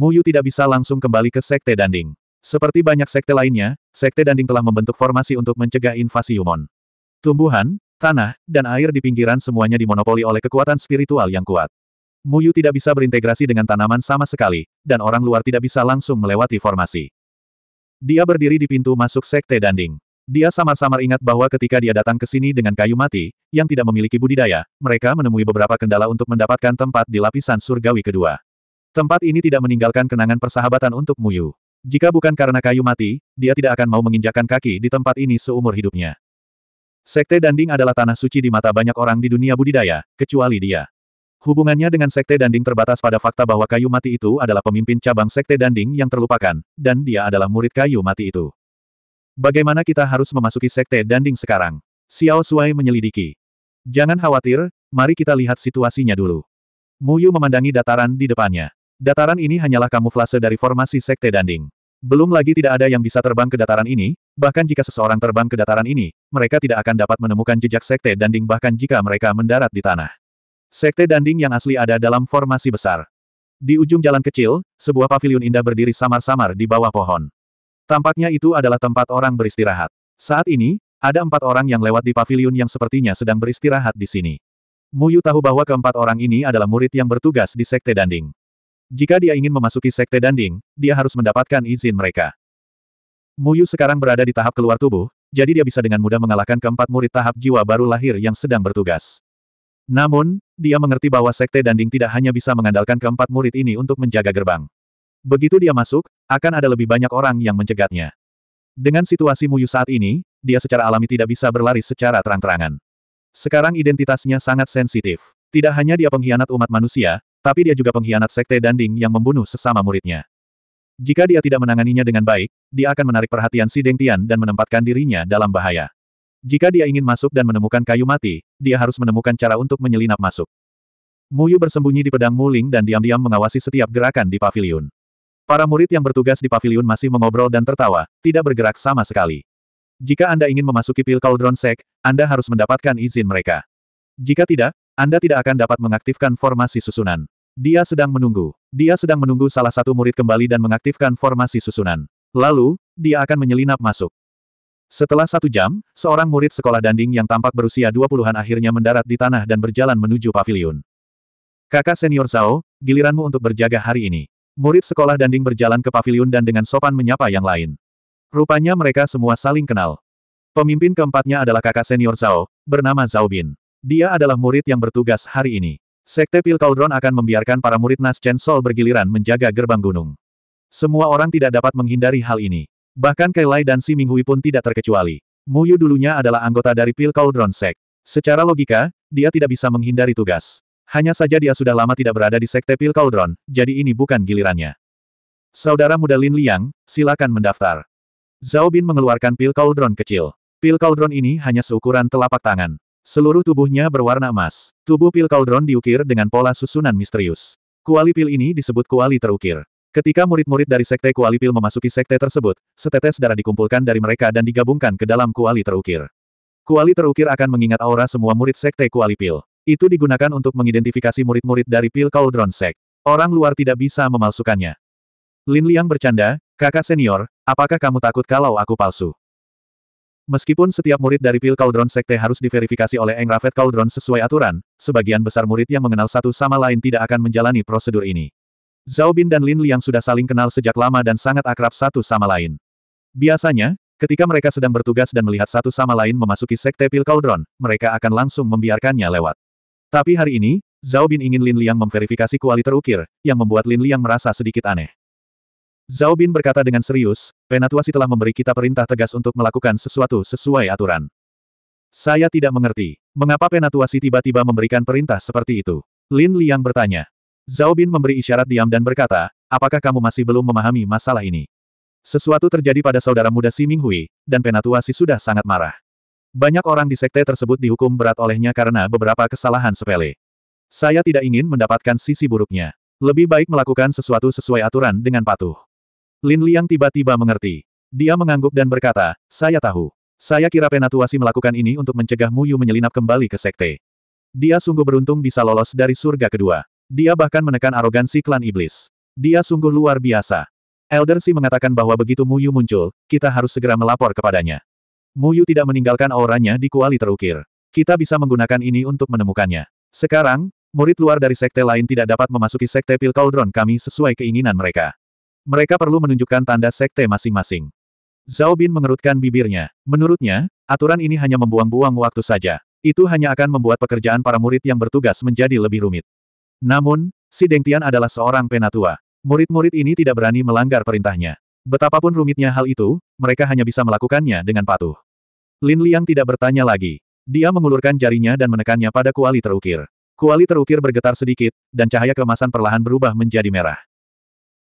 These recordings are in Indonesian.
Muyu tidak bisa langsung kembali ke Sekte Danding. Seperti banyak sekte lainnya, Sekte Danding telah membentuk formasi untuk mencegah invasi Yumon. Tumbuhan, tanah, dan air di pinggiran semuanya dimonopoli oleh kekuatan spiritual yang kuat. Muyu tidak bisa berintegrasi dengan tanaman sama sekali, dan orang luar tidak bisa langsung melewati formasi. Dia berdiri di pintu masuk Sekte Danding. Dia samar-samar ingat bahwa ketika dia datang ke sini dengan kayu mati, yang tidak memiliki budidaya, mereka menemui beberapa kendala untuk mendapatkan tempat di lapisan surgawi kedua. Tempat ini tidak meninggalkan kenangan persahabatan untuk Muyu. Jika bukan karena kayu mati, dia tidak akan mau menginjakan kaki di tempat ini seumur hidupnya. Sekte Danding adalah tanah suci di mata banyak orang di dunia budidaya, kecuali dia. Hubungannya dengan Sekte Danding terbatas pada fakta bahwa kayu mati itu adalah pemimpin cabang Sekte Danding yang terlupakan, dan dia adalah murid kayu mati itu. Bagaimana kita harus memasuki Sekte Danding sekarang? Xiao Shuai menyelidiki. Jangan khawatir, mari kita lihat situasinya dulu. Muyu memandangi dataran di depannya. Dataran ini hanyalah kamuflase dari formasi Sekte Danding. Belum lagi tidak ada yang bisa terbang ke dataran ini, bahkan jika seseorang terbang ke dataran ini, mereka tidak akan dapat menemukan jejak Sekte Danding bahkan jika mereka mendarat di tanah. Sekte Danding yang asli ada dalam formasi besar. Di ujung jalan kecil, sebuah pavilion indah berdiri samar-samar di bawah pohon. Tampaknya itu adalah tempat orang beristirahat. Saat ini, ada empat orang yang lewat di pavilion yang sepertinya sedang beristirahat di sini. Muyu tahu bahwa keempat orang ini adalah murid yang bertugas di Sekte Danding. Jika dia ingin memasuki sekte Danding, dia harus mendapatkan izin mereka. Muyu sekarang berada di tahap keluar tubuh, jadi dia bisa dengan mudah mengalahkan keempat murid tahap jiwa baru lahir yang sedang bertugas. Namun, dia mengerti bahwa sekte Danding tidak hanya bisa mengandalkan keempat murid ini untuk menjaga gerbang. Begitu dia masuk, akan ada lebih banyak orang yang mencegatnya. Dengan situasi Muyu saat ini, dia secara alami tidak bisa berlari secara terang-terangan. Sekarang identitasnya sangat sensitif. Tidak hanya dia pengkhianat umat manusia, tapi dia juga pengkhianat sekte Danding yang membunuh sesama muridnya. Jika dia tidak menanganinya dengan baik, dia akan menarik perhatian si Deng Tian dan menempatkan dirinya dalam bahaya. Jika dia ingin masuk dan menemukan kayu mati, dia harus menemukan cara untuk menyelinap masuk. Muyu bersembunyi di pedang Muling dan diam-diam mengawasi setiap gerakan di pavilion. Para murid yang bertugas di pavilion masih mengobrol dan tertawa, tidak bergerak sama sekali. Jika Anda ingin memasuki pil Cauldron Sek, Anda harus mendapatkan izin mereka. Jika tidak, anda tidak akan dapat mengaktifkan formasi susunan. Dia sedang menunggu. Dia sedang menunggu salah satu murid kembali dan mengaktifkan formasi susunan. Lalu, dia akan menyelinap masuk. Setelah satu jam, seorang murid sekolah danding yang tampak berusia 20-an akhirnya mendarat di tanah dan berjalan menuju pavilion. Kakak senior Zhao, giliranmu untuk berjaga hari ini. Murid sekolah danding berjalan ke pavilion dan dengan sopan menyapa yang lain. Rupanya mereka semua saling kenal. Pemimpin keempatnya adalah kakak senior Zhao, bernama Zhao Bin. Dia adalah murid yang bertugas hari ini. Sekte Pil Cauldron akan membiarkan para murid Nascen Sol bergiliran menjaga gerbang gunung. Semua orang tidak dapat menghindari hal ini. Bahkan Kailai dan Si Minghui pun tidak terkecuali. Muyu dulunya adalah anggota dari Pil Cauldron Sek. Secara logika, dia tidak bisa menghindari tugas. Hanya saja dia sudah lama tidak berada di Sekte Pil Cauldron, jadi ini bukan gilirannya. Saudara muda Lin Liang, silakan mendaftar. Zhao Bin mengeluarkan pil cauldron kecil. Pil cauldron ini hanya seukuran telapak tangan. Seluruh tubuhnya berwarna emas. Tubuh pil kaldron diukir dengan pola susunan misterius. Kuali pil ini disebut kuali terukir. Ketika murid-murid dari sekte kuali pil memasuki sekte tersebut, setetes darah dikumpulkan dari mereka dan digabungkan ke dalam kuali terukir. Kuali terukir akan mengingat aura semua murid sekte kuali pil. Itu digunakan untuk mengidentifikasi murid-murid dari pil kaldron Sek. Orang luar tidak bisa memalsukannya. Lin Liang bercanda, kakak senior, apakah kamu takut kalau aku palsu? Meskipun setiap murid dari Pil Cauldron Sekte harus diverifikasi oleh Eng Ravet Cauldron sesuai aturan, sebagian besar murid yang mengenal satu sama lain tidak akan menjalani prosedur ini. Zhao Bin dan Lin Liang sudah saling kenal sejak lama dan sangat akrab satu sama lain. Biasanya, ketika mereka sedang bertugas dan melihat satu sama lain memasuki Sekte Pil Cauldron, mereka akan langsung membiarkannya lewat. Tapi hari ini, Zhao Bin ingin Lin Liang memverifikasi kuali terukir, yang membuat Lin Liang merasa sedikit aneh. Zhao Bin berkata dengan serius, Penatuasi telah memberi kita perintah tegas untuk melakukan sesuatu sesuai aturan. Saya tidak mengerti. Mengapa Penatuasi tiba-tiba memberikan perintah seperti itu? Lin Liang bertanya. Zhao Bin memberi isyarat diam dan berkata, apakah kamu masih belum memahami masalah ini? Sesuatu terjadi pada saudara muda Si Minghui, dan Penatuasi sudah sangat marah. Banyak orang di sekte tersebut dihukum berat olehnya karena beberapa kesalahan sepele. Saya tidak ingin mendapatkan sisi buruknya. Lebih baik melakukan sesuatu sesuai aturan dengan patuh. Lin Liang tiba-tiba mengerti. Dia mengangguk dan berkata, saya tahu. Saya kira Penatuasi melakukan ini untuk mencegah Muyu menyelinap kembali ke sekte. Dia sungguh beruntung bisa lolos dari surga kedua. Dia bahkan menekan arogansi klan iblis. Dia sungguh luar biasa. Elder Si mengatakan bahwa begitu Muyu muncul, kita harus segera melapor kepadanya. Muyu tidak meninggalkan auranya di kuali terukir. Kita bisa menggunakan ini untuk menemukannya. Sekarang, murid luar dari sekte lain tidak dapat memasuki sekte Pil Cauldron kami sesuai keinginan mereka. Mereka perlu menunjukkan tanda sekte masing-masing. Zhao Bin mengerutkan bibirnya. Menurutnya, aturan ini hanya membuang-buang waktu saja. Itu hanya akan membuat pekerjaan para murid yang bertugas menjadi lebih rumit. Namun, si Deng Tian adalah seorang penatua. Murid-murid ini tidak berani melanggar perintahnya. Betapapun rumitnya hal itu, mereka hanya bisa melakukannya dengan patuh. Lin Liang tidak bertanya lagi. Dia mengulurkan jarinya dan menekannya pada kuali terukir. Kuali terukir bergetar sedikit, dan cahaya kemasan perlahan berubah menjadi merah.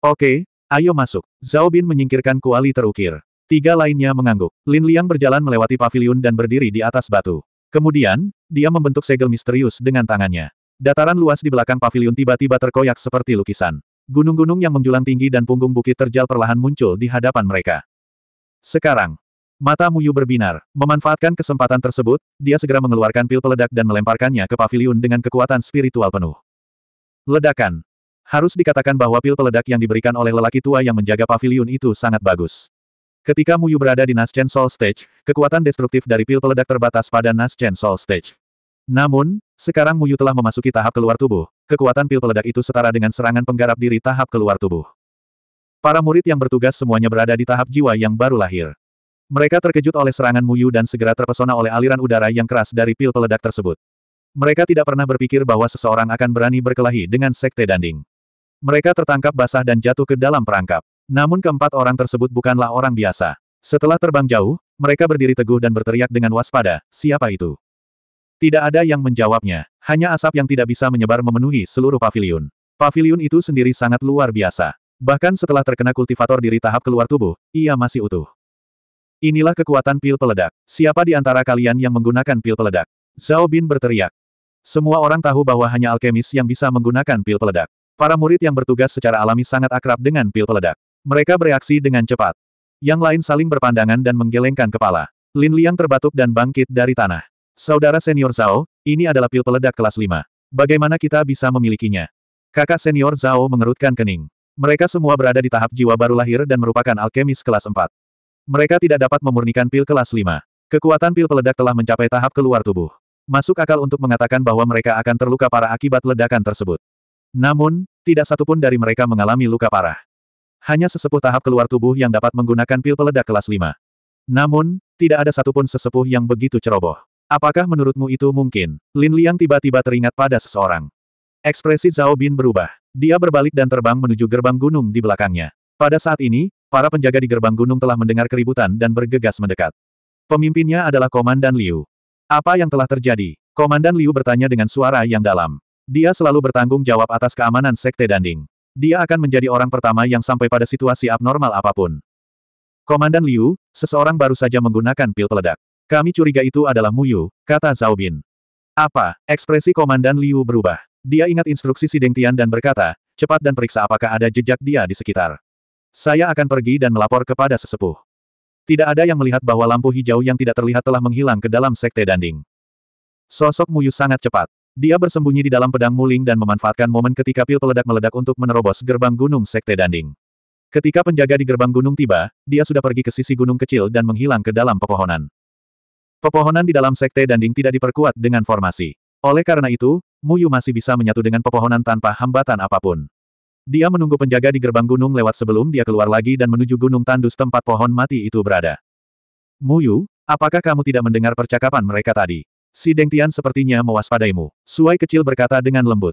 Oke, Ayo masuk. Zhao Bin menyingkirkan kuali terukir. Tiga lainnya mengangguk. Lin Liang berjalan melewati pavilion dan berdiri di atas batu. Kemudian, dia membentuk segel misterius dengan tangannya. Dataran luas di belakang pavilion tiba-tiba terkoyak seperti lukisan. Gunung-gunung yang menjulang tinggi dan punggung bukit terjal perlahan muncul di hadapan mereka. Sekarang, mata Muyu berbinar. Memanfaatkan kesempatan tersebut, dia segera mengeluarkan pil peledak dan melemparkannya ke pavilion dengan kekuatan spiritual penuh. Ledakan. Harus dikatakan bahwa pil peledak yang diberikan oleh lelaki tua yang menjaga pavilion itu sangat bagus. Ketika Muyu berada di Nascent Soul Stage, kekuatan destruktif dari pil peledak terbatas pada Nascent Soul Stage. Namun, sekarang Muyu telah memasuki tahap keluar tubuh, kekuatan pil peledak itu setara dengan serangan penggarap diri tahap keluar tubuh. Para murid yang bertugas semuanya berada di tahap jiwa yang baru lahir. Mereka terkejut oleh serangan Muyu dan segera terpesona oleh aliran udara yang keras dari pil peledak tersebut. Mereka tidak pernah berpikir bahwa seseorang akan berani berkelahi dengan Sekte Danding. Mereka tertangkap basah dan jatuh ke dalam perangkap. Namun keempat orang tersebut bukanlah orang biasa. Setelah terbang jauh, mereka berdiri teguh dan berteriak dengan waspada, siapa itu? Tidak ada yang menjawabnya, hanya asap yang tidak bisa menyebar memenuhi seluruh pavilion. Pavilion itu sendiri sangat luar biasa. Bahkan setelah terkena kultivator diri tahap keluar tubuh, ia masih utuh. Inilah kekuatan pil peledak. Siapa di antara kalian yang menggunakan pil peledak? Zhao Bin berteriak. Semua orang tahu bahwa hanya alkemis yang bisa menggunakan pil peledak. Para murid yang bertugas secara alami sangat akrab dengan pil peledak. Mereka bereaksi dengan cepat. Yang lain saling berpandangan dan menggelengkan kepala. Lin Liang terbatuk dan bangkit dari tanah. Saudara senior Zhao, ini adalah pil peledak kelas 5. Bagaimana kita bisa memilikinya? Kakak senior Zhao mengerutkan kening. Mereka semua berada di tahap jiwa baru lahir dan merupakan alkemis kelas 4. Mereka tidak dapat memurnikan pil kelas 5. Kekuatan pil peledak telah mencapai tahap keluar tubuh. Masuk akal untuk mengatakan bahwa mereka akan terluka para akibat ledakan tersebut. Namun, tidak satupun dari mereka mengalami luka parah. Hanya sesepuh tahap keluar tubuh yang dapat menggunakan pil peledak kelas 5. Namun, tidak ada satupun sesepuh yang begitu ceroboh. Apakah menurutmu itu mungkin? Lin Liang tiba-tiba teringat pada seseorang. Ekspresi Zhao Bin berubah. Dia berbalik dan terbang menuju gerbang gunung di belakangnya. Pada saat ini, para penjaga di gerbang gunung telah mendengar keributan dan bergegas mendekat. Pemimpinnya adalah Komandan Liu. Apa yang telah terjadi? Komandan Liu bertanya dengan suara yang dalam. Dia selalu bertanggung jawab atas keamanan Sekte Danding. Dia akan menjadi orang pertama yang sampai pada situasi abnormal apapun. Komandan Liu, seseorang baru saja menggunakan pil peledak. Kami curiga itu adalah Muyu, kata Zhao Bin. Apa? Ekspresi Komandan Liu berubah. Dia ingat instruksi si Tian dan berkata, cepat dan periksa apakah ada jejak dia di sekitar. Saya akan pergi dan melapor kepada sesepuh. Tidak ada yang melihat bahwa lampu hijau yang tidak terlihat telah menghilang ke dalam sekte danding. Sosok Muyu sangat cepat. Dia bersembunyi di dalam pedang muling dan memanfaatkan momen ketika pil peledak meledak untuk menerobos gerbang gunung Sekte Danding. Ketika penjaga di gerbang gunung tiba, dia sudah pergi ke sisi gunung kecil dan menghilang ke dalam pepohonan. Pepohonan di dalam Sekte Danding tidak diperkuat dengan formasi. Oleh karena itu, Muyu masih bisa menyatu dengan pepohonan tanpa hambatan apapun. Dia menunggu penjaga di gerbang gunung lewat sebelum dia keluar lagi dan menuju gunung tandus tempat pohon mati itu berada. Muyu, apakah kamu tidak mendengar percakapan mereka tadi? Si Tian sepertinya mewaspadaimu. Suai kecil berkata dengan lembut.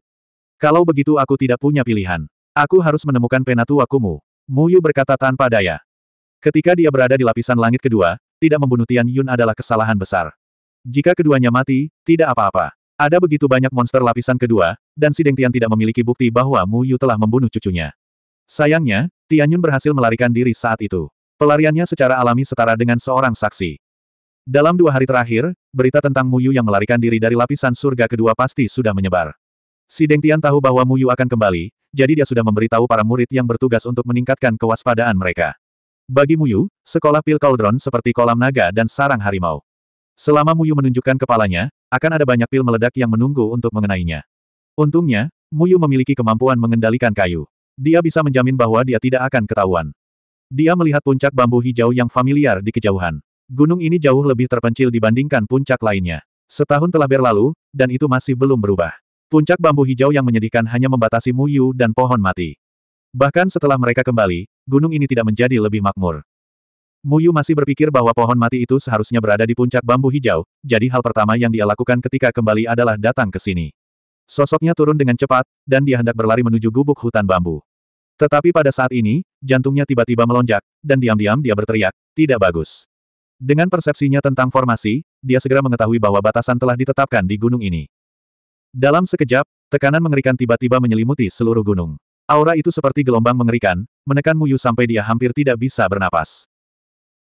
Kalau begitu aku tidak punya pilihan. Aku harus menemukan Mu Yu berkata tanpa daya. Ketika dia berada di lapisan langit kedua, tidak membunuh Tian Yun adalah kesalahan besar. Jika keduanya mati, tidak apa-apa. Ada begitu banyak monster lapisan kedua, dan si Tian tidak memiliki bukti bahwa Mu Yu telah membunuh cucunya. Sayangnya, Tian Yun berhasil melarikan diri saat itu. Pelariannya secara alami setara dengan seorang saksi. Dalam dua hari terakhir, berita tentang Muyu yang melarikan diri dari lapisan surga kedua pasti sudah menyebar. Si Deng Tian tahu bahwa Muyu akan kembali, jadi dia sudah memberitahu para murid yang bertugas untuk meningkatkan kewaspadaan mereka. Bagi Muyu, sekolah pil Cauldron seperti kolam naga dan sarang harimau. Selama Muyu menunjukkan kepalanya, akan ada banyak pil meledak yang menunggu untuk mengenainya. Untungnya, Muyu memiliki kemampuan mengendalikan kayu. Dia bisa menjamin bahwa dia tidak akan ketahuan. Dia melihat puncak bambu hijau yang familiar di kejauhan. Gunung ini jauh lebih terpencil dibandingkan puncak lainnya. Setahun telah berlalu, dan itu masih belum berubah. Puncak bambu hijau yang menyedihkan hanya membatasi Muyu dan pohon mati. Bahkan setelah mereka kembali, gunung ini tidak menjadi lebih makmur. Muyu masih berpikir bahwa pohon mati itu seharusnya berada di puncak bambu hijau, jadi hal pertama yang dia lakukan ketika kembali adalah datang ke sini. Sosoknya turun dengan cepat, dan dia hendak berlari menuju gubuk hutan bambu. Tetapi pada saat ini, jantungnya tiba-tiba melonjak, dan diam-diam dia berteriak, tidak bagus. Dengan persepsinya tentang formasi, dia segera mengetahui bahwa batasan telah ditetapkan di gunung ini. Dalam sekejap, tekanan mengerikan tiba-tiba menyelimuti seluruh gunung. Aura itu seperti gelombang mengerikan, menekan Muyu sampai dia hampir tidak bisa bernapas.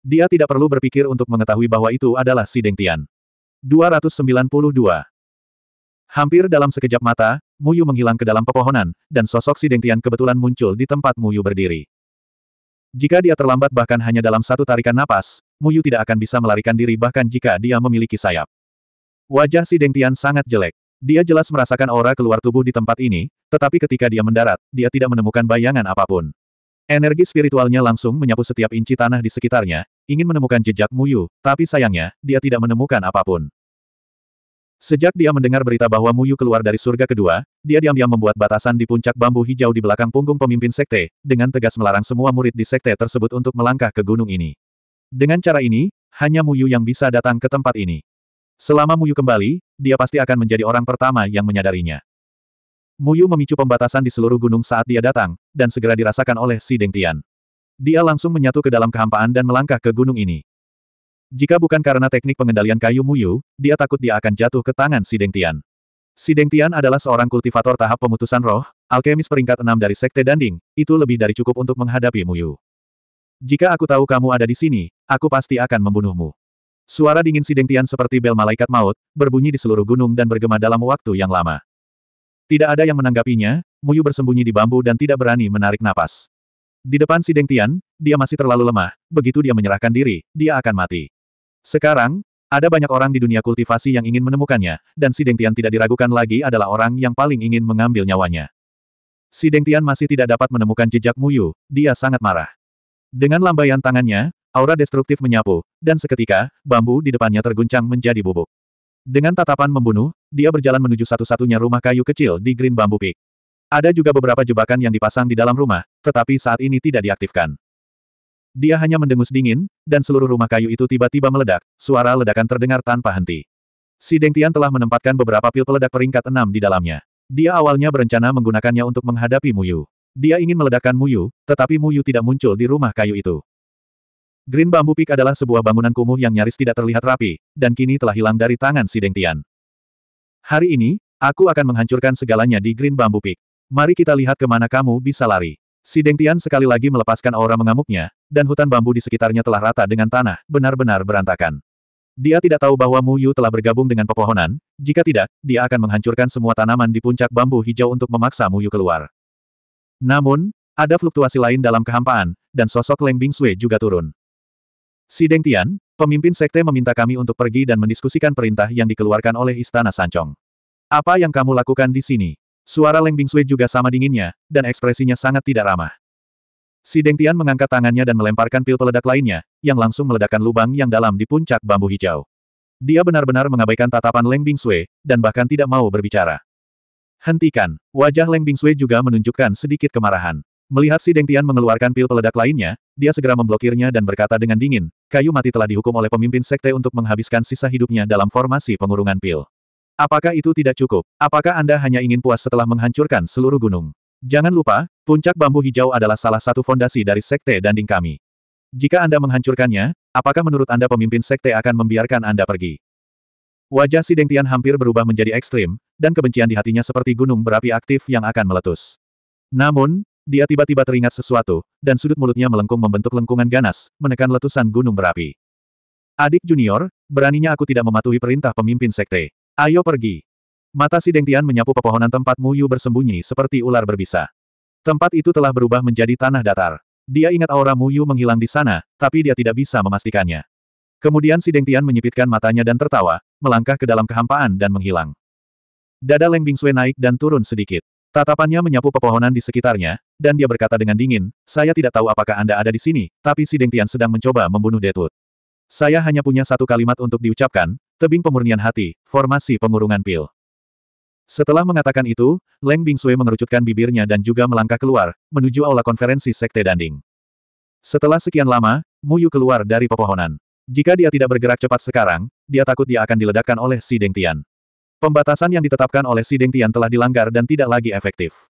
Dia tidak perlu berpikir untuk mengetahui bahwa itu adalah si Dengtian. 292. Hampir dalam sekejap mata, Muyu menghilang ke dalam pepohonan, dan sosok si Dengtian kebetulan muncul di tempat Muyu berdiri. Jika dia terlambat bahkan hanya dalam satu tarikan napas, Muyu tidak akan bisa melarikan diri bahkan jika dia memiliki sayap. Wajah si Dengtian sangat jelek. Dia jelas merasakan aura keluar tubuh di tempat ini, tetapi ketika dia mendarat, dia tidak menemukan bayangan apapun. Energi spiritualnya langsung menyapu setiap inci tanah di sekitarnya, ingin menemukan jejak Muyu, tapi sayangnya, dia tidak menemukan apapun. Sejak dia mendengar berita bahwa Muyu keluar dari surga kedua, dia diam-diam membuat batasan di puncak bambu hijau di belakang punggung pemimpin sekte, dengan tegas melarang semua murid di sekte tersebut untuk melangkah ke gunung ini. Dengan cara ini, hanya Muyu yang bisa datang ke tempat ini. Selama Muyu kembali, dia pasti akan menjadi orang pertama yang menyadarinya. Muyu memicu pembatasan di seluruh gunung saat dia datang, dan segera dirasakan oleh Si Deng Dia langsung menyatu ke dalam kehampaan dan melangkah ke gunung ini. Jika bukan karena teknik pengendalian kayu Muyu, dia takut dia akan jatuh ke tangan Si Deng Si Deng adalah seorang kultivator tahap pemutusan roh, alkemis peringkat 6 dari Sekte Danding, itu lebih dari cukup untuk menghadapi Muyu. Jika aku tahu kamu ada di sini, Aku pasti akan membunuhmu. Suara dingin Sidengtian seperti bel malaikat maut, berbunyi di seluruh gunung dan bergema dalam waktu yang lama. Tidak ada yang menanggapinya, Muyu bersembunyi di bambu dan tidak berani menarik napas. Di depan Sidengtian, dia masih terlalu lemah, begitu dia menyerahkan diri, dia akan mati. Sekarang, ada banyak orang di dunia kultivasi yang ingin menemukannya, dan Sidengtian tidak diragukan lagi adalah orang yang paling ingin mengambil nyawanya. Sidengtian masih tidak dapat menemukan jejak Muyu, dia sangat marah. Dengan lambaian tangannya, aura destruktif menyapu, dan seketika, bambu di depannya terguncang menjadi bubuk. Dengan tatapan membunuh, dia berjalan menuju satu-satunya rumah kayu kecil di Green Bamboo Peak. Ada juga beberapa jebakan yang dipasang di dalam rumah, tetapi saat ini tidak diaktifkan. Dia hanya mendengus dingin, dan seluruh rumah kayu itu tiba-tiba meledak, suara ledakan terdengar tanpa henti. Si Tian telah menempatkan beberapa pil peledak peringkat enam di dalamnya. Dia awalnya berencana menggunakannya untuk menghadapi Muyu. Dia ingin meledakkan Muyu, tetapi Muyu tidak muncul di rumah kayu itu. Green Bambu Peak adalah sebuah bangunan kumuh yang nyaris tidak terlihat rapi, dan kini telah hilang dari tangan si Deng Tian. Hari ini, aku akan menghancurkan segalanya di Green Bambu Peak. Mari kita lihat kemana kamu bisa lari. Si Deng Tian sekali lagi melepaskan aura mengamuknya, dan hutan bambu di sekitarnya telah rata dengan tanah, benar-benar berantakan. Dia tidak tahu bahwa Mu Yu telah bergabung dengan pepohonan, jika tidak, dia akan menghancurkan semua tanaman di puncak bambu hijau untuk memaksa Mu Yu keluar. Namun, ada fluktuasi lain dalam kehampaan, dan sosok Leng Bing Sui juga turun. Si Deng Tian, pemimpin sekte meminta kami untuk pergi dan mendiskusikan perintah yang dikeluarkan oleh Istana Sancong. Apa yang kamu lakukan di sini? Suara Leng Bingsui juga sama dinginnya, dan ekspresinya sangat tidak ramah. Si Deng Tian mengangkat tangannya dan melemparkan pil peledak lainnya, yang langsung meledakkan lubang yang dalam di puncak bambu hijau. Dia benar-benar mengabaikan tatapan Leng Bingsui, dan bahkan tidak mau berbicara. Hentikan. Wajah Leng Bingsui juga menunjukkan sedikit kemarahan. Melihat si Deng Tian mengeluarkan pil peledak lainnya, dia segera memblokirnya dan berkata dengan dingin, kayu mati telah dihukum oleh pemimpin sekte untuk menghabiskan sisa hidupnya dalam formasi pengurungan pil. Apakah itu tidak cukup? Apakah Anda hanya ingin puas setelah menghancurkan seluruh gunung? Jangan lupa, puncak bambu hijau adalah salah satu fondasi dari sekte danding kami. Jika Anda menghancurkannya, apakah menurut Anda pemimpin sekte akan membiarkan Anda pergi? Wajah si Deng Tian hampir berubah menjadi ekstrim, dan kebencian di hatinya seperti gunung berapi aktif yang akan meletus. Namun, dia tiba-tiba teringat sesuatu, dan sudut mulutnya melengkung membentuk lengkungan ganas, menekan letusan gunung berapi. Adik junior, beraninya aku tidak mematuhi perintah pemimpin sekte. Ayo pergi. Mata si Deng menyapu pepohonan tempat Muyu bersembunyi seperti ular berbisa. Tempat itu telah berubah menjadi tanah datar. Dia ingat aura Muyu menghilang di sana, tapi dia tidak bisa memastikannya. Kemudian si Deng menyipitkan matanya dan tertawa, melangkah ke dalam kehampaan dan menghilang. Dada Leng Bingsue naik dan turun sedikit. Tatapannya menyapu pepohonan di sekitarnya, dan dia berkata dengan dingin, saya tidak tahu apakah Anda ada di sini, tapi si Deng Tian sedang mencoba membunuh Detut. Saya hanya punya satu kalimat untuk diucapkan, tebing pemurnian hati, formasi pengurungan pil. Setelah mengatakan itu, Leng Bing Bingsui mengerucutkan bibirnya dan juga melangkah keluar, menuju aula konferensi Sekte Danding. Setelah sekian lama, Muyu keluar dari pepohonan. Jika dia tidak bergerak cepat sekarang, dia takut dia akan diledakkan oleh si Deng Tian. Pembatasan yang ditetapkan oleh Si Dengtian Tian telah dilanggar dan tidak lagi efektif.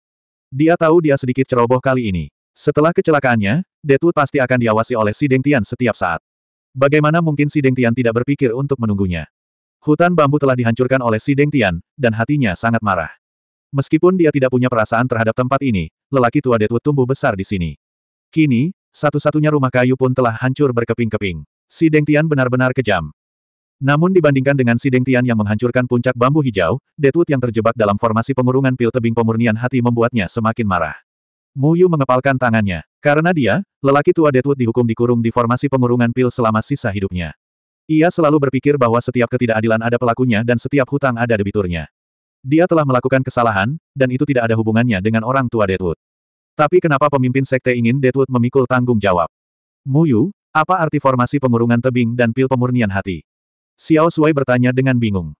Dia tahu dia sedikit ceroboh kali ini. Setelah kecelakaannya, Detu pasti akan diawasi oleh Si Dengtian Tian setiap saat. Bagaimana mungkin Si Dengtian Tian tidak berpikir untuk menunggunya? Hutan bambu telah dihancurkan oleh Si Dengtian, Tian, dan hatinya sangat marah. Meskipun dia tidak punya perasaan terhadap tempat ini, lelaki tua Detu tumbuh besar di sini. Kini, satu-satunya rumah kayu pun telah hancur berkeping-keping. Si Dengtian Tian benar-benar kejam. Namun dibandingkan dengan si Deng Tian yang menghancurkan puncak bambu hijau, Deadwood yang terjebak dalam formasi pengurungan pil tebing pemurnian hati membuatnya semakin marah. Mu Yu mengepalkan tangannya. Karena dia, lelaki tua Deadwood dihukum dikurung di formasi pengurungan pil selama sisa hidupnya. Ia selalu berpikir bahwa setiap ketidakadilan ada pelakunya dan setiap hutang ada debiturnya. Dia telah melakukan kesalahan, dan itu tidak ada hubungannya dengan orang tua Deadwood. Tapi kenapa pemimpin sekte ingin Deadwood memikul tanggung jawab? Mu Yu, apa arti formasi pengurungan tebing dan pil pemurnian hati? Xiao Sui bertanya dengan bingung.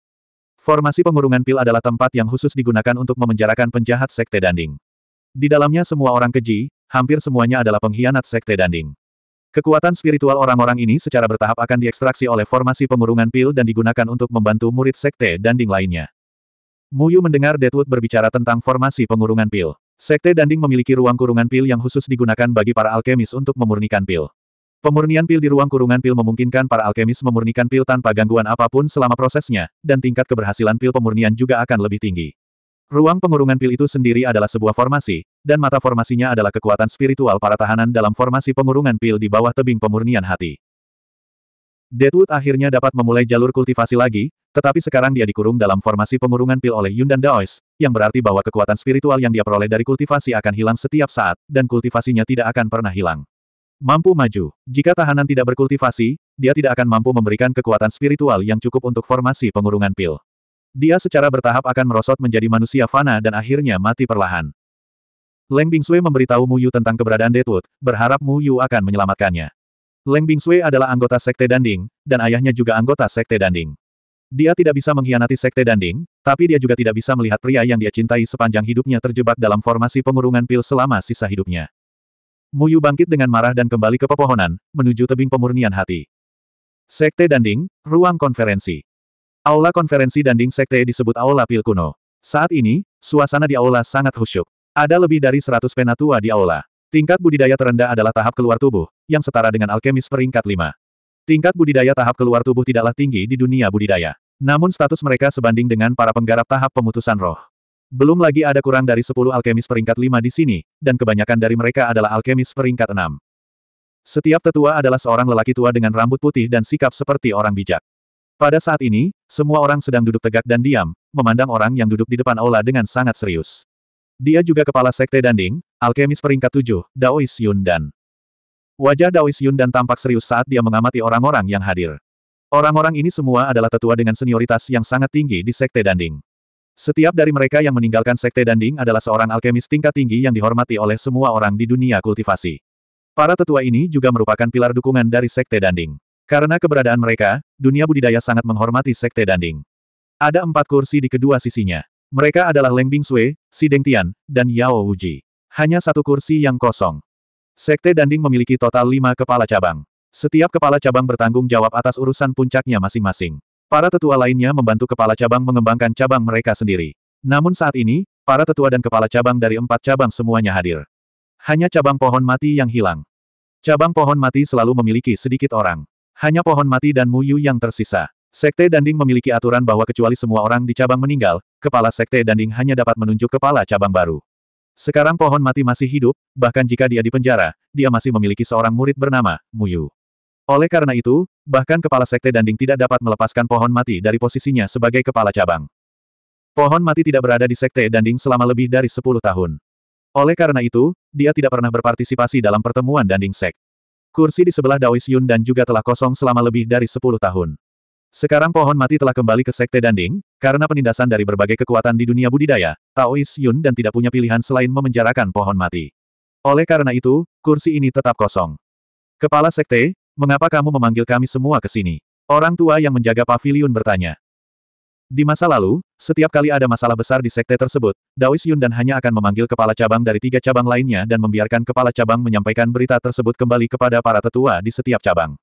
Formasi pengurungan pil adalah tempat yang khusus digunakan untuk memenjarakan penjahat sekte Danding. Di dalamnya semua orang keji, hampir semuanya adalah pengkhianat sekte Danding. Kekuatan spiritual orang-orang ini secara bertahap akan diekstraksi oleh formasi pengurungan pil dan digunakan untuk membantu murid sekte Danding lainnya. Muyu mendengar Deadwood berbicara tentang formasi pengurungan pil. Sekte Danding memiliki ruang kurungan pil yang khusus digunakan bagi para alkemis untuk memurnikan pil. Pemurnian pil di ruang kurungan pil memungkinkan para alkemis memurnikan pil tanpa gangguan apapun selama prosesnya, dan tingkat keberhasilan pil pemurnian juga akan lebih tinggi. Ruang pengurungan pil itu sendiri adalah sebuah formasi, dan mata formasinya adalah kekuatan spiritual para tahanan dalam formasi pengurungan pil di bawah tebing pemurnian hati. Deadwood akhirnya dapat memulai jalur kultivasi lagi, tetapi sekarang dia dikurung dalam formasi pengurungan pil oleh Yun dan Daois, yang berarti bahwa kekuatan spiritual yang dia peroleh dari kultivasi akan hilang setiap saat, dan kultivasinya tidak akan pernah hilang. Mampu maju. Jika tahanan tidak berkultivasi, dia tidak akan mampu memberikan kekuatan spiritual yang cukup untuk formasi pengurungan pil. Dia secara bertahap akan merosot menjadi manusia fana dan akhirnya mati perlahan. Leng Sui memberitahu Mu Yu tentang keberadaan Detut, berharap Mu Yu akan menyelamatkannya. Leng Sui adalah anggota Sekte Danding, dan ayahnya juga anggota Sekte Danding. Dia tidak bisa mengkhianati Sekte Danding, tapi dia juga tidak bisa melihat pria yang dia cintai sepanjang hidupnya terjebak dalam formasi pengurungan pil selama sisa hidupnya. Muyu bangkit dengan marah dan kembali ke pepohonan, menuju tebing pemurnian hati. Sekte Danding, Ruang Konferensi Aula konferensi Danding Sekte disebut Aula Pil Kuno. Saat ini, suasana di aula sangat khusyuk. Ada lebih dari 100 penatua di aula. Tingkat budidaya terendah adalah tahap keluar tubuh, yang setara dengan alkemis peringkat 5. Tingkat budidaya tahap keluar tubuh tidaklah tinggi di dunia budidaya. Namun status mereka sebanding dengan para penggarap tahap pemutusan roh. Belum lagi ada kurang dari 10 alkemis peringkat 5 di sini, dan kebanyakan dari mereka adalah alkemis peringkat 6. Setiap tetua adalah seorang lelaki tua dengan rambut putih dan sikap seperti orang bijak. Pada saat ini, semua orang sedang duduk tegak dan diam, memandang orang yang duduk di depan aula dengan sangat serius. Dia juga kepala sekte Danding, alkemis peringkat 7, Daois dan. Wajah Daois Yundan tampak serius saat dia mengamati orang-orang yang hadir. Orang-orang ini semua adalah tetua dengan senioritas yang sangat tinggi di sekte Danding. Setiap dari mereka yang meninggalkan Sekte Danding adalah seorang alkemis tingkat tinggi yang dihormati oleh semua orang di dunia kultivasi. Para tetua ini juga merupakan pilar dukungan dari Sekte Danding. Karena keberadaan mereka, dunia budidaya sangat menghormati Sekte Danding. Ada empat kursi di kedua sisinya. Mereka adalah Leng Bing Sui, Si Deng Tian, dan Yao Wuji. Hanya satu kursi yang kosong. Sekte Danding memiliki total lima kepala cabang. Setiap kepala cabang bertanggung jawab atas urusan puncaknya masing-masing. Para tetua lainnya membantu kepala cabang mengembangkan cabang mereka sendiri. Namun saat ini, para tetua dan kepala cabang dari empat cabang semuanya hadir. Hanya cabang pohon mati yang hilang. Cabang pohon mati selalu memiliki sedikit orang. Hanya pohon mati dan Muyu yang tersisa. Sekte Danding memiliki aturan bahwa kecuali semua orang di cabang meninggal, kepala Sekte Danding hanya dapat menunjuk kepala cabang baru. Sekarang pohon mati masih hidup, bahkan jika dia dipenjara, dia masih memiliki seorang murid bernama, Muyu. Oleh karena itu, bahkan kepala sekte Danding tidak dapat melepaskan pohon mati dari posisinya sebagai kepala cabang. Pohon mati tidak berada di sekte Danding selama lebih dari 10 tahun. Oleh karena itu, dia tidak pernah berpartisipasi dalam pertemuan Danding Sek. Kursi di sebelah Daois Yun dan juga telah kosong selama lebih dari 10 tahun. Sekarang pohon mati telah kembali ke sekte Danding, karena penindasan dari berbagai kekuatan di dunia budidaya, Taois Yun dan tidak punya pilihan selain memenjarakan pohon mati. Oleh karena itu, kursi ini tetap kosong. Kepala Sekte, Mengapa kamu memanggil kami semua ke sini? Orang tua yang menjaga pavilion bertanya. Di masa lalu, setiap kali ada masalah besar di sekte tersebut, Daois dan hanya akan memanggil kepala cabang dari tiga cabang lainnya dan membiarkan kepala cabang menyampaikan berita tersebut kembali kepada para tetua di setiap cabang.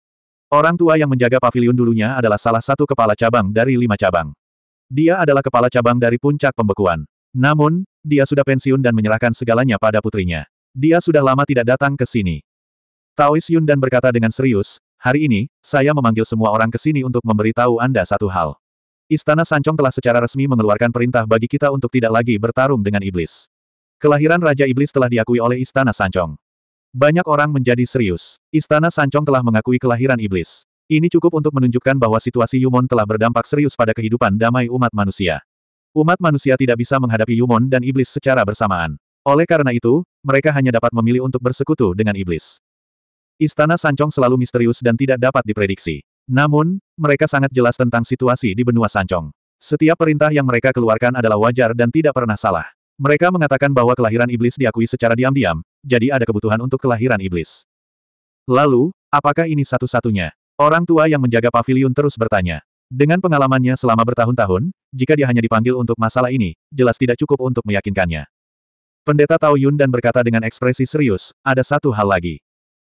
Orang tua yang menjaga pavilion dulunya adalah salah satu kepala cabang dari lima cabang. Dia adalah kepala cabang dari puncak pembekuan. Namun, dia sudah pensiun dan menyerahkan segalanya pada putrinya. Dia sudah lama tidak datang ke sini. Taois Yun dan berkata dengan serius, hari ini, saya memanggil semua orang ke sini untuk memberitahu Anda satu hal. Istana Sancong telah secara resmi mengeluarkan perintah bagi kita untuk tidak lagi bertarung dengan iblis. Kelahiran Raja Iblis telah diakui oleh Istana Sancong. Banyak orang menjadi serius. Istana Sancong telah mengakui kelahiran iblis. Ini cukup untuk menunjukkan bahwa situasi Yumon telah berdampak serius pada kehidupan damai umat manusia. Umat manusia tidak bisa menghadapi Yumon dan iblis secara bersamaan. Oleh karena itu, mereka hanya dapat memilih untuk bersekutu dengan iblis. Istana Sancong selalu misterius dan tidak dapat diprediksi. Namun, mereka sangat jelas tentang situasi di benua Sancong. Setiap perintah yang mereka keluarkan adalah wajar dan tidak pernah salah. Mereka mengatakan bahwa kelahiran iblis diakui secara diam-diam, jadi ada kebutuhan untuk kelahiran iblis. Lalu, apakah ini satu-satunya? Orang tua yang menjaga pavilion terus bertanya. Dengan pengalamannya selama bertahun-tahun, jika dia hanya dipanggil untuk masalah ini, jelas tidak cukup untuk meyakinkannya. Pendeta Taoyun dan berkata dengan ekspresi serius, ada satu hal lagi.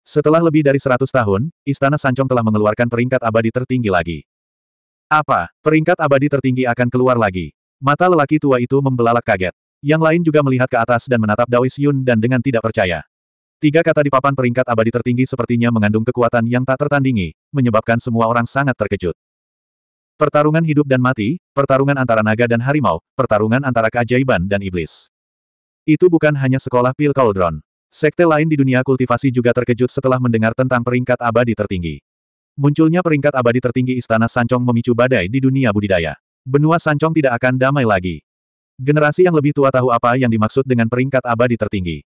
Setelah lebih dari seratus tahun, Istana Sancong telah mengeluarkan peringkat abadi tertinggi lagi. Apa, peringkat abadi tertinggi akan keluar lagi? Mata lelaki tua itu membelalak kaget. Yang lain juga melihat ke atas dan menatap Dawis Yun dan dengan tidak percaya. Tiga kata di papan peringkat abadi tertinggi sepertinya mengandung kekuatan yang tak tertandingi, menyebabkan semua orang sangat terkejut. Pertarungan hidup dan mati, pertarungan antara naga dan harimau, pertarungan antara keajaiban dan iblis. Itu bukan hanya sekolah pil Cauldron. Sekte lain di dunia kultivasi juga terkejut setelah mendengar tentang peringkat abadi tertinggi. Munculnya peringkat abadi tertinggi Istana Sancong memicu badai di dunia budidaya. Benua Sancong tidak akan damai lagi. Generasi yang lebih tua tahu apa yang dimaksud dengan peringkat abadi tertinggi.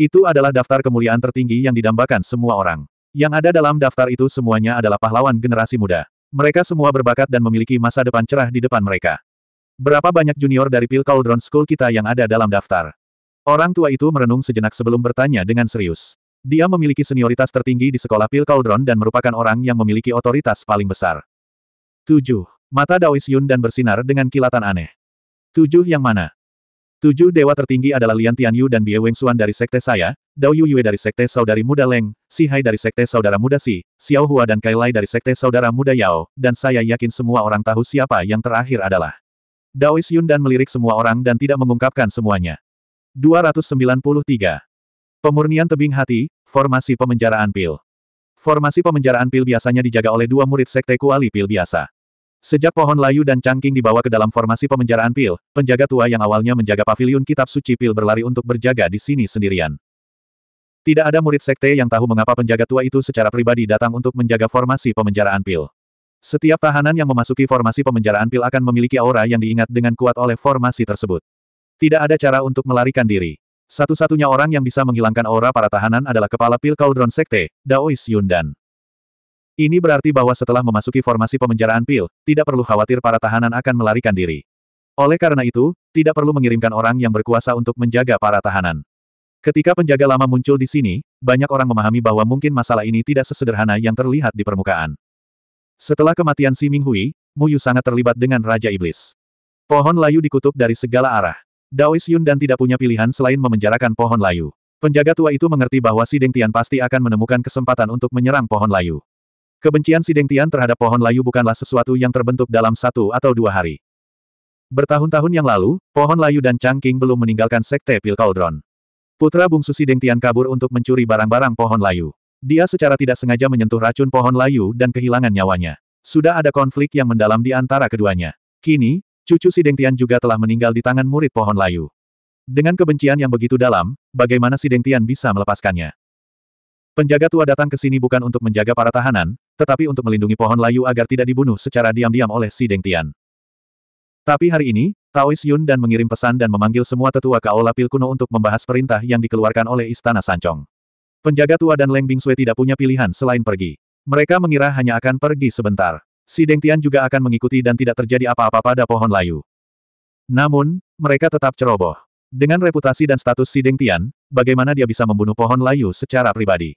Itu adalah daftar kemuliaan tertinggi yang didambakan semua orang. Yang ada dalam daftar itu semuanya adalah pahlawan generasi muda. Mereka semua berbakat dan memiliki masa depan cerah di depan mereka. Berapa banyak junior dari Pil Cauldron School kita yang ada dalam daftar? Orang tua itu merenung sejenak sebelum bertanya dengan serius. Dia memiliki senioritas tertinggi di sekolah Pil Cauldron dan merupakan orang yang memiliki otoritas paling besar. 7. Mata Daois Yun dan bersinar dengan kilatan aneh. 7 yang mana? Tujuh dewa tertinggi adalah Lian Tianyu dan Bie Xuan dari sekte saya, Dao Yu Yue dari sekte saudari muda Leng, Si Hai dari sekte saudara muda Si, Xiao Hua dan Kai Lai dari sekte saudara muda Yao, dan saya yakin semua orang tahu siapa yang terakhir adalah. Daois Yun dan melirik semua orang dan tidak mengungkapkan semuanya. 293. Pemurnian tebing hati, formasi pemenjaraan pil. Formasi pemenjaraan pil biasanya dijaga oleh dua murid sekte kuali pil biasa. Sejak pohon layu dan cangking dibawa ke dalam formasi pemenjaraan pil, penjaga tua yang awalnya menjaga paviliun kitab suci pil berlari untuk berjaga di sini sendirian. Tidak ada murid sekte yang tahu mengapa penjaga tua itu secara pribadi datang untuk menjaga formasi pemenjaraan pil. Setiap tahanan yang memasuki formasi pemenjaraan pil akan memiliki aura yang diingat dengan kuat oleh formasi tersebut. Tidak ada cara untuk melarikan diri. Satu-satunya orang yang bisa menghilangkan aura para tahanan adalah kepala pil Cauldron Sekte, Daois Yundan. Ini berarti bahwa setelah memasuki formasi pemenjaraan pil, tidak perlu khawatir para tahanan akan melarikan diri. Oleh karena itu, tidak perlu mengirimkan orang yang berkuasa untuk menjaga para tahanan. Ketika penjaga lama muncul di sini, banyak orang memahami bahwa mungkin masalah ini tidak sesederhana yang terlihat di permukaan. Setelah kematian Si Ming Hui, Mu Yu sangat terlibat dengan Raja Iblis. Pohon layu dikutuk dari segala arah. Daois Yun dan tidak punya pilihan selain memenjarakan pohon layu. Penjaga tua itu mengerti bahwa si Tian pasti akan menemukan kesempatan untuk menyerang pohon layu. Kebencian si Tian terhadap pohon layu bukanlah sesuatu yang terbentuk dalam satu atau dua hari. Bertahun-tahun yang lalu, pohon layu dan Changqing belum meninggalkan sekte Pil Cauldron. Putra bungsu si Tian kabur untuk mencuri barang-barang pohon layu. Dia secara tidak sengaja menyentuh racun pohon layu dan kehilangan nyawanya. Sudah ada konflik yang mendalam di antara keduanya. Kini, Cucu si Dengtian juga telah meninggal di tangan murid pohon layu. Dengan kebencian yang begitu dalam, bagaimana si Dengtian bisa melepaskannya? Penjaga tua datang ke sini bukan untuk menjaga para tahanan, tetapi untuk melindungi pohon layu agar tidak dibunuh secara diam-diam oleh si Dengtian. Tapi hari ini, Taois Yun dan mengirim pesan dan memanggil semua tetua ke Aula Pil Kuno untuk membahas perintah yang dikeluarkan oleh Istana Sancong. Penjaga tua dan Leng Bingsue tidak punya pilihan selain pergi. Mereka mengira hanya akan pergi sebentar si Dengtian juga akan mengikuti dan tidak terjadi apa-apa pada pohon layu. Namun, mereka tetap ceroboh. Dengan reputasi dan status si Dengtian, bagaimana dia bisa membunuh pohon layu secara pribadi?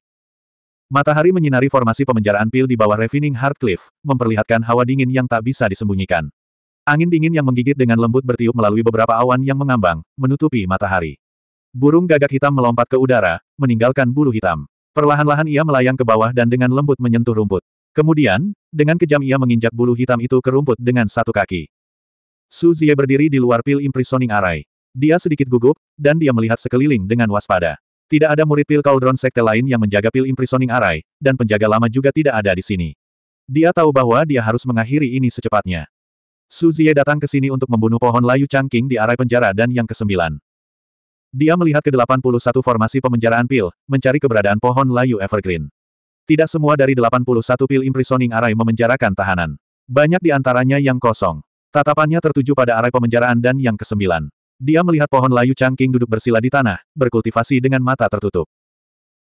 Matahari menyinari formasi pemenjaraan pil di bawah Refining Hard memperlihatkan hawa dingin yang tak bisa disembunyikan. Angin dingin yang menggigit dengan lembut bertiup melalui beberapa awan yang mengambang, menutupi matahari. Burung gagak hitam melompat ke udara, meninggalkan bulu hitam. Perlahan-lahan ia melayang ke bawah dan dengan lembut menyentuh rumput. Kemudian, dengan kejam ia menginjak bulu hitam itu ke rumput dengan satu kaki. Su Zie berdiri di luar pil imprisoning arai. Dia sedikit gugup, dan dia melihat sekeliling dengan waspada. Tidak ada murid pil Cauldron Sekte lain yang menjaga pil imprisoning arai, dan penjaga lama juga tidak ada di sini. Dia tahu bahwa dia harus mengakhiri ini secepatnya. Su Zie datang ke sini untuk membunuh pohon layu cangking di arai penjara dan yang kesembilan. Dia melihat ke-81 formasi pemenjaraan pil, mencari keberadaan pohon layu evergreen. Tidak semua dari 81 pil imprisoning arai memenjarakan tahanan. Banyak di antaranya yang kosong. Tatapannya tertuju pada arai pemenjaraan dan yang kesembilan. Dia melihat pohon layu cangking duduk bersila di tanah, berkultivasi dengan mata tertutup.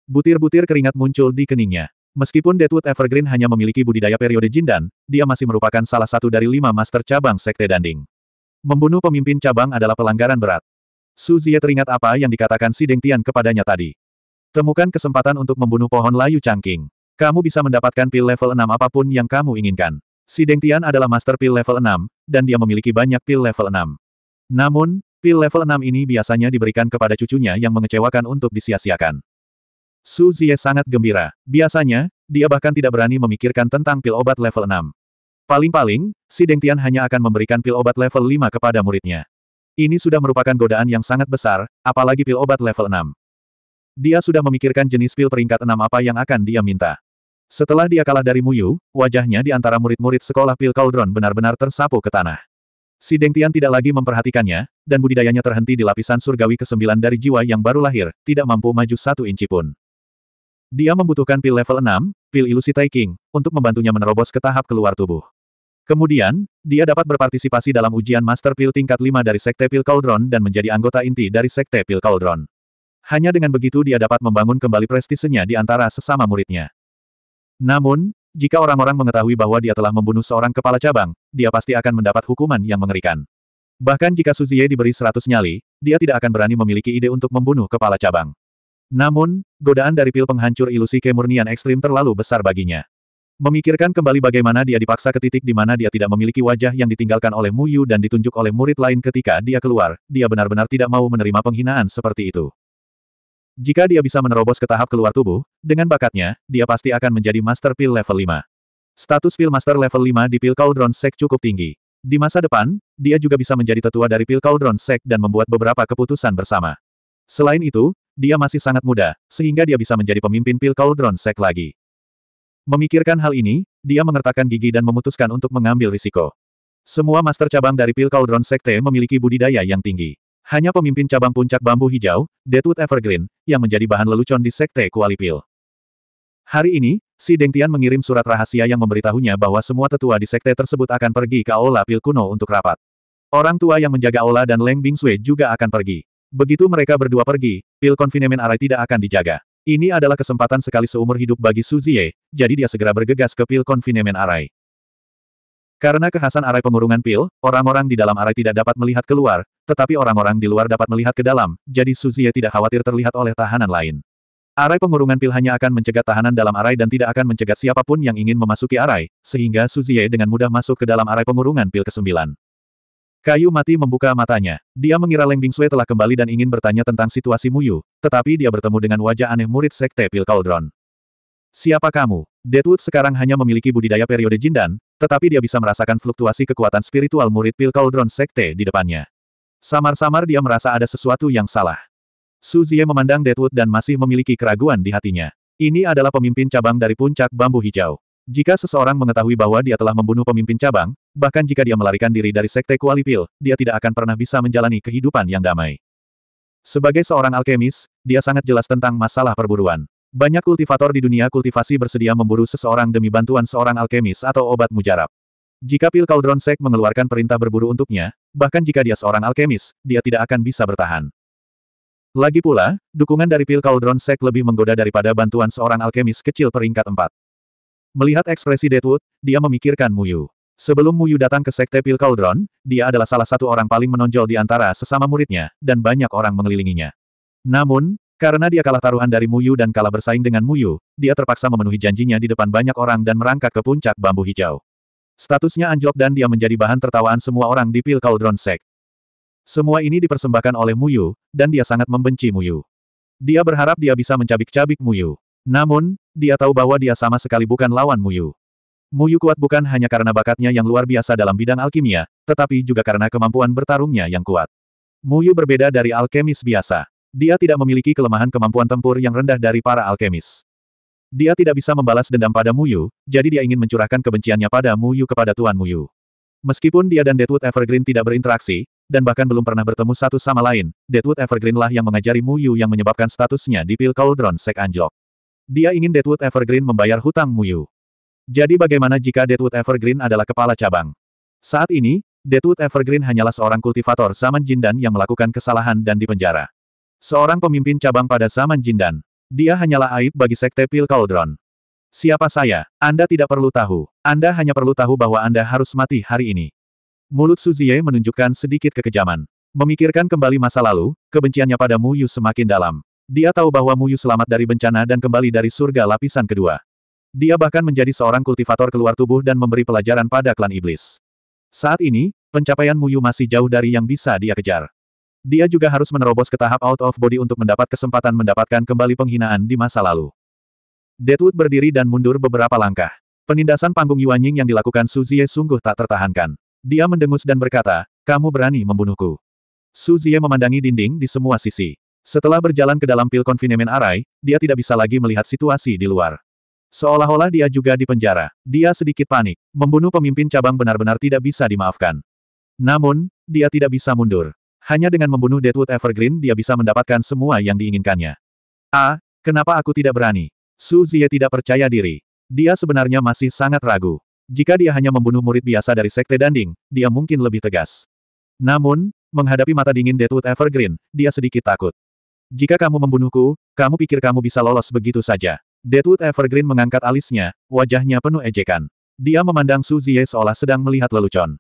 Butir-butir keringat muncul di keningnya. Meskipun Deadwood Evergreen hanya memiliki budidaya periode Jindan, dia masih merupakan salah satu dari lima master cabang Sekte Danding. Membunuh pemimpin cabang adalah pelanggaran berat. Su teringat apa yang dikatakan si Deng Tian kepadanya tadi. Temukan kesempatan untuk membunuh pohon layu cangking. Kamu bisa mendapatkan pil level 6 apapun yang kamu inginkan. Si Tian adalah master pil level 6, dan dia memiliki banyak pil level 6. Namun, pil level 6 ini biasanya diberikan kepada cucunya yang mengecewakan untuk disia-siakan. Su Zie sangat gembira. Biasanya, dia bahkan tidak berani memikirkan tentang pil obat level 6. Paling-paling, si Tian hanya akan memberikan pil obat level 5 kepada muridnya. Ini sudah merupakan godaan yang sangat besar, apalagi pil obat level 6. Dia sudah memikirkan jenis pil peringkat enam apa yang akan dia minta. Setelah dia kalah dari Muyu, wajahnya di antara murid-murid sekolah pil Cauldron benar-benar tersapu ke tanah. Si Tian tidak lagi memperhatikannya, dan budidayanya terhenti di lapisan surgawi ke-9 dari jiwa yang baru lahir, tidak mampu maju satu inci pun. Dia membutuhkan pil level 6, pil ilusi Taiking, untuk membantunya menerobos ke tahap keluar tubuh. Kemudian, dia dapat berpartisipasi dalam ujian Master Pil tingkat 5 dari Sekte Pil Cauldron dan menjadi anggota inti dari Sekte Pil Cauldron. Hanya dengan begitu dia dapat membangun kembali prestisenya di antara sesama muridnya. Namun, jika orang-orang mengetahui bahwa dia telah membunuh seorang kepala cabang, dia pasti akan mendapat hukuman yang mengerikan. Bahkan jika Suzie diberi seratus nyali, dia tidak akan berani memiliki ide untuk membunuh kepala cabang. Namun, godaan dari pil penghancur ilusi kemurnian ekstrim terlalu besar baginya. Memikirkan kembali bagaimana dia dipaksa ke titik di mana dia tidak memiliki wajah yang ditinggalkan oleh Mu Yu dan ditunjuk oleh murid lain ketika dia keluar, dia benar-benar tidak mau menerima penghinaan seperti itu. Jika dia bisa menerobos ke tahap keluar tubuh, dengan bakatnya, dia pasti akan menjadi Master Pill level 5. Status Pill Master level 5 di Pill Cauldron Sect cukup tinggi. Di masa depan, dia juga bisa menjadi tetua dari Pill Cauldron Sect dan membuat beberapa keputusan bersama. Selain itu, dia masih sangat muda, sehingga dia bisa menjadi pemimpin Pill Cauldron Sect lagi. Memikirkan hal ini, dia mengertakkan gigi dan memutuskan untuk mengambil risiko. Semua master cabang dari Pill Cauldron Sekte memiliki budidaya yang tinggi. Hanya pemimpin cabang puncak bambu hijau, Deadwood Evergreen, yang menjadi bahan lelucon di Sekte Kualipil. Hari ini, si Dengtian mengirim surat rahasia yang memberitahunya bahwa semua tetua di sekte tersebut akan pergi ke Aula Pil Kuno untuk rapat. Orang tua yang menjaga Aula dan Leng Bing Bingsui juga akan pergi. Begitu mereka berdua pergi, Pil Konfinemen Arai tidak akan dijaga. Ini adalah kesempatan sekali seumur hidup bagi Su Suzie, jadi dia segera bergegas ke Pil Konfinemen Arai. Karena kekhasan arai pengurungan pil, orang-orang di dalam arai tidak dapat melihat keluar, tetapi orang-orang di luar dapat melihat ke dalam, jadi Suzie tidak khawatir terlihat oleh tahanan lain. Arai pengurungan pil hanya akan mencegat tahanan dalam arai dan tidak akan mencegat siapapun yang ingin memasuki arai, sehingga Suzie dengan mudah masuk ke dalam arai pengurungan pil ke-9. Kayu mati membuka matanya. Dia mengira Leng Bingsue telah kembali dan ingin bertanya tentang situasi Muyu, tetapi dia bertemu dengan wajah aneh murid Sekte Pil Cauldron. Siapa kamu? Deadwood sekarang hanya memiliki budidaya periode Jindan, tetapi dia bisa merasakan fluktuasi kekuatan spiritual murid Pil Cauldron Sekte di depannya. Samar-samar dia merasa ada sesuatu yang salah. Su memandang Deadwood dan masih memiliki keraguan di hatinya. Ini adalah pemimpin cabang dari puncak bambu hijau. Jika seseorang mengetahui bahwa dia telah membunuh pemimpin cabang, bahkan jika dia melarikan diri dari Sekte Kuali Pil, dia tidak akan pernah bisa menjalani kehidupan yang damai. Sebagai seorang alkemis, dia sangat jelas tentang masalah perburuan. Banyak kultivator di dunia kultivasi bersedia memburu seseorang demi bantuan seorang alkemis atau obat mujarab. Jika Pil Cauldron Sek mengeluarkan perintah berburu untuknya, bahkan jika dia seorang alkemis, dia tidak akan bisa bertahan. Lagi pula, dukungan dari Pil Cauldron Sek lebih menggoda daripada bantuan seorang alkemis kecil peringkat 4. Melihat ekspresi Deadwood, dia memikirkan Muyu. Sebelum Muyu datang ke Sekte Pil Cauldron, dia adalah salah satu orang paling menonjol di antara sesama muridnya, dan banyak orang mengelilinginya. Namun, karena dia kalah taruhan dari Muyu dan kalah bersaing dengan Muyu, dia terpaksa memenuhi janjinya di depan banyak orang dan merangkak ke puncak bambu hijau. Statusnya anjlok dan dia menjadi bahan tertawaan semua orang di Pil Cauldron Sect. Semua ini dipersembahkan oleh Muyu, dan dia sangat membenci Muyu. Dia berharap dia bisa mencabik-cabik Muyu. Namun, dia tahu bahwa dia sama sekali bukan lawan Muyu. Muyu kuat bukan hanya karena bakatnya yang luar biasa dalam bidang alkimia, tetapi juga karena kemampuan bertarungnya yang kuat. Muyu berbeda dari alkemis biasa. Dia tidak memiliki kelemahan kemampuan tempur yang rendah dari para alkemis. Dia tidak bisa membalas dendam pada Muyu, jadi dia ingin mencurahkan kebenciannya pada Muyu kepada Tuan Muyu. Meskipun dia dan Deadwood Evergreen tidak berinteraksi, dan bahkan belum pernah bertemu satu sama lain, Deadwood Evergreen lah yang mengajari Muyu yang menyebabkan statusnya di Pil Cauldron Sek Anjlok. Dia ingin Deadwood Evergreen membayar hutang Muyu. Jadi bagaimana jika Deadwood Evergreen adalah kepala cabang? Saat ini, Deadwood Evergreen hanyalah seorang kultivator zaman Jindan yang melakukan kesalahan dan dipenjara. Seorang pemimpin cabang pada zaman Jindan. Dia hanyalah aib bagi sekte Pil Cauldron. Siapa saya? Anda tidak perlu tahu. Anda hanya perlu tahu bahwa Anda harus mati hari ini. Mulut Suzie menunjukkan sedikit kekejaman. Memikirkan kembali masa lalu, kebenciannya pada Mu Yu semakin dalam. Dia tahu bahwa Mu Yu selamat dari bencana dan kembali dari surga lapisan kedua. Dia bahkan menjadi seorang kultivator keluar tubuh dan memberi pelajaran pada klan iblis. Saat ini, pencapaian Mu Yu masih jauh dari yang bisa dia kejar. Dia juga harus menerobos ke tahap out of body untuk mendapat kesempatan mendapatkan kembali penghinaan di masa lalu. Deadwood berdiri dan mundur beberapa langkah. Penindasan panggung Yuan Ying yang dilakukan Su Zie sungguh tak tertahankan. Dia mendengus dan berkata, kamu berani membunuhku. Su Zie memandangi dinding di semua sisi. Setelah berjalan ke dalam pil konfinemen arai, dia tidak bisa lagi melihat situasi di luar. Seolah-olah dia juga dipenjara. Dia sedikit panik. Membunuh pemimpin cabang benar-benar tidak bisa dimaafkan. Namun, dia tidak bisa mundur. Hanya dengan membunuh Deadwood Evergreen dia bisa mendapatkan semua yang diinginkannya. A. Ah, kenapa aku tidak berani? Su Zie tidak percaya diri. Dia sebenarnya masih sangat ragu. Jika dia hanya membunuh murid biasa dari Sekte Danding, dia mungkin lebih tegas. Namun, menghadapi mata dingin Deadwood Evergreen, dia sedikit takut. Jika kamu membunuhku, kamu pikir kamu bisa lolos begitu saja. Deadwood Evergreen mengangkat alisnya, wajahnya penuh ejekan. Dia memandang Su Zie seolah sedang melihat lelucon.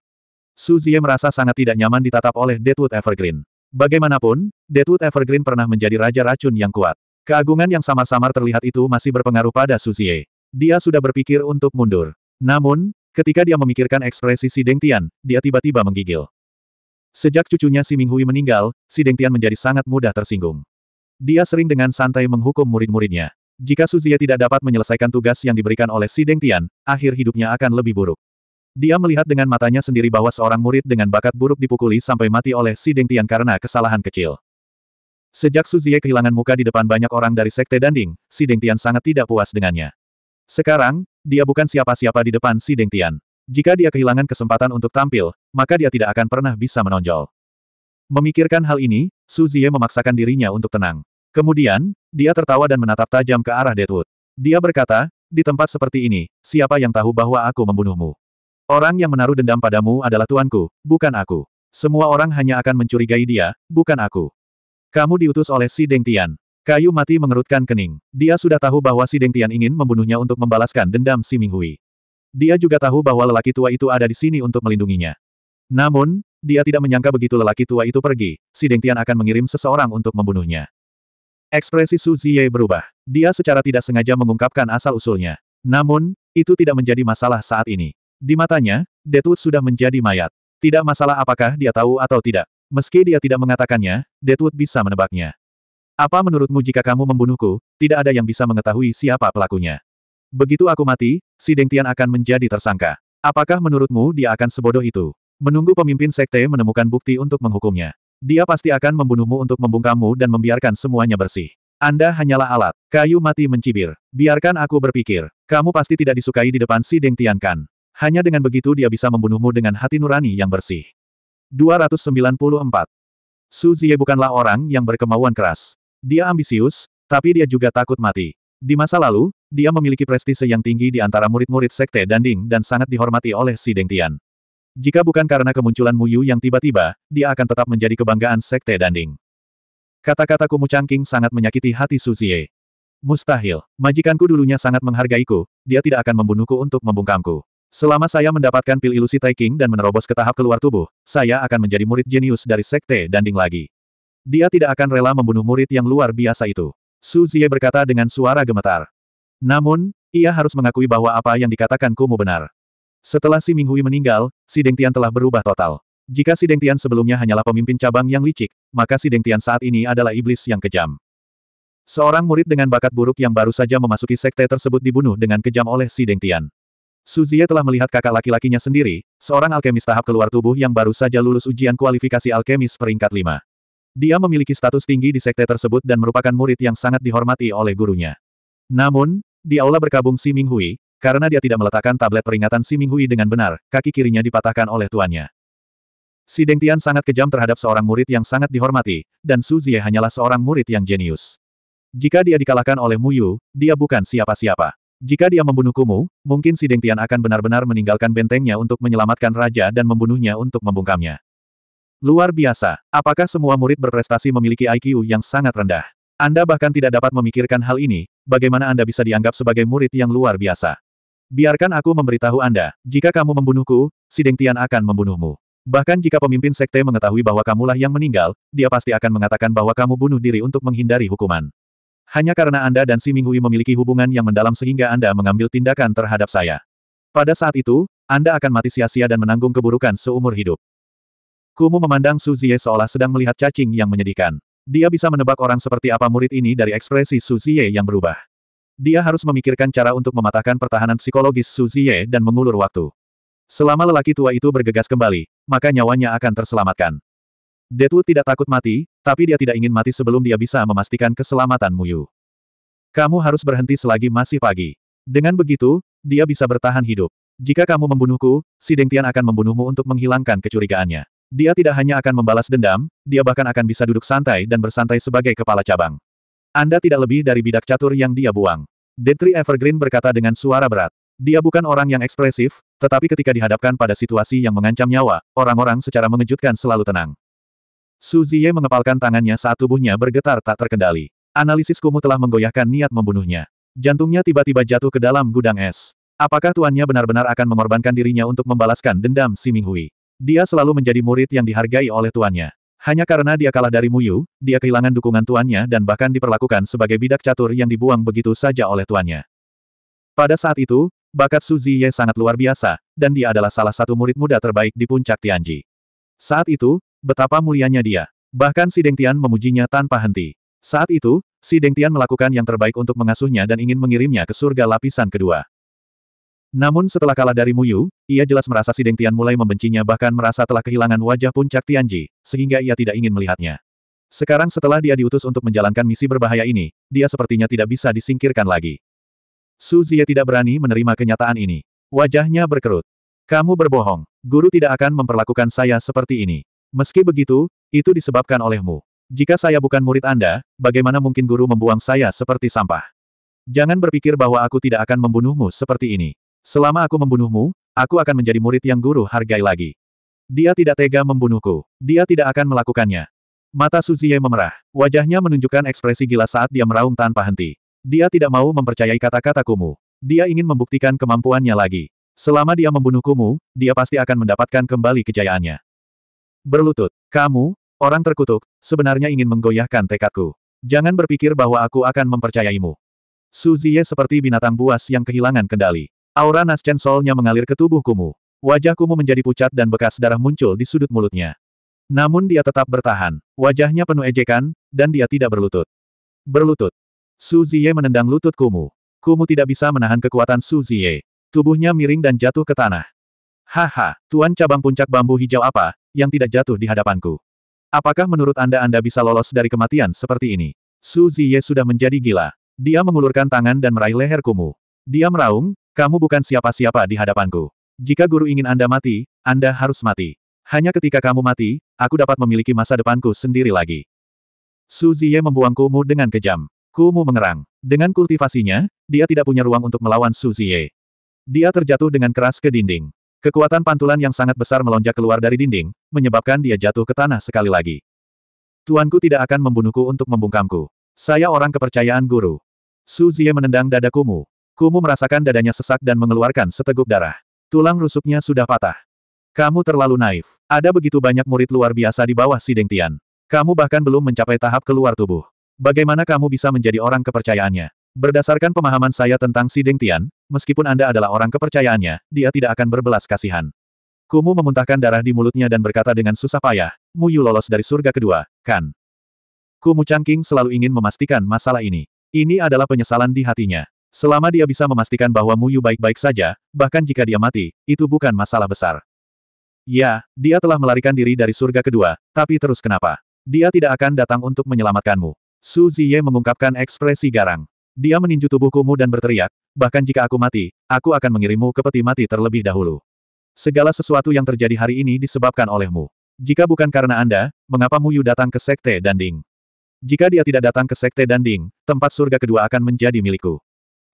Su Zie merasa sangat tidak nyaman ditatap oleh Deadwood Evergreen. Bagaimanapun, Deadwood Evergreen pernah menjadi raja racun yang kuat. Keagungan yang samar-samar terlihat itu masih berpengaruh pada Su Zie. Dia sudah berpikir untuk mundur. Namun, ketika dia memikirkan ekspresi si Deng Tian, dia tiba-tiba menggigil. Sejak cucunya si Ming Hui meninggal, si Deng Tian menjadi sangat mudah tersinggung. Dia sering dengan santai menghukum murid-muridnya. Jika Su tidak dapat menyelesaikan tugas yang diberikan oleh si Deng Tian, akhir hidupnya akan lebih buruk. Dia melihat dengan matanya sendiri bahwa seorang murid dengan bakat buruk dipukuli sampai mati oleh si Deng Tian karena kesalahan kecil. Sejak Su Suzie kehilangan muka di depan banyak orang dari Sekte Danding, si Deng Tian sangat tidak puas dengannya. Sekarang, dia bukan siapa-siapa di depan si Deng Tian. Jika dia kehilangan kesempatan untuk tampil, maka dia tidak akan pernah bisa menonjol. Memikirkan hal ini, Su Zie memaksakan dirinya untuk tenang. Kemudian, dia tertawa dan menatap tajam ke arah Deadwood. Dia berkata, di tempat seperti ini, siapa yang tahu bahwa aku membunuhmu? Orang yang menaruh dendam padamu adalah tuanku, bukan aku. Semua orang hanya akan mencurigai dia, bukan aku. Kamu diutus oleh si Deng Tian. Kayu mati mengerutkan kening. Dia sudah tahu bahwa si Deng Tian ingin membunuhnya untuk membalaskan dendam si Minghui. Dia juga tahu bahwa lelaki tua itu ada di sini untuk melindunginya. Namun, dia tidak menyangka begitu lelaki tua itu pergi, si Deng Tian akan mengirim seseorang untuk membunuhnya. Ekspresi Su Ziye berubah. Dia secara tidak sengaja mengungkapkan asal-usulnya. Namun, itu tidak menjadi masalah saat ini. Di matanya, Detwood sudah menjadi mayat. Tidak masalah apakah dia tahu atau tidak. Meski dia tidak mengatakannya, Detwood bisa menebaknya. Apa menurutmu jika kamu membunuhku, tidak ada yang bisa mengetahui siapa pelakunya. Begitu aku mati, si Deng akan menjadi tersangka. Apakah menurutmu dia akan sebodoh itu? Menunggu pemimpin sekte menemukan bukti untuk menghukumnya. Dia pasti akan membunuhmu untuk membungkammu dan membiarkan semuanya bersih. Anda hanyalah alat. Kayu mati mencibir. Biarkan aku berpikir. Kamu pasti tidak disukai di depan si Deng Tian Kan. Hanya dengan begitu dia bisa membunuhmu dengan hati nurani yang bersih. 294. Su Jie bukanlah orang yang berkemauan keras. Dia ambisius, tapi dia juga takut mati. Di masa lalu, dia memiliki prestise yang tinggi di antara murid-murid sekte Danding dan sangat dihormati oleh Si Deng Tian. Jika bukan karena kemunculan Mu Yu yang tiba-tiba, dia akan tetap menjadi kebanggaan sekte Danding. Kata-kata Kumu Changking sangat menyakiti hati Su Jie. Mustahil, majikanku dulunya sangat menghargaiku, dia tidak akan membunuhku untuk membungkamku. Selama saya mendapatkan pil ilusi Taiking dan menerobos ke tahap keluar tubuh, saya akan menjadi murid jenius dari Sekte Danding lagi. Dia tidak akan rela membunuh murid yang luar biasa itu. Su Zie berkata dengan suara gemetar. Namun, ia harus mengakui bahwa apa yang dikatakan Kumu benar. Setelah si Minghui meninggal, si Dengtian telah berubah total. Jika si Dengtian sebelumnya hanyalah pemimpin cabang yang licik, maka si Dengtian saat ini adalah iblis yang kejam. Seorang murid dengan bakat buruk yang baru saja memasuki sekte tersebut dibunuh dengan kejam oleh si Dengtian. Suzie telah melihat kakak laki-lakinya sendiri, seorang alkemis tahap keluar tubuh yang baru saja lulus ujian kualifikasi alkemis peringkat 5. Dia memiliki status tinggi di sekte tersebut dan merupakan murid yang sangat dihormati oleh gurunya. Namun, di aula berkabung Si Minghui, karena dia tidak meletakkan tablet peringatan Si Minghui dengan benar, kaki kirinya dipatahkan oleh tuannya. Si Tian sangat kejam terhadap seorang murid yang sangat dihormati, dan Su Zie hanyalah seorang murid yang jenius. Jika dia dikalahkan oleh Mu Yu, dia bukan siapa-siapa. Jika dia membunuhkumu, mungkin si Tian akan benar-benar meninggalkan bentengnya untuk menyelamatkan raja dan membunuhnya untuk membungkamnya. Luar biasa, apakah semua murid berprestasi memiliki IQ yang sangat rendah? Anda bahkan tidak dapat memikirkan hal ini, bagaimana Anda bisa dianggap sebagai murid yang luar biasa? Biarkan aku memberitahu Anda, jika kamu membunuhku, si Tian akan membunuhmu. Bahkan jika pemimpin sekte mengetahui bahwa kamulah yang meninggal, dia pasti akan mengatakan bahwa kamu bunuh diri untuk menghindari hukuman. Hanya karena Anda dan si Minghui memiliki hubungan yang mendalam sehingga Anda mengambil tindakan terhadap saya. Pada saat itu, Anda akan mati sia-sia dan menanggung keburukan seumur hidup. Kumu memandang Su Zie seolah sedang melihat cacing yang menyedihkan. Dia bisa menebak orang seperti apa murid ini dari ekspresi Su Zie yang berubah. Dia harus memikirkan cara untuk mematahkan pertahanan psikologis Su Zie dan mengulur waktu. Selama lelaki tua itu bergegas kembali, maka nyawanya akan terselamatkan. Detu tidak takut mati, tapi dia tidak ingin mati sebelum dia bisa memastikan keselamatan Muyu. Kamu harus berhenti selagi masih pagi. Dengan begitu, dia bisa bertahan hidup. Jika kamu membunuhku, si Tian akan membunuhmu untuk menghilangkan kecurigaannya. Dia tidak hanya akan membalas dendam, dia bahkan akan bisa duduk santai dan bersantai sebagai kepala cabang. Anda tidak lebih dari bidak catur yang dia buang. Detri Evergreen berkata dengan suara berat. Dia bukan orang yang ekspresif, tetapi ketika dihadapkan pada situasi yang mengancam nyawa, orang-orang secara mengejutkan selalu tenang. Su Ziye mengepalkan tangannya saat tubuhnya bergetar tak terkendali. Analisis Kumu telah menggoyahkan niat membunuhnya. Jantungnya tiba-tiba jatuh ke dalam gudang es. Apakah tuannya benar-benar akan mengorbankan dirinya untuk membalaskan dendam si Hui? Dia selalu menjadi murid yang dihargai oleh tuannya. Hanya karena dia kalah dari Muyu, dia kehilangan dukungan tuannya dan bahkan diperlakukan sebagai bidak catur yang dibuang begitu saja oleh tuannya. Pada saat itu, bakat Su Ziye sangat luar biasa, dan dia adalah salah satu murid muda terbaik di puncak Tianji. Saat itu, Betapa mulianya dia. Bahkan si Dengtian memujinya tanpa henti. Saat itu, si Dengtian melakukan yang terbaik untuk mengasuhnya dan ingin mengirimnya ke surga lapisan kedua. Namun setelah kalah dari Muyu, ia jelas merasa si Dengtian mulai membencinya bahkan merasa telah kehilangan wajah puncak Tianji, sehingga ia tidak ingin melihatnya. Sekarang setelah dia diutus untuk menjalankan misi berbahaya ini, dia sepertinya tidak bisa disingkirkan lagi. Su Zia tidak berani menerima kenyataan ini. Wajahnya berkerut. Kamu berbohong. Guru tidak akan memperlakukan saya seperti ini. Meski begitu, itu disebabkan olehmu. Jika saya bukan murid Anda, bagaimana mungkin guru membuang saya seperti sampah? Jangan berpikir bahwa aku tidak akan membunuhmu seperti ini. Selama aku membunuhmu, aku akan menjadi murid yang guru hargai lagi. Dia tidak tega membunuhku. Dia tidak akan melakukannya. Mata Suzie memerah. Wajahnya menunjukkan ekspresi gila saat dia meraung tanpa henti. Dia tidak mau mempercayai kata-kata Kumu. Dia ingin membuktikan kemampuannya lagi. Selama dia membunuh Kumu, dia pasti akan mendapatkan kembali kejayaannya. Berlutut. Kamu, orang terkutuk, sebenarnya ingin menggoyahkan tekadku. Jangan berpikir bahwa aku akan mempercayaimu. Su Ziye seperti binatang buas yang kehilangan kendali. Aura Naschen solnya mengalir ke tubuh Kumu. Wajah Kumu menjadi pucat dan bekas darah muncul di sudut mulutnya. Namun dia tetap bertahan. Wajahnya penuh ejekan, dan dia tidak berlutut. Berlutut. Su Ziye menendang lutut Kumu. Kumu tidak bisa menahan kekuatan Su Ziye. Tubuhnya miring dan jatuh ke tanah. Haha, Tuan cabang puncak bambu hijau apa, yang tidak jatuh di hadapanku. Apakah menurut Anda Anda bisa lolos dari kematian seperti ini? Su Ziye sudah menjadi gila. Dia mengulurkan tangan dan meraih leher Kumu. Dia meraung, kamu bukan siapa-siapa di hadapanku. Jika guru ingin Anda mati, Anda harus mati. Hanya ketika kamu mati, aku dapat memiliki masa depanku sendiri lagi. Su Ziye membuang Kumu dengan kejam. Kumu mengerang. Dengan kultivasinya, dia tidak punya ruang untuk melawan Su Ziye. Dia terjatuh dengan keras ke dinding. Kekuatan pantulan yang sangat besar melonjak keluar dari dinding, menyebabkan dia jatuh ke tanah sekali lagi. Tuanku tidak akan membunuhku untuk membungkamku. Saya orang kepercayaan guru. Su Zie menendang dada Kumu. Kumu merasakan dadanya sesak dan mengeluarkan seteguk darah. Tulang rusuknya sudah patah. Kamu terlalu naif. Ada begitu banyak murid luar biasa di bawah si Tian. Kamu bahkan belum mencapai tahap keluar tubuh. Bagaimana kamu bisa menjadi orang kepercayaannya? Berdasarkan pemahaman saya tentang si Deng Tian, meskipun Anda adalah orang kepercayaannya, dia tidak akan berbelas kasihan. Kumu memuntahkan darah di mulutnya dan berkata dengan susah payah, Mu Yu lolos dari surga kedua, kan? Kumu Changqing selalu ingin memastikan masalah ini. Ini adalah penyesalan di hatinya. Selama dia bisa memastikan bahwa Mu Yu baik-baik saja, bahkan jika dia mati, itu bukan masalah besar. Ya, dia telah melarikan diri dari surga kedua, tapi terus kenapa? Dia tidak akan datang untuk menyelamatkanmu. Su Ziye mengungkapkan ekspresi garang. Dia meninju tubuhkumu dan berteriak, bahkan jika aku mati, aku akan mengirimmu ke peti mati terlebih dahulu. Segala sesuatu yang terjadi hari ini disebabkan olehmu. Jika bukan karena Anda, mengapa Mu Yu datang ke Sekte Danding? Jika dia tidak datang ke Sekte Danding, tempat surga kedua akan menjadi milikku.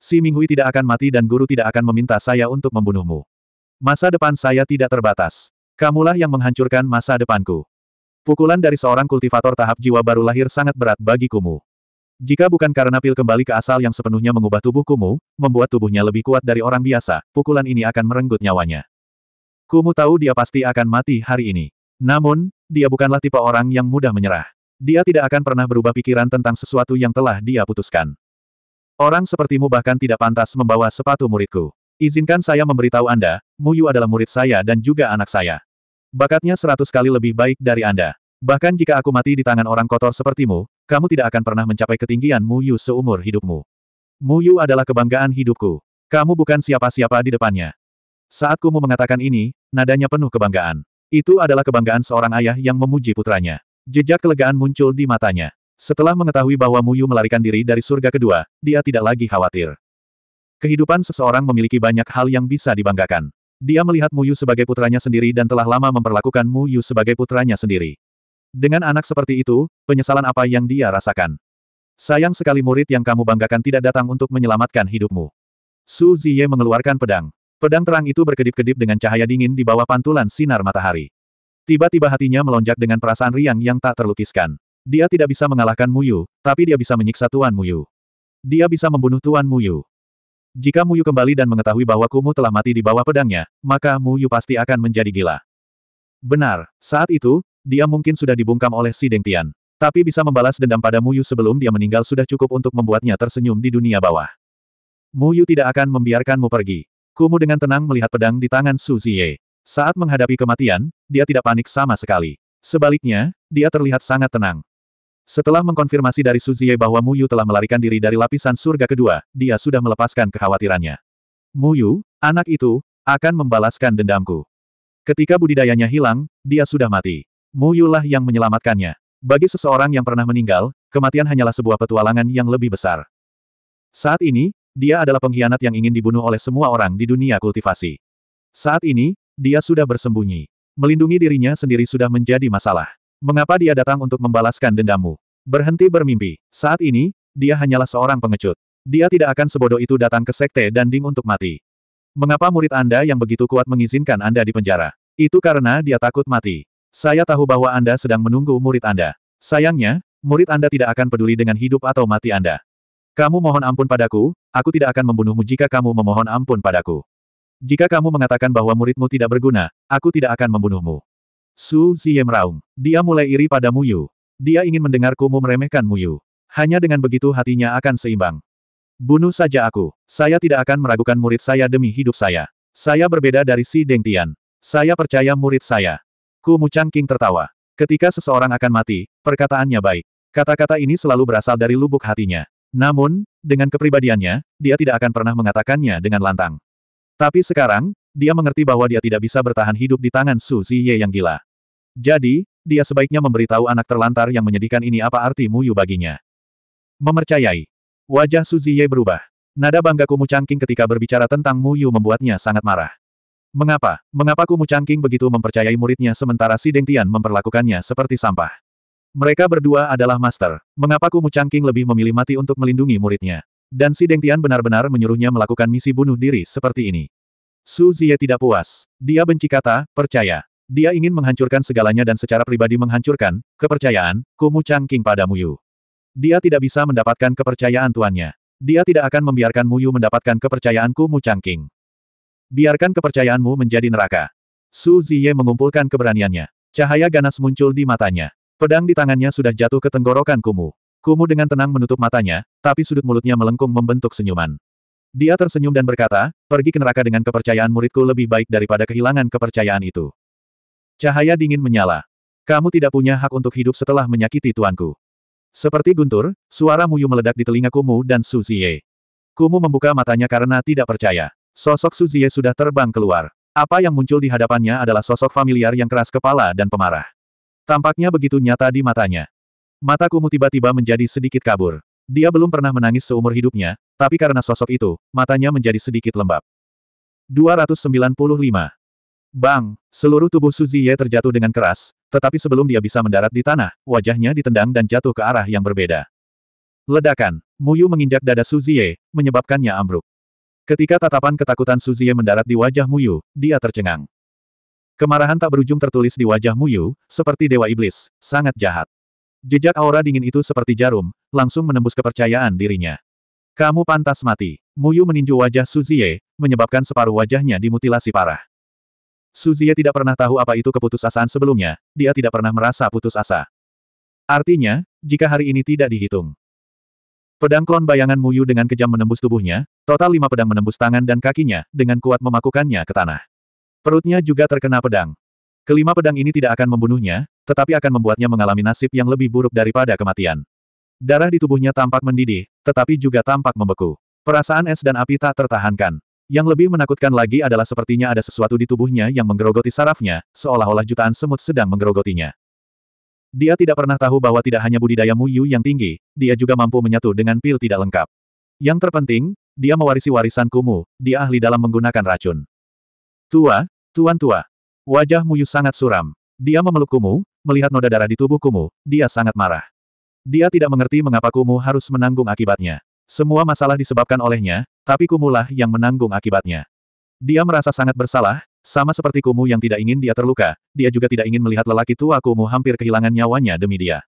Si Minghui tidak akan mati dan guru tidak akan meminta saya untuk membunuhmu. Masa depan saya tidak terbatas. Kamulah yang menghancurkan masa depanku. Pukulan dari seorang kultivator tahap jiwa baru lahir sangat berat bagi Kumu. Jika bukan karena pil kembali ke asal yang sepenuhnya mengubah tubuh Kumu, membuat tubuhnya lebih kuat dari orang biasa, pukulan ini akan merenggut nyawanya. Kumu tahu dia pasti akan mati hari ini. Namun, dia bukanlah tipe orang yang mudah menyerah. Dia tidak akan pernah berubah pikiran tentang sesuatu yang telah dia putuskan. Orang sepertimu bahkan tidak pantas membawa sepatu muridku. Izinkan saya memberitahu Anda, Muyu adalah murid saya dan juga anak saya. Bakatnya seratus kali lebih baik dari Anda. Bahkan jika aku mati di tangan orang kotor sepertimu, kamu tidak akan pernah mencapai ketinggian Mu Yu seumur hidupmu. Mu Yu adalah kebanggaan hidupku. Kamu bukan siapa-siapa di depannya. Saat Kumu mengatakan ini, nadanya penuh kebanggaan. Itu adalah kebanggaan seorang ayah yang memuji putranya. Jejak kelegaan muncul di matanya. Setelah mengetahui bahwa Mu Yu melarikan diri dari surga kedua, dia tidak lagi khawatir. Kehidupan seseorang memiliki banyak hal yang bisa dibanggakan. Dia melihat Mu Yu sebagai putranya sendiri dan telah lama memperlakukan Mu Yu sebagai putranya sendiri. Dengan anak seperti itu, penyesalan apa yang dia rasakan? Sayang sekali murid yang kamu banggakan tidak datang untuk menyelamatkan hidupmu. Su Ziye mengeluarkan pedang. Pedang terang itu berkedip-kedip dengan cahaya dingin di bawah pantulan sinar matahari. Tiba-tiba hatinya melonjak dengan perasaan riang yang tak terlukiskan. Dia tidak bisa mengalahkan Muyu, tapi dia bisa menyiksa Tuan Muyu. Dia bisa membunuh Tuan Muyu. Jika Muyu kembali dan mengetahui bahwa Kumu telah mati di bawah pedangnya, maka Muyu pasti akan menjadi gila. Benar, saat itu, dia mungkin sudah dibungkam oleh si Deng Tian. Tapi bisa membalas dendam pada Mu Yu sebelum dia meninggal sudah cukup untuk membuatnya tersenyum di dunia bawah. Mu Yu tidak akan membiarkanmu pergi. Kumu dengan tenang melihat pedang di tangan Su Ziye. Saat menghadapi kematian, dia tidak panik sama sekali. Sebaliknya, dia terlihat sangat tenang. Setelah mengkonfirmasi dari Su Ziye bahwa Mu Yu telah melarikan diri dari lapisan surga kedua, dia sudah melepaskan kekhawatirannya. Mu Yu, anak itu, akan membalaskan dendamku. Ketika budidayanya hilang, dia sudah mati. Mu lah yang menyelamatkannya. Bagi seseorang yang pernah meninggal, kematian hanyalah sebuah petualangan yang lebih besar. Saat ini, dia adalah pengkhianat yang ingin dibunuh oleh semua orang di dunia kultivasi. Saat ini, dia sudah bersembunyi. Melindungi dirinya sendiri sudah menjadi masalah. Mengapa dia datang untuk membalaskan dendammu? Berhenti bermimpi. Saat ini, dia hanyalah seorang pengecut. Dia tidak akan sebodoh itu datang ke sekte Danding untuk mati. Mengapa murid Anda yang begitu kuat mengizinkan Anda di penjara? Itu karena dia takut mati. Saya tahu bahwa Anda sedang menunggu murid Anda. Sayangnya, murid Anda tidak akan peduli dengan hidup atau mati Anda. Kamu mohon ampun padaku, aku tidak akan membunuhmu jika kamu memohon ampun padaku. Jika kamu mengatakan bahwa muridmu tidak berguna, aku tidak akan membunuhmu. Su Ziye meraung. Dia mulai iri pada Muyu. Dia ingin kumu meremehkan Muyu. Hanya dengan begitu hatinya akan seimbang. Bunuh saja aku. Saya tidak akan meragukan murid saya demi hidup saya. Saya berbeda dari si Deng Tian. Saya percaya murid saya. Ku Muchang King tertawa. Ketika seseorang akan mati, perkataannya baik. Kata-kata ini selalu berasal dari lubuk hatinya. Namun, dengan kepribadiannya, dia tidak akan pernah mengatakannya dengan lantang. Tapi sekarang, dia mengerti bahwa dia tidak bisa bertahan hidup di tangan Su Ziye yang gila. Jadi, dia sebaiknya memberitahu anak terlantar yang menyedihkan ini apa arti Muyu baginya. Memercayai. Wajah Su Ziye berubah. Nada bangga Kumu Cangking ketika berbicara tentang Muyu membuatnya sangat marah. Mengapa? Mengapa Kumu Changking begitu mempercayai muridnya sementara si Deng Tian memperlakukannya seperti sampah? Mereka berdua adalah master. Mengapa Kumu Changking lebih memilih mati untuk melindungi muridnya? Dan si Deng Tian benar-benar menyuruhnya melakukan misi bunuh diri seperti ini. Su Jie tidak puas. Dia benci kata, percaya. Dia ingin menghancurkan segalanya dan secara pribadi menghancurkan, kepercayaan, Kumu Changking pada Muyu. Dia tidak bisa mendapatkan kepercayaan tuannya. Dia tidak akan membiarkan Muyu mendapatkan kepercayaan Kumu Changking. Biarkan kepercayaanmu menjadi neraka. Su Ziye mengumpulkan keberaniannya. Cahaya ganas muncul di matanya. Pedang di tangannya sudah jatuh ke tenggorokan Kumu. Kumu dengan tenang menutup matanya, tapi sudut mulutnya melengkung membentuk senyuman. Dia tersenyum dan berkata, pergi ke neraka dengan kepercayaan muridku lebih baik daripada kehilangan kepercayaan itu. Cahaya dingin menyala. Kamu tidak punya hak untuk hidup setelah menyakiti tuanku. Seperti guntur, suara Muyu meledak di telinga Kumu dan Su Ziye. Kumu membuka matanya karena tidak percaya. Sosok Suzie sudah terbang keluar. Apa yang muncul di hadapannya adalah sosok familiar yang keras kepala dan pemarah. Tampaknya begitu nyata di matanya. Mata Kumu tiba-tiba menjadi sedikit kabur. Dia belum pernah menangis seumur hidupnya, tapi karena sosok itu, matanya menjadi sedikit lembab. 295. Bang, seluruh tubuh Suzie terjatuh dengan keras, tetapi sebelum dia bisa mendarat di tanah, wajahnya ditendang dan jatuh ke arah yang berbeda. Ledakan, Muyu menginjak dada Suzie, menyebabkannya ambruk. Ketika tatapan ketakutan Suzie mendarat di wajah Muyu, dia tercengang. Kemarahan tak berujung tertulis di wajah Muyu, seperti dewa iblis, sangat jahat. Jejak aura dingin itu seperti jarum, langsung menembus kepercayaan dirinya. Kamu pantas mati. Muyu meninju wajah Suzie, menyebabkan separuh wajahnya dimutilasi parah. Suzie tidak pernah tahu apa itu keputusasaan sebelumnya, dia tidak pernah merasa putus asa. Artinya, jika hari ini tidak dihitung, Pedang klon bayangan Muyu dengan kejam menembus tubuhnya, total lima pedang menembus tangan dan kakinya, dengan kuat memakukannya ke tanah. Perutnya juga terkena pedang. Kelima pedang ini tidak akan membunuhnya, tetapi akan membuatnya mengalami nasib yang lebih buruk daripada kematian. Darah di tubuhnya tampak mendidih, tetapi juga tampak membeku. Perasaan es dan api tak tertahankan. Yang lebih menakutkan lagi adalah sepertinya ada sesuatu di tubuhnya yang menggerogoti sarafnya, seolah-olah jutaan semut sedang menggerogotinya. Dia tidak pernah tahu bahwa tidak hanya budidaya Mu Yu yang tinggi, dia juga mampu menyatu dengan pil tidak lengkap. Yang terpenting, dia mewarisi warisan Kumu, dia ahli dalam menggunakan racun. Tua, tuan tua. Wajah Mu Yu sangat suram. Dia memeluk Kumu, melihat noda darah di tubuh Kumu, dia sangat marah. Dia tidak mengerti mengapa Kumu harus menanggung akibatnya. Semua masalah disebabkan olehnya, tapi Kumulah yang menanggung akibatnya. Dia merasa sangat bersalah, sama seperti Kumu yang tidak ingin dia terluka, dia juga tidak ingin melihat lelaki tua Kumu hampir kehilangan nyawanya demi dia.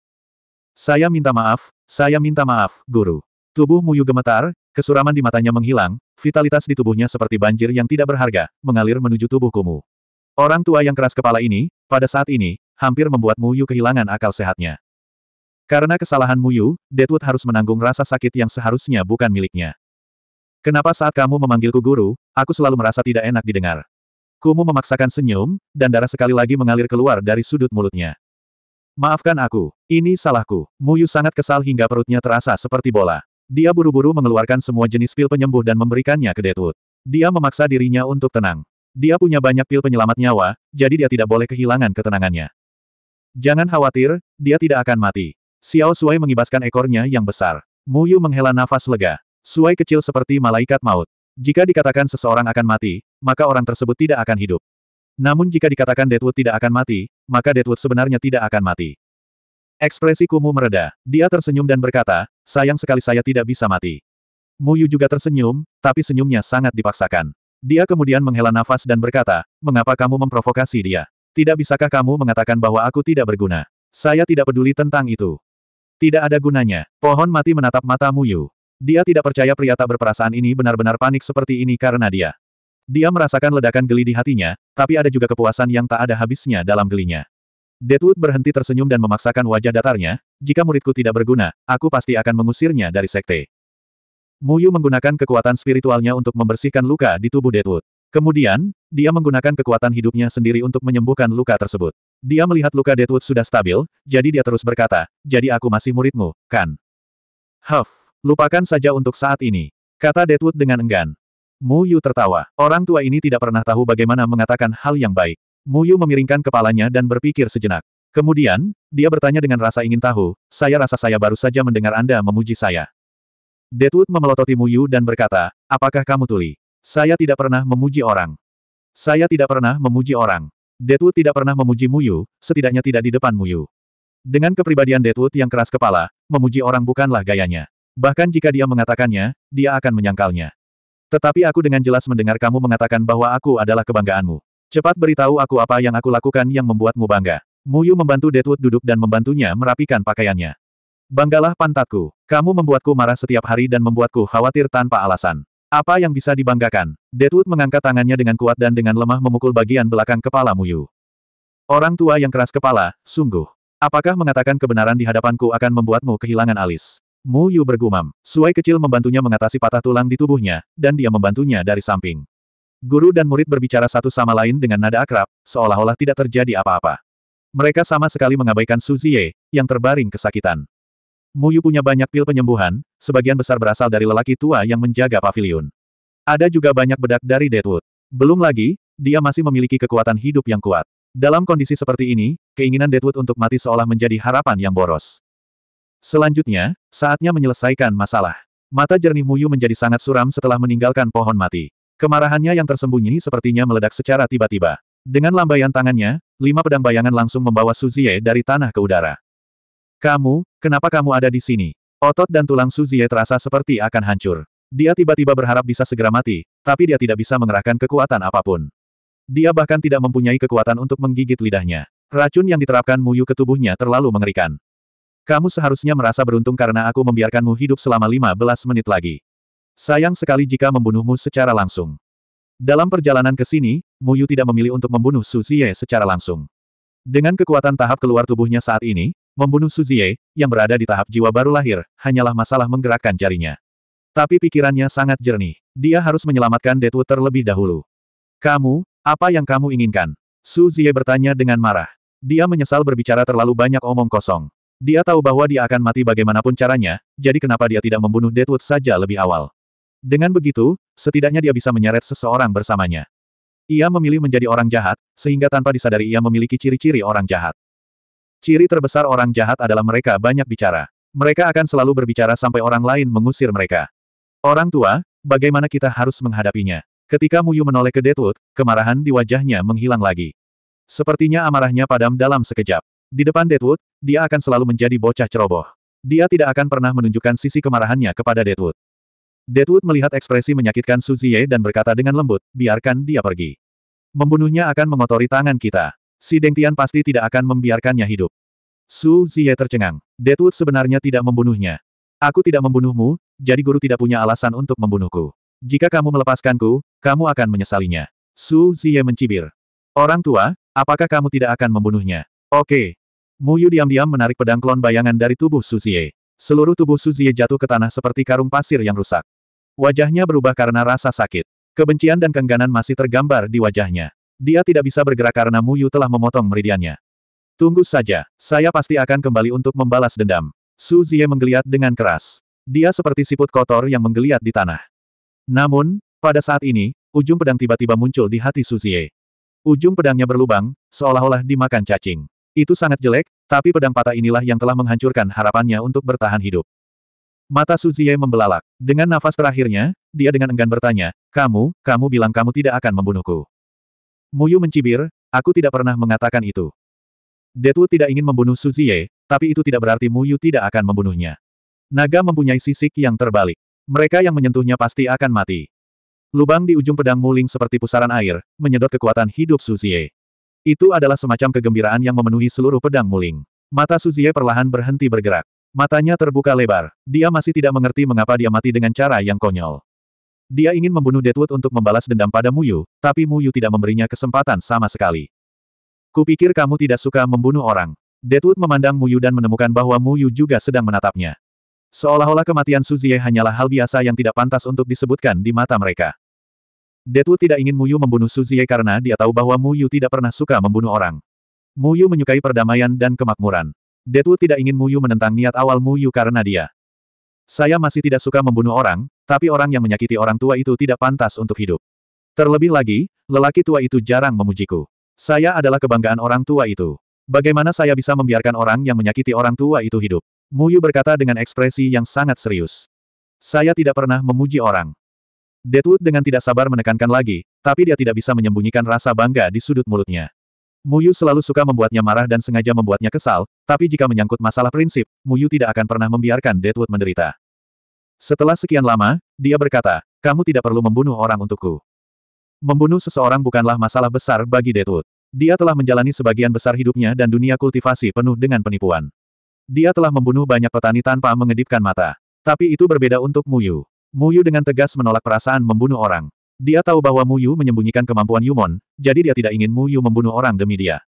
Saya minta maaf, saya minta maaf, guru. Tubuh Muyu gemetar, kesuraman di matanya menghilang, vitalitas di tubuhnya seperti banjir yang tidak berharga, mengalir menuju tubuh Kumu. Orang tua yang keras kepala ini, pada saat ini, hampir membuat Muyu kehilangan akal sehatnya. Karena kesalahan Muyu, Deadwood harus menanggung rasa sakit yang seharusnya bukan miliknya. Kenapa saat kamu memanggilku guru, aku selalu merasa tidak enak didengar. Kumu memaksakan senyum, dan darah sekali lagi mengalir keluar dari sudut mulutnya. Maafkan aku, ini salahku. Muyu sangat kesal hingga perutnya terasa seperti bola. Dia buru-buru mengeluarkan semua jenis pil penyembuh dan memberikannya ke Deadwood. Dia memaksa dirinya untuk tenang. Dia punya banyak pil penyelamat nyawa, jadi dia tidak boleh kehilangan ketenangannya. Jangan khawatir, dia tidak akan mati. Xiao Suai mengibaskan ekornya yang besar. Muyu menghela nafas lega. Suai kecil seperti malaikat maut. Jika dikatakan seseorang akan mati, maka orang tersebut tidak akan hidup. Namun jika dikatakan Deadwood tidak akan mati, maka Deadwood sebenarnya tidak akan mati. Ekspresi Kumu mereda. Dia tersenyum dan berkata, sayang sekali saya tidak bisa mati. Mu Yu juga tersenyum, tapi senyumnya sangat dipaksakan. Dia kemudian menghela nafas dan berkata, mengapa kamu memprovokasi dia? Tidak bisakah kamu mengatakan bahwa aku tidak berguna? Saya tidak peduli tentang itu. Tidak ada gunanya. Pohon mati menatap mata Mu Yu." Dia tidak percaya pria tak berperasaan ini benar-benar panik seperti ini karena dia. Dia merasakan ledakan geli di hatinya, tapi ada juga kepuasan yang tak ada habisnya dalam gelinya. Deadwood berhenti tersenyum dan memaksakan wajah datarnya, jika muridku tidak berguna, aku pasti akan mengusirnya dari sekte. Muyu menggunakan kekuatan spiritualnya untuk membersihkan luka di tubuh Deadwood. Kemudian, dia menggunakan kekuatan hidupnya sendiri untuk menyembuhkan luka tersebut. Dia melihat luka Deadwood sudah stabil, jadi dia terus berkata, jadi aku masih muridmu, kan? Huff. Lupakan saja untuk saat ini. Kata Deadwood dengan enggan. Mu Yu tertawa. Orang tua ini tidak pernah tahu bagaimana mengatakan hal yang baik. Mu Yu memiringkan kepalanya dan berpikir sejenak. Kemudian, dia bertanya dengan rasa ingin tahu, saya rasa saya baru saja mendengar Anda memuji saya. Deadwood memelototi Mu Yu dan berkata, apakah kamu tuli? Saya tidak pernah memuji orang. Saya tidak pernah memuji orang. Deadwood tidak pernah memuji Mu Yu, setidaknya tidak di depan Mu Yu. Dengan kepribadian Deadwood yang keras kepala, memuji orang bukanlah gayanya. Bahkan jika dia mengatakannya, dia akan menyangkalnya. Tetapi aku dengan jelas mendengar kamu mengatakan bahwa aku adalah kebanggaanmu. Cepat beritahu aku apa yang aku lakukan yang membuatmu bangga. Muyu membantu Deadwood duduk dan membantunya merapikan pakaiannya. Banggalah pantatku. Kamu membuatku marah setiap hari dan membuatku khawatir tanpa alasan. Apa yang bisa dibanggakan? Deadwood mengangkat tangannya dengan kuat dan dengan lemah memukul bagian belakang kepala Muyu. Orang tua yang keras kepala, sungguh. Apakah mengatakan kebenaran di hadapanku akan membuatmu kehilangan alis? Mu Yu bergumam. Suai kecil membantunya mengatasi patah tulang di tubuhnya, dan dia membantunya dari samping. Guru dan murid berbicara satu sama lain dengan nada akrab, seolah-olah tidak terjadi apa-apa. Mereka sama sekali mengabaikan Su Ziye, yang terbaring kesakitan. Mu Yu punya banyak pil penyembuhan, sebagian besar berasal dari lelaki tua yang menjaga pavilion. Ada juga banyak bedak dari Deadwood. Belum lagi, dia masih memiliki kekuatan hidup yang kuat. Dalam kondisi seperti ini, keinginan Deadwood untuk mati seolah menjadi harapan yang boros. Selanjutnya, saatnya menyelesaikan masalah. Mata jernih Muyu menjadi sangat suram setelah meninggalkan pohon mati. Kemarahannya yang tersembunyi sepertinya meledak secara tiba-tiba. Dengan lambaian tangannya, lima pedang bayangan langsung membawa Suzie dari tanah ke udara. Kamu, kenapa kamu ada di sini? Otot dan tulang Suzie terasa seperti akan hancur. Dia tiba-tiba berharap bisa segera mati, tapi dia tidak bisa mengerahkan kekuatan apapun. Dia bahkan tidak mempunyai kekuatan untuk menggigit lidahnya. Racun yang diterapkan Muyu ke tubuhnya terlalu mengerikan. Kamu seharusnya merasa beruntung karena aku membiarkanmu hidup selama 15 menit lagi. Sayang sekali jika membunuhmu secara langsung. Dalam perjalanan ke sini, Muyu tidak memilih untuk membunuh Suzie secara langsung. Dengan kekuatan tahap keluar tubuhnya saat ini, membunuh Suzie, yang berada di tahap jiwa baru lahir, hanyalah masalah menggerakkan jarinya. Tapi pikirannya sangat jernih. Dia harus menyelamatkan Deadwood terlebih dahulu. Kamu, apa yang kamu inginkan? Suzie bertanya dengan marah. Dia menyesal berbicara terlalu banyak omong kosong. Dia tahu bahwa dia akan mati bagaimanapun caranya, jadi kenapa dia tidak membunuh Deadwood saja lebih awal. Dengan begitu, setidaknya dia bisa menyeret seseorang bersamanya. Ia memilih menjadi orang jahat, sehingga tanpa disadari ia memiliki ciri-ciri orang jahat. Ciri terbesar orang jahat adalah mereka banyak bicara. Mereka akan selalu berbicara sampai orang lain mengusir mereka. Orang tua, bagaimana kita harus menghadapinya? Ketika Muyu menoleh ke Deadwood, kemarahan di wajahnya menghilang lagi. Sepertinya amarahnya padam dalam sekejap. Di depan Deadwood, dia akan selalu menjadi bocah ceroboh. Dia tidak akan pernah menunjukkan sisi kemarahannya kepada Deadwood. Deadwood melihat ekspresi menyakitkan Su Suzie dan berkata dengan lembut, biarkan dia pergi. Membunuhnya akan mengotori tangan kita. Si Deng Tian pasti tidak akan membiarkannya hidup. Su Ziye tercengang. Deadwood sebenarnya tidak membunuhnya. Aku tidak membunuhmu, jadi guru tidak punya alasan untuk membunuhku. Jika kamu melepaskanku, kamu akan menyesalinya. Su Ziye mencibir. Orang tua, apakah kamu tidak akan membunuhnya? Oke, Mu Yu diam-diam menarik pedang klon bayangan dari tubuh Suzie. Seluruh tubuh Suzie jatuh ke tanah seperti karung pasir yang rusak. Wajahnya berubah karena rasa sakit. Kebencian dan kengganan masih tergambar di wajahnya. Dia tidak bisa bergerak karena Mu Yu telah memotong meridiannya. Tunggu saja, saya pasti akan kembali untuk membalas dendam. Suzie menggeliat dengan keras. Dia seperti siput kotor yang menggeliat di tanah. Namun, pada saat ini, ujung pedang tiba-tiba muncul di hati Suzie. Ujung pedangnya berlubang, seolah-olah dimakan cacing. Itu sangat jelek, tapi pedang patah inilah yang telah menghancurkan harapannya untuk bertahan hidup. Mata Suzie membelalak. Dengan nafas terakhirnya, dia dengan enggan bertanya, Kamu, kamu bilang kamu tidak akan membunuhku. Muyu mencibir, aku tidak pernah mengatakan itu. Detu tidak ingin membunuh Suzie, tapi itu tidak berarti Muyu tidak akan membunuhnya. Naga mempunyai sisik yang terbalik. Mereka yang menyentuhnya pasti akan mati. Lubang di ujung pedang muling seperti pusaran air, menyedot kekuatan hidup Suzie. Itu adalah semacam kegembiraan yang memenuhi seluruh pedang muling. Mata Suzie perlahan berhenti bergerak. Matanya terbuka lebar. Dia masih tidak mengerti mengapa dia mati dengan cara yang konyol. Dia ingin membunuh Deadwood untuk membalas dendam pada Muyu, tapi Muyu tidak memberinya kesempatan sama sekali. Kupikir kamu tidak suka membunuh orang. Deadwood memandang Muyu dan menemukan bahwa Muyu juga sedang menatapnya. Seolah-olah kematian Suzie hanyalah hal biasa yang tidak pantas untuk disebutkan di mata mereka. Detu tidak ingin Muyu membunuh Suzie karena dia tahu bahwa Muyu tidak pernah suka membunuh orang. Muyu menyukai perdamaian dan kemakmuran. Detu tidak ingin Muyu menentang niat awal Muyu karena dia. Saya masih tidak suka membunuh orang, tapi orang yang menyakiti orang tua itu tidak pantas untuk hidup. Terlebih lagi, lelaki tua itu jarang memujiku. Saya adalah kebanggaan orang tua itu. Bagaimana saya bisa membiarkan orang yang menyakiti orang tua itu hidup? Muyu berkata dengan ekspresi yang sangat serius. Saya tidak pernah memuji orang. Deadwood dengan tidak sabar menekankan lagi, tapi dia tidak bisa menyembunyikan rasa bangga di sudut mulutnya. Muyu selalu suka membuatnya marah dan sengaja membuatnya kesal, tapi jika menyangkut masalah prinsip, Muyu tidak akan pernah membiarkan Deadwood menderita. Setelah sekian lama, dia berkata, kamu tidak perlu membunuh orang untukku. Membunuh seseorang bukanlah masalah besar bagi Deadwood. Dia telah menjalani sebagian besar hidupnya dan dunia kultivasi penuh dengan penipuan. Dia telah membunuh banyak petani tanpa mengedipkan mata. Tapi itu berbeda untuk Muyu. Muyu dengan tegas menolak perasaan membunuh orang. Dia tahu bahwa Muyu menyembunyikan kemampuan Yumon, jadi dia tidak ingin Muyu membunuh orang demi dia.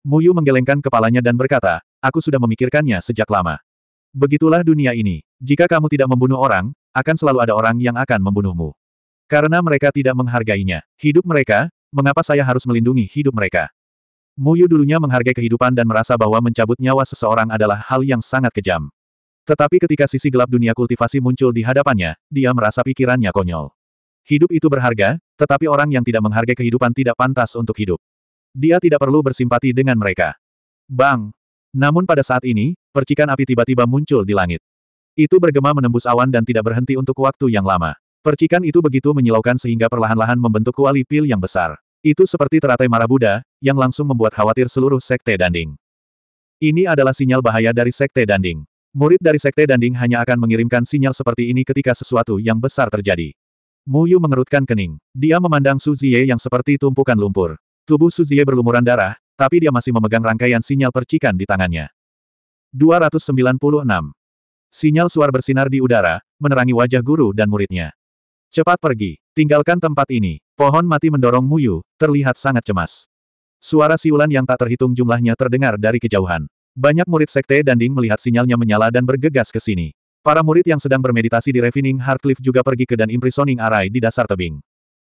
Muyu menggelengkan kepalanya dan berkata, aku sudah memikirkannya sejak lama. Begitulah dunia ini. Jika kamu tidak membunuh orang, akan selalu ada orang yang akan membunuhmu. Karena mereka tidak menghargainya. Hidup mereka, mengapa saya harus melindungi hidup mereka? Muyu dulunya menghargai kehidupan dan merasa bahwa mencabut nyawa seseorang adalah hal yang sangat kejam. Tetapi ketika sisi gelap dunia kultivasi muncul di hadapannya, dia merasa pikirannya konyol. Hidup itu berharga, tetapi orang yang tidak menghargai kehidupan tidak pantas untuk hidup. Dia tidak perlu bersimpati dengan mereka. Bang! Namun pada saat ini, percikan api tiba-tiba muncul di langit. Itu bergema menembus awan dan tidak berhenti untuk waktu yang lama. Percikan itu begitu menyilaukan sehingga perlahan-lahan membentuk kuali pil yang besar. Itu seperti teratai marah Buddha, yang langsung membuat khawatir seluruh Sekte Danding. Ini adalah sinyal bahaya dari Sekte Danding. Murid dari Sekte Danding hanya akan mengirimkan sinyal seperti ini ketika sesuatu yang besar terjadi. Mu Yu mengerutkan kening. Dia memandang Su Zie yang seperti tumpukan lumpur. Tubuh Su Zie berlumuran darah, tapi dia masih memegang rangkaian sinyal percikan di tangannya. 296. Sinyal suar bersinar di udara, menerangi wajah guru dan muridnya. Cepat pergi, tinggalkan tempat ini. Pohon mati mendorong Mu Yu, terlihat sangat cemas. Suara siulan yang tak terhitung jumlahnya terdengar dari kejauhan. Banyak murid sekte Danding melihat sinyalnya menyala dan bergegas ke sini. Para murid yang sedang bermeditasi di Refining Heartcliff juga pergi ke dan imprisoning arai di dasar tebing.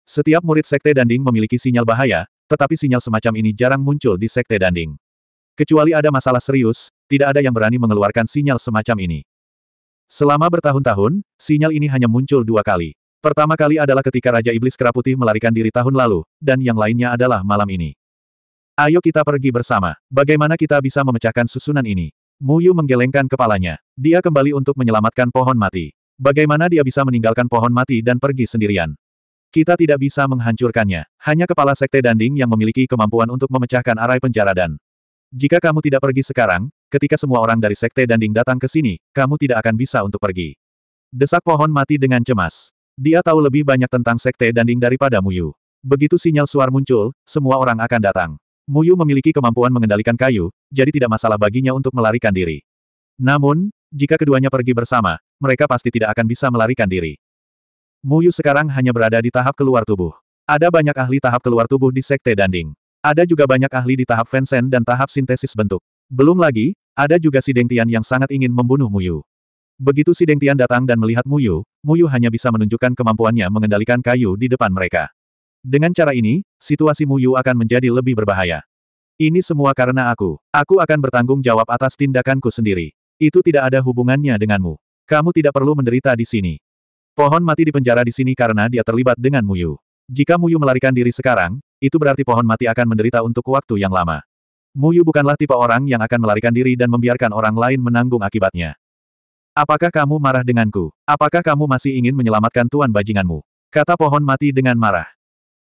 Setiap murid sekte Danding memiliki sinyal bahaya, tetapi sinyal semacam ini jarang muncul di sekte Danding. Kecuali ada masalah serius, tidak ada yang berani mengeluarkan sinyal semacam ini. Selama bertahun-tahun, sinyal ini hanya muncul dua kali. Pertama kali adalah ketika Raja Iblis Kera melarikan diri tahun lalu, dan yang lainnya adalah malam ini. Ayo kita pergi bersama. Bagaimana kita bisa memecahkan susunan ini? Mu Yu menggelengkan kepalanya. Dia kembali untuk menyelamatkan pohon mati. Bagaimana dia bisa meninggalkan pohon mati dan pergi sendirian? Kita tidak bisa menghancurkannya. Hanya kepala sekte Danding yang memiliki kemampuan untuk memecahkan arai penjara dan jika kamu tidak pergi sekarang, ketika semua orang dari Sekte Danding datang ke sini, kamu tidak akan bisa untuk pergi. Desak pohon mati dengan cemas. Dia tahu lebih banyak tentang Sekte Danding daripada Muyu. Begitu sinyal suar muncul, semua orang akan datang. Muyu memiliki kemampuan mengendalikan kayu, jadi tidak masalah baginya untuk melarikan diri. Namun, jika keduanya pergi bersama, mereka pasti tidak akan bisa melarikan diri. Muyu sekarang hanya berada di tahap keluar tubuh. Ada banyak ahli tahap keluar tubuh di Sekte Danding. Ada juga banyak ahli di tahap Vensen dan tahap sintesis bentuk. Belum lagi, ada juga si Deng Tian yang sangat ingin membunuh Muyu. Begitu si Deng Tian datang dan melihat Muyu, Muyu hanya bisa menunjukkan kemampuannya mengendalikan kayu di depan mereka. Dengan cara ini, situasi Mu Yu akan menjadi lebih berbahaya. Ini semua karena aku. Aku akan bertanggung jawab atas tindakanku sendiri. Itu tidak ada hubungannya denganmu. Kamu tidak perlu menderita di sini. Pohon mati di penjara di sini karena dia terlibat dengan Mu Yu. Jika Mu Yu melarikan diri sekarang, itu berarti pohon mati akan menderita untuk waktu yang lama. Mu Yu bukanlah tipe orang yang akan melarikan diri dan membiarkan orang lain menanggung akibatnya. Apakah kamu marah denganku? Apakah kamu masih ingin menyelamatkan tuan bajinganmu? Kata pohon mati dengan marah.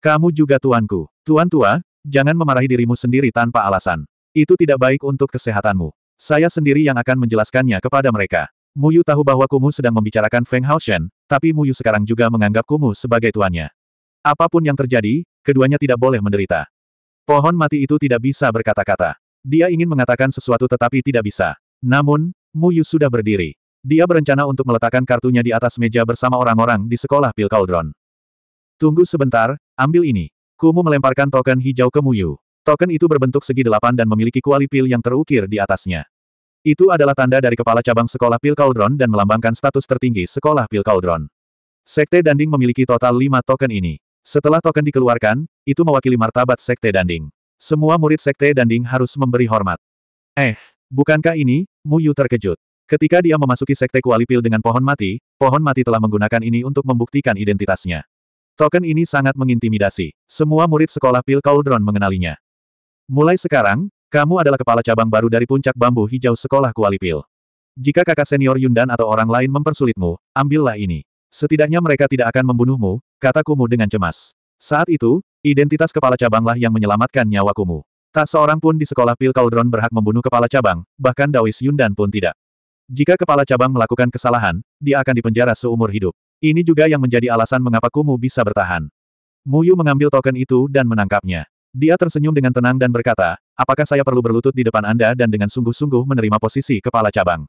Kamu juga tuanku. Tuan tua, jangan memarahi dirimu sendiri tanpa alasan. Itu tidak baik untuk kesehatanmu. Saya sendiri yang akan menjelaskannya kepada mereka. Muyu tahu bahwa Kumu sedang membicarakan Feng Hao Shen, tapi Muyu sekarang juga menganggap Kumu sebagai tuannya. Apapun yang terjadi, keduanya tidak boleh menderita. Pohon mati itu tidak bisa berkata-kata. Dia ingin mengatakan sesuatu tetapi tidak bisa. Namun, Muyu sudah berdiri. Dia berencana untuk meletakkan kartunya di atas meja bersama orang-orang di sekolah Pil Cauldron. Tunggu sebentar, Ambil ini. Kumu melemparkan token hijau ke Muyu. Token itu berbentuk segi delapan dan memiliki kuali pil yang terukir di atasnya. Itu adalah tanda dari kepala cabang sekolah pil Cauldron dan melambangkan status tertinggi sekolah pil Cauldron. Sekte Danding memiliki total lima token ini. Setelah token dikeluarkan, itu mewakili martabat Sekte Danding. Semua murid Sekte Danding harus memberi hormat. Eh, bukankah ini, Muyu terkejut. Ketika dia memasuki Sekte Kuali Pil dengan pohon mati, pohon mati telah menggunakan ini untuk membuktikan identitasnya. Token ini sangat mengintimidasi. Semua murid sekolah Pil Cauldron mengenalinya. Mulai sekarang, kamu adalah kepala cabang baru dari puncak bambu hijau sekolah Kuali Pil. Jika kakak senior Yundan atau orang lain mempersulitmu, ambillah ini. Setidaknya mereka tidak akan membunuhmu, kata Kumu dengan cemas. Saat itu, identitas kepala cabanglah yang menyelamatkan nyawa Kumu. Tak seorang pun di sekolah Pil Cauldron berhak membunuh kepala cabang, bahkan Dawis Yundan pun tidak. Jika kepala cabang melakukan kesalahan, dia akan dipenjara seumur hidup. Ini juga yang menjadi alasan mengapa Kumu bisa bertahan. Muyu mengambil token itu dan menangkapnya. Dia tersenyum dengan tenang dan berkata, apakah saya perlu berlutut di depan Anda dan dengan sungguh-sungguh menerima posisi kepala cabang.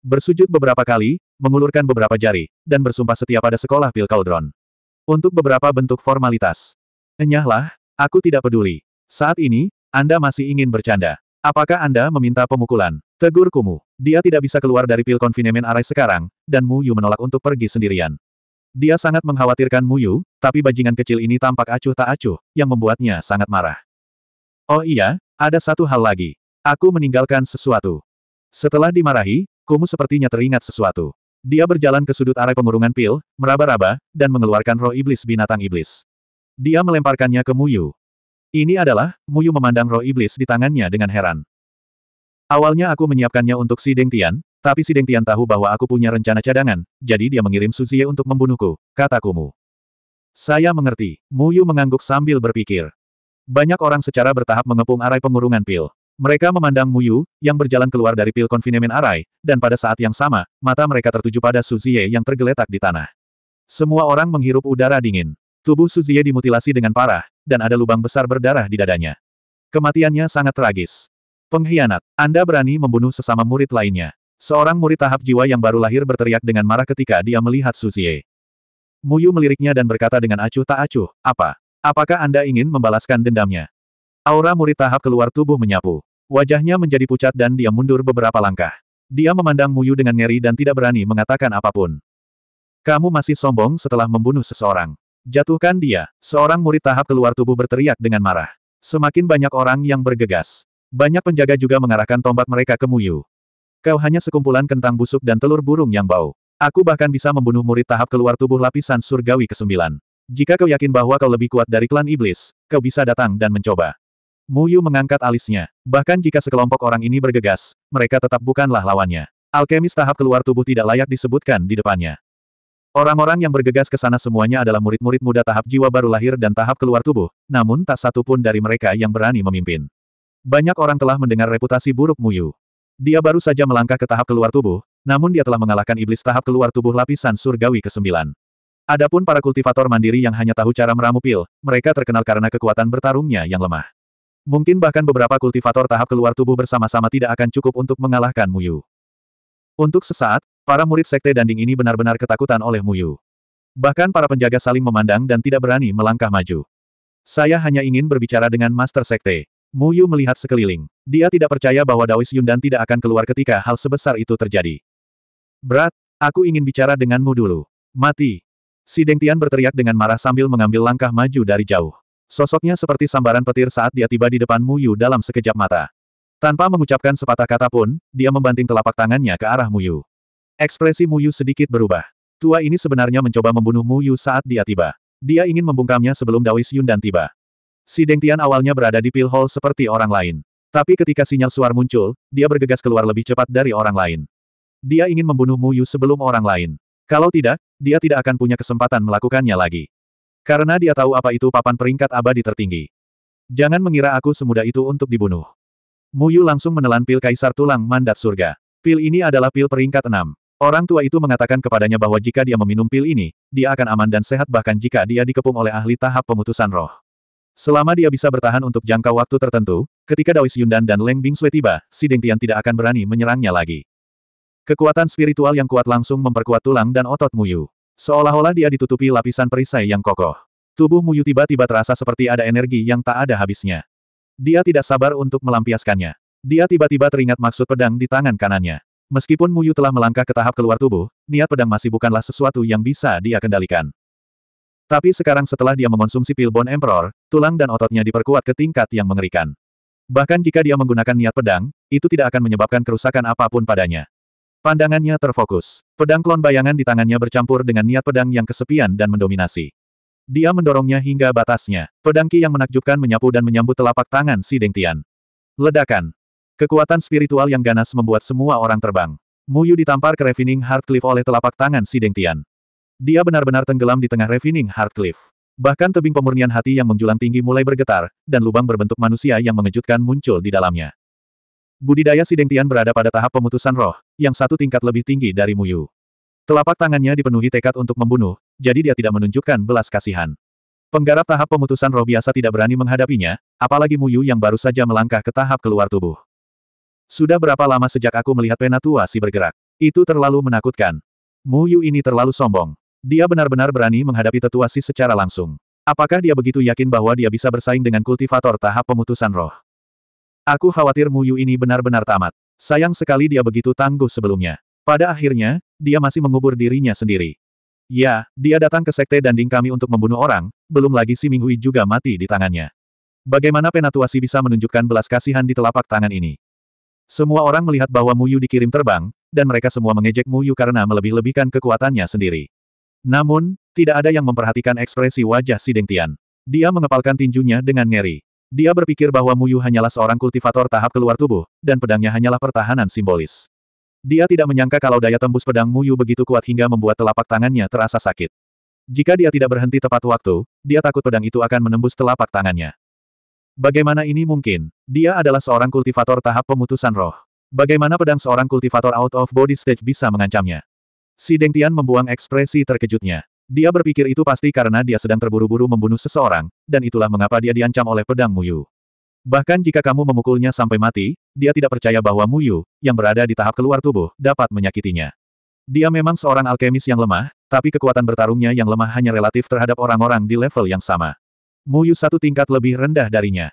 Bersujud beberapa kali, mengulurkan beberapa jari, dan bersumpah setia pada sekolah Pil Cauldron. Untuk beberapa bentuk formalitas. Enyahlah, aku tidak peduli. Saat ini, Anda masih ingin bercanda. Apakah Anda meminta pemukulan? Tegur Kumu. Dia tidak bisa keluar dari Pil Confinement arai sekarang, dan Mu Yu menolak untuk pergi sendirian. Dia sangat mengkhawatirkan Muyu, tapi bajingan kecil ini tampak acuh tak acuh, yang membuatnya sangat marah. Oh iya, ada satu hal lagi. Aku meninggalkan sesuatu. Setelah dimarahi, Kumu sepertinya teringat sesuatu. Dia berjalan ke sudut arah pengurungan pil, meraba-raba, dan mengeluarkan roh iblis binatang iblis. Dia melemparkannya ke Muyu. Ini adalah, Muyu memandang roh iblis di tangannya dengan heran. Awalnya aku menyiapkannya untuk si Deng Tian, tapi si Deng Tian tahu bahwa aku punya rencana cadangan, jadi dia mengirim Su Zie untuk membunuhku, kata Kumu. Saya mengerti, Mu Yu mengangguk sambil berpikir. Banyak orang secara bertahap mengepung arai pengurungan pil. Mereka memandang Mu Yu yang berjalan keluar dari pil konfinemen arai, dan pada saat yang sama, mata mereka tertuju pada Su Zie yang tergeletak di tanah. Semua orang menghirup udara dingin. Tubuh Su Zie dimutilasi dengan parah, dan ada lubang besar berdarah di dadanya. Kematiannya sangat tragis. Pengkhianat, Anda berani membunuh sesama murid lainnya. Seorang murid tahap jiwa yang baru lahir berteriak dengan marah ketika dia melihat Suzie. Muyu meliriknya dan berkata dengan acuh tak acuh, apa? Apakah Anda ingin membalaskan dendamnya? Aura murid tahap keluar tubuh menyapu. Wajahnya menjadi pucat dan dia mundur beberapa langkah. Dia memandang Muyu dengan ngeri dan tidak berani mengatakan apapun. Kamu masih sombong setelah membunuh seseorang. Jatuhkan dia. Seorang murid tahap keluar tubuh berteriak dengan marah. Semakin banyak orang yang bergegas. Banyak penjaga juga mengarahkan tombak mereka ke Muyu. Kau hanya sekumpulan kentang busuk dan telur burung yang bau. Aku bahkan bisa membunuh murid tahap keluar tubuh lapisan surgawi ke-9. Jika kau yakin bahwa kau lebih kuat dari klan iblis, kau bisa datang dan mencoba. Muyu mengangkat alisnya. Bahkan jika sekelompok orang ini bergegas, mereka tetap bukanlah lawannya. Alkemis tahap keluar tubuh tidak layak disebutkan di depannya. Orang-orang yang bergegas ke sana semuanya adalah murid-murid muda tahap jiwa baru lahir dan tahap keluar tubuh, namun tak satu pun dari mereka yang berani memimpin. Banyak orang telah mendengar reputasi buruk Muyu. Dia baru saja melangkah ke tahap keluar tubuh, namun dia telah mengalahkan iblis tahap keluar tubuh lapisan surgawi ke-9. Adapun para kultivator mandiri yang hanya tahu cara meramu pil, mereka terkenal karena kekuatan bertarungnya yang lemah. Mungkin bahkan beberapa kultivator tahap keluar tubuh bersama-sama tidak akan cukup untuk mengalahkan Muyu. Untuk sesaat, para murid sekte Danding ini benar-benar ketakutan oleh Muyu. Bahkan para penjaga saling memandang dan tidak berani melangkah maju. Saya hanya ingin berbicara dengan Master Sekte. Muyu melihat sekeliling. Dia tidak percaya bahwa Daois Yundan tidak akan keluar ketika hal sebesar itu terjadi. Berat, aku ingin bicara denganmu dulu. Mati. Si Deng Tian berteriak dengan marah sambil mengambil langkah maju dari jauh. Sosoknya seperti sambaran petir saat dia tiba di depan Mu Yu dalam sekejap mata. Tanpa mengucapkan sepatah kata pun, dia membanting telapak tangannya ke arah Mu Yu. Ekspresi Mu Yu sedikit berubah. Tua ini sebenarnya mencoba membunuh Mu Yu saat dia tiba. Dia ingin membungkamnya sebelum Daois Yundan tiba. Si Deng Tian awalnya berada di pil hall seperti orang lain. Tapi ketika sinyal suar muncul, dia bergegas keluar lebih cepat dari orang lain. Dia ingin membunuh Mu Yu sebelum orang lain. Kalau tidak, dia tidak akan punya kesempatan melakukannya lagi. Karena dia tahu apa itu papan peringkat abadi tertinggi. Jangan mengira aku semudah itu untuk dibunuh. Mu Yu langsung menelan pil kaisar tulang mandat surga. Pil ini adalah pil peringkat enam. Orang tua itu mengatakan kepadanya bahwa jika dia meminum pil ini, dia akan aman dan sehat bahkan jika dia dikepung oleh ahli tahap pemutusan roh. Selama dia bisa bertahan untuk jangka waktu tertentu, Ketika Daois Yundan dan Leng Bing Sui tiba, si Dengtian tidak akan berani menyerangnya lagi. Kekuatan spiritual yang kuat langsung memperkuat tulang dan otot Muyu. Seolah-olah dia ditutupi lapisan perisai yang kokoh. Tubuh Muyu tiba-tiba terasa seperti ada energi yang tak ada habisnya. Dia tidak sabar untuk melampiaskannya. Dia tiba-tiba teringat maksud pedang di tangan kanannya. Meskipun Muyu telah melangkah ke tahap keluar tubuh, niat pedang masih bukanlah sesuatu yang bisa dia kendalikan. Tapi sekarang setelah dia mengonsumsi pil bone Emperor, tulang dan ototnya diperkuat ke tingkat yang mengerikan. Bahkan jika dia menggunakan niat pedang, itu tidak akan menyebabkan kerusakan apapun padanya. Pandangannya terfokus. Pedang klon bayangan di tangannya bercampur dengan niat pedang yang kesepian dan mendominasi. Dia mendorongnya hingga batasnya. Pedang Ki yang menakjubkan menyapu dan menyambut telapak tangan si Deng Tian. Ledakan. Kekuatan spiritual yang ganas membuat semua orang terbang. Muyu ditampar ke Refining Heartcliff oleh telapak tangan si Deng Tian. Dia benar-benar tenggelam di tengah Refining Heartcliff. Bahkan tebing pemurnian hati yang menjulang tinggi mulai bergetar, dan lubang berbentuk manusia yang mengejutkan muncul di dalamnya. Budidaya Sidengtian berada pada tahap pemutusan roh, yang satu tingkat lebih tinggi dari Muyu. Telapak tangannya dipenuhi tekad untuk membunuh, jadi dia tidak menunjukkan belas kasihan. Penggarap tahap pemutusan roh biasa tidak berani menghadapinya, apalagi Muyu yang baru saja melangkah ke tahap keluar tubuh. Sudah berapa lama sejak aku melihat penatua si bergerak? Itu terlalu menakutkan. Muyu ini terlalu sombong. Dia benar-benar berani menghadapi tetuasi secara langsung. Apakah dia begitu yakin bahwa dia bisa bersaing dengan kultivator tahap pemutusan roh? Aku khawatir Muyu ini benar-benar tamat. Sayang sekali dia begitu tangguh sebelumnya. Pada akhirnya, dia masih mengubur dirinya sendiri. Ya, dia datang ke sekte danding kami untuk membunuh orang, belum lagi si Minghui juga mati di tangannya. Bagaimana penatuasi bisa menunjukkan belas kasihan di telapak tangan ini? Semua orang melihat bahwa Muyu dikirim terbang, dan mereka semua mengejek Muyu karena melebih-lebihkan kekuatannya sendiri. Namun, tidak ada yang memperhatikan ekspresi wajah si Tian. Dia mengepalkan tinjunya dengan ngeri. Dia berpikir bahwa Muyu hanyalah seorang kultivator tahap keluar tubuh, dan pedangnya hanyalah pertahanan simbolis. Dia tidak menyangka kalau daya tembus pedang Muyu begitu kuat hingga membuat telapak tangannya terasa sakit. Jika dia tidak berhenti tepat waktu, dia takut pedang itu akan menembus telapak tangannya. Bagaimana ini mungkin? Dia adalah seorang kultivator tahap pemutusan roh. Bagaimana pedang seorang kultivator out of body stage bisa mengancamnya? Si Deng Tian membuang ekspresi terkejutnya. Dia berpikir itu pasti karena dia sedang terburu-buru membunuh seseorang, dan itulah mengapa dia diancam oleh pedang Muyu. Bahkan jika kamu memukulnya sampai mati, dia tidak percaya bahwa Muyu, yang berada di tahap keluar tubuh, dapat menyakitinya. Dia memang seorang alkemis yang lemah, tapi kekuatan bertarungnya yang lemah hanya relatif terhadap orang-orang di level yang sama. Muyu satu tingkat lebih rendah darinya.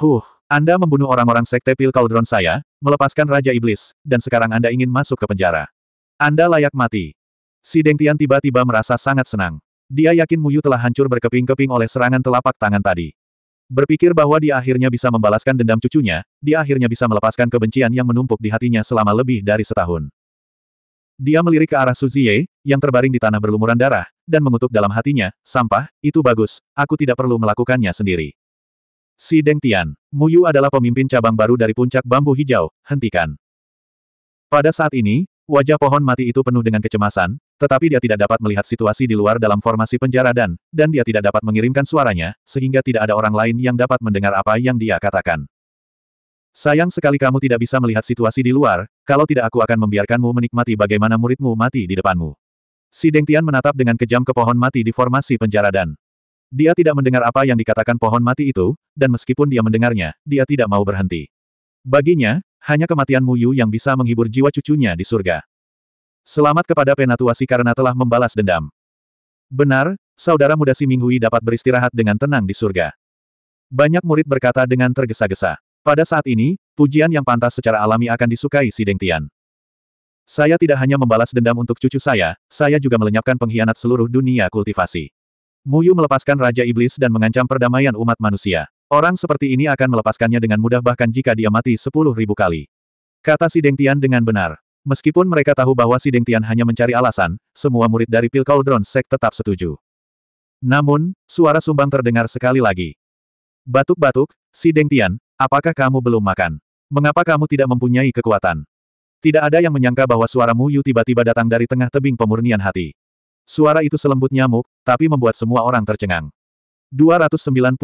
Huh, Anda membunuh orang-orang sekte pil Cauldron saya, melepaskan Raja Iblis, dan sekarang Anda ingin masuk ke penjara. Anda layak mati. Si Deng Tian tiba-tiba merasa sangat senang. Dia yakin Muyu telah hancur berkeping-keping oleh serangan telapak tangan tadi. Berpikir bahwa dia akhirnya bisa membalaskan dendam cucunya, dia akhirnya bisa melepaskan kebencian yang menumpuk di hatinya selama lebih dari setahun. Dia melirik ke arah Suzie, yang terbaring di tanah berlumuran darah, dan mengutuk dalam hatinya, sampah, itu bagus, aku tidak perlu melakukannya sendiri. Si Deng Tian, Muyu adalah pemimpin cabang baru dari puncak bambu hijau, hentikan. Pada saat ini, Wajah pohon mati itu penuh dengan kecemasan, tetapi dia tidak dapat melihat situasi di luar dalam formasi penjara dan, dan dia tidak dapat mengirimkan suaranya, sehingga tidak ada orang lain yang dapat mendengar apa yang dia katakan. Sayang sekali kamu tidak bisa melihat situasi di luar, kalau tidak aku akan membiarkanmu menikmati bagaimana muridmu mati di depanmu. Si Tian menatap dengan kejam ke pohon mati di formasi penjara dan. Dia tidak mendengar apa yang dikatakan pohon mati itu, dan meskipun dia mendengarnya, dia tidak mau berhenti. Baginya, hanya kematian Muyu yang bisa menghibur jiwa cucunya di surga. Selamat kepada Penatuasi karena telah membalas dendam. Benar, saudara muda si Minghui dapat beristirahat dengan tenang di surga. Banyak murid berkata dengan tergesa-gesa. Pada saat ini, pujian yang pantas secara alami akan disukai si Deng Tian. Saya tidak hanya membalas dendam untuk cucu saya, saya juga melenyapkan pengkhianat seluruh dunia kultivasi. Muyu melepaskan Raja Iblis dan mengancam perdamaian umat manusia. Orang seperti ini akan melepaskannya dengan mudah bahkan jika dia mati sepuluh ribu kali. Kata si Deng Tian dengan benar. Meskipun mereka tahu bahwa si Deng Tian hanya mencari alasan, semua murid dari Pil Cauldron Sek tetap setuju. Namun, suara sumbang terdengar sekali lagi. Batuk-batuk, si Deng Tian, apakah kamu belum makan? Mengapa kamu tidak mempunyai kekuatan? Tidak ada yang menyangka bahwa suaramu Yu tiba-tiba datang dari tengah tebing pemurnian hati. Suara itu selembut nyamuk, tapi membuat semua orang tercengang. 297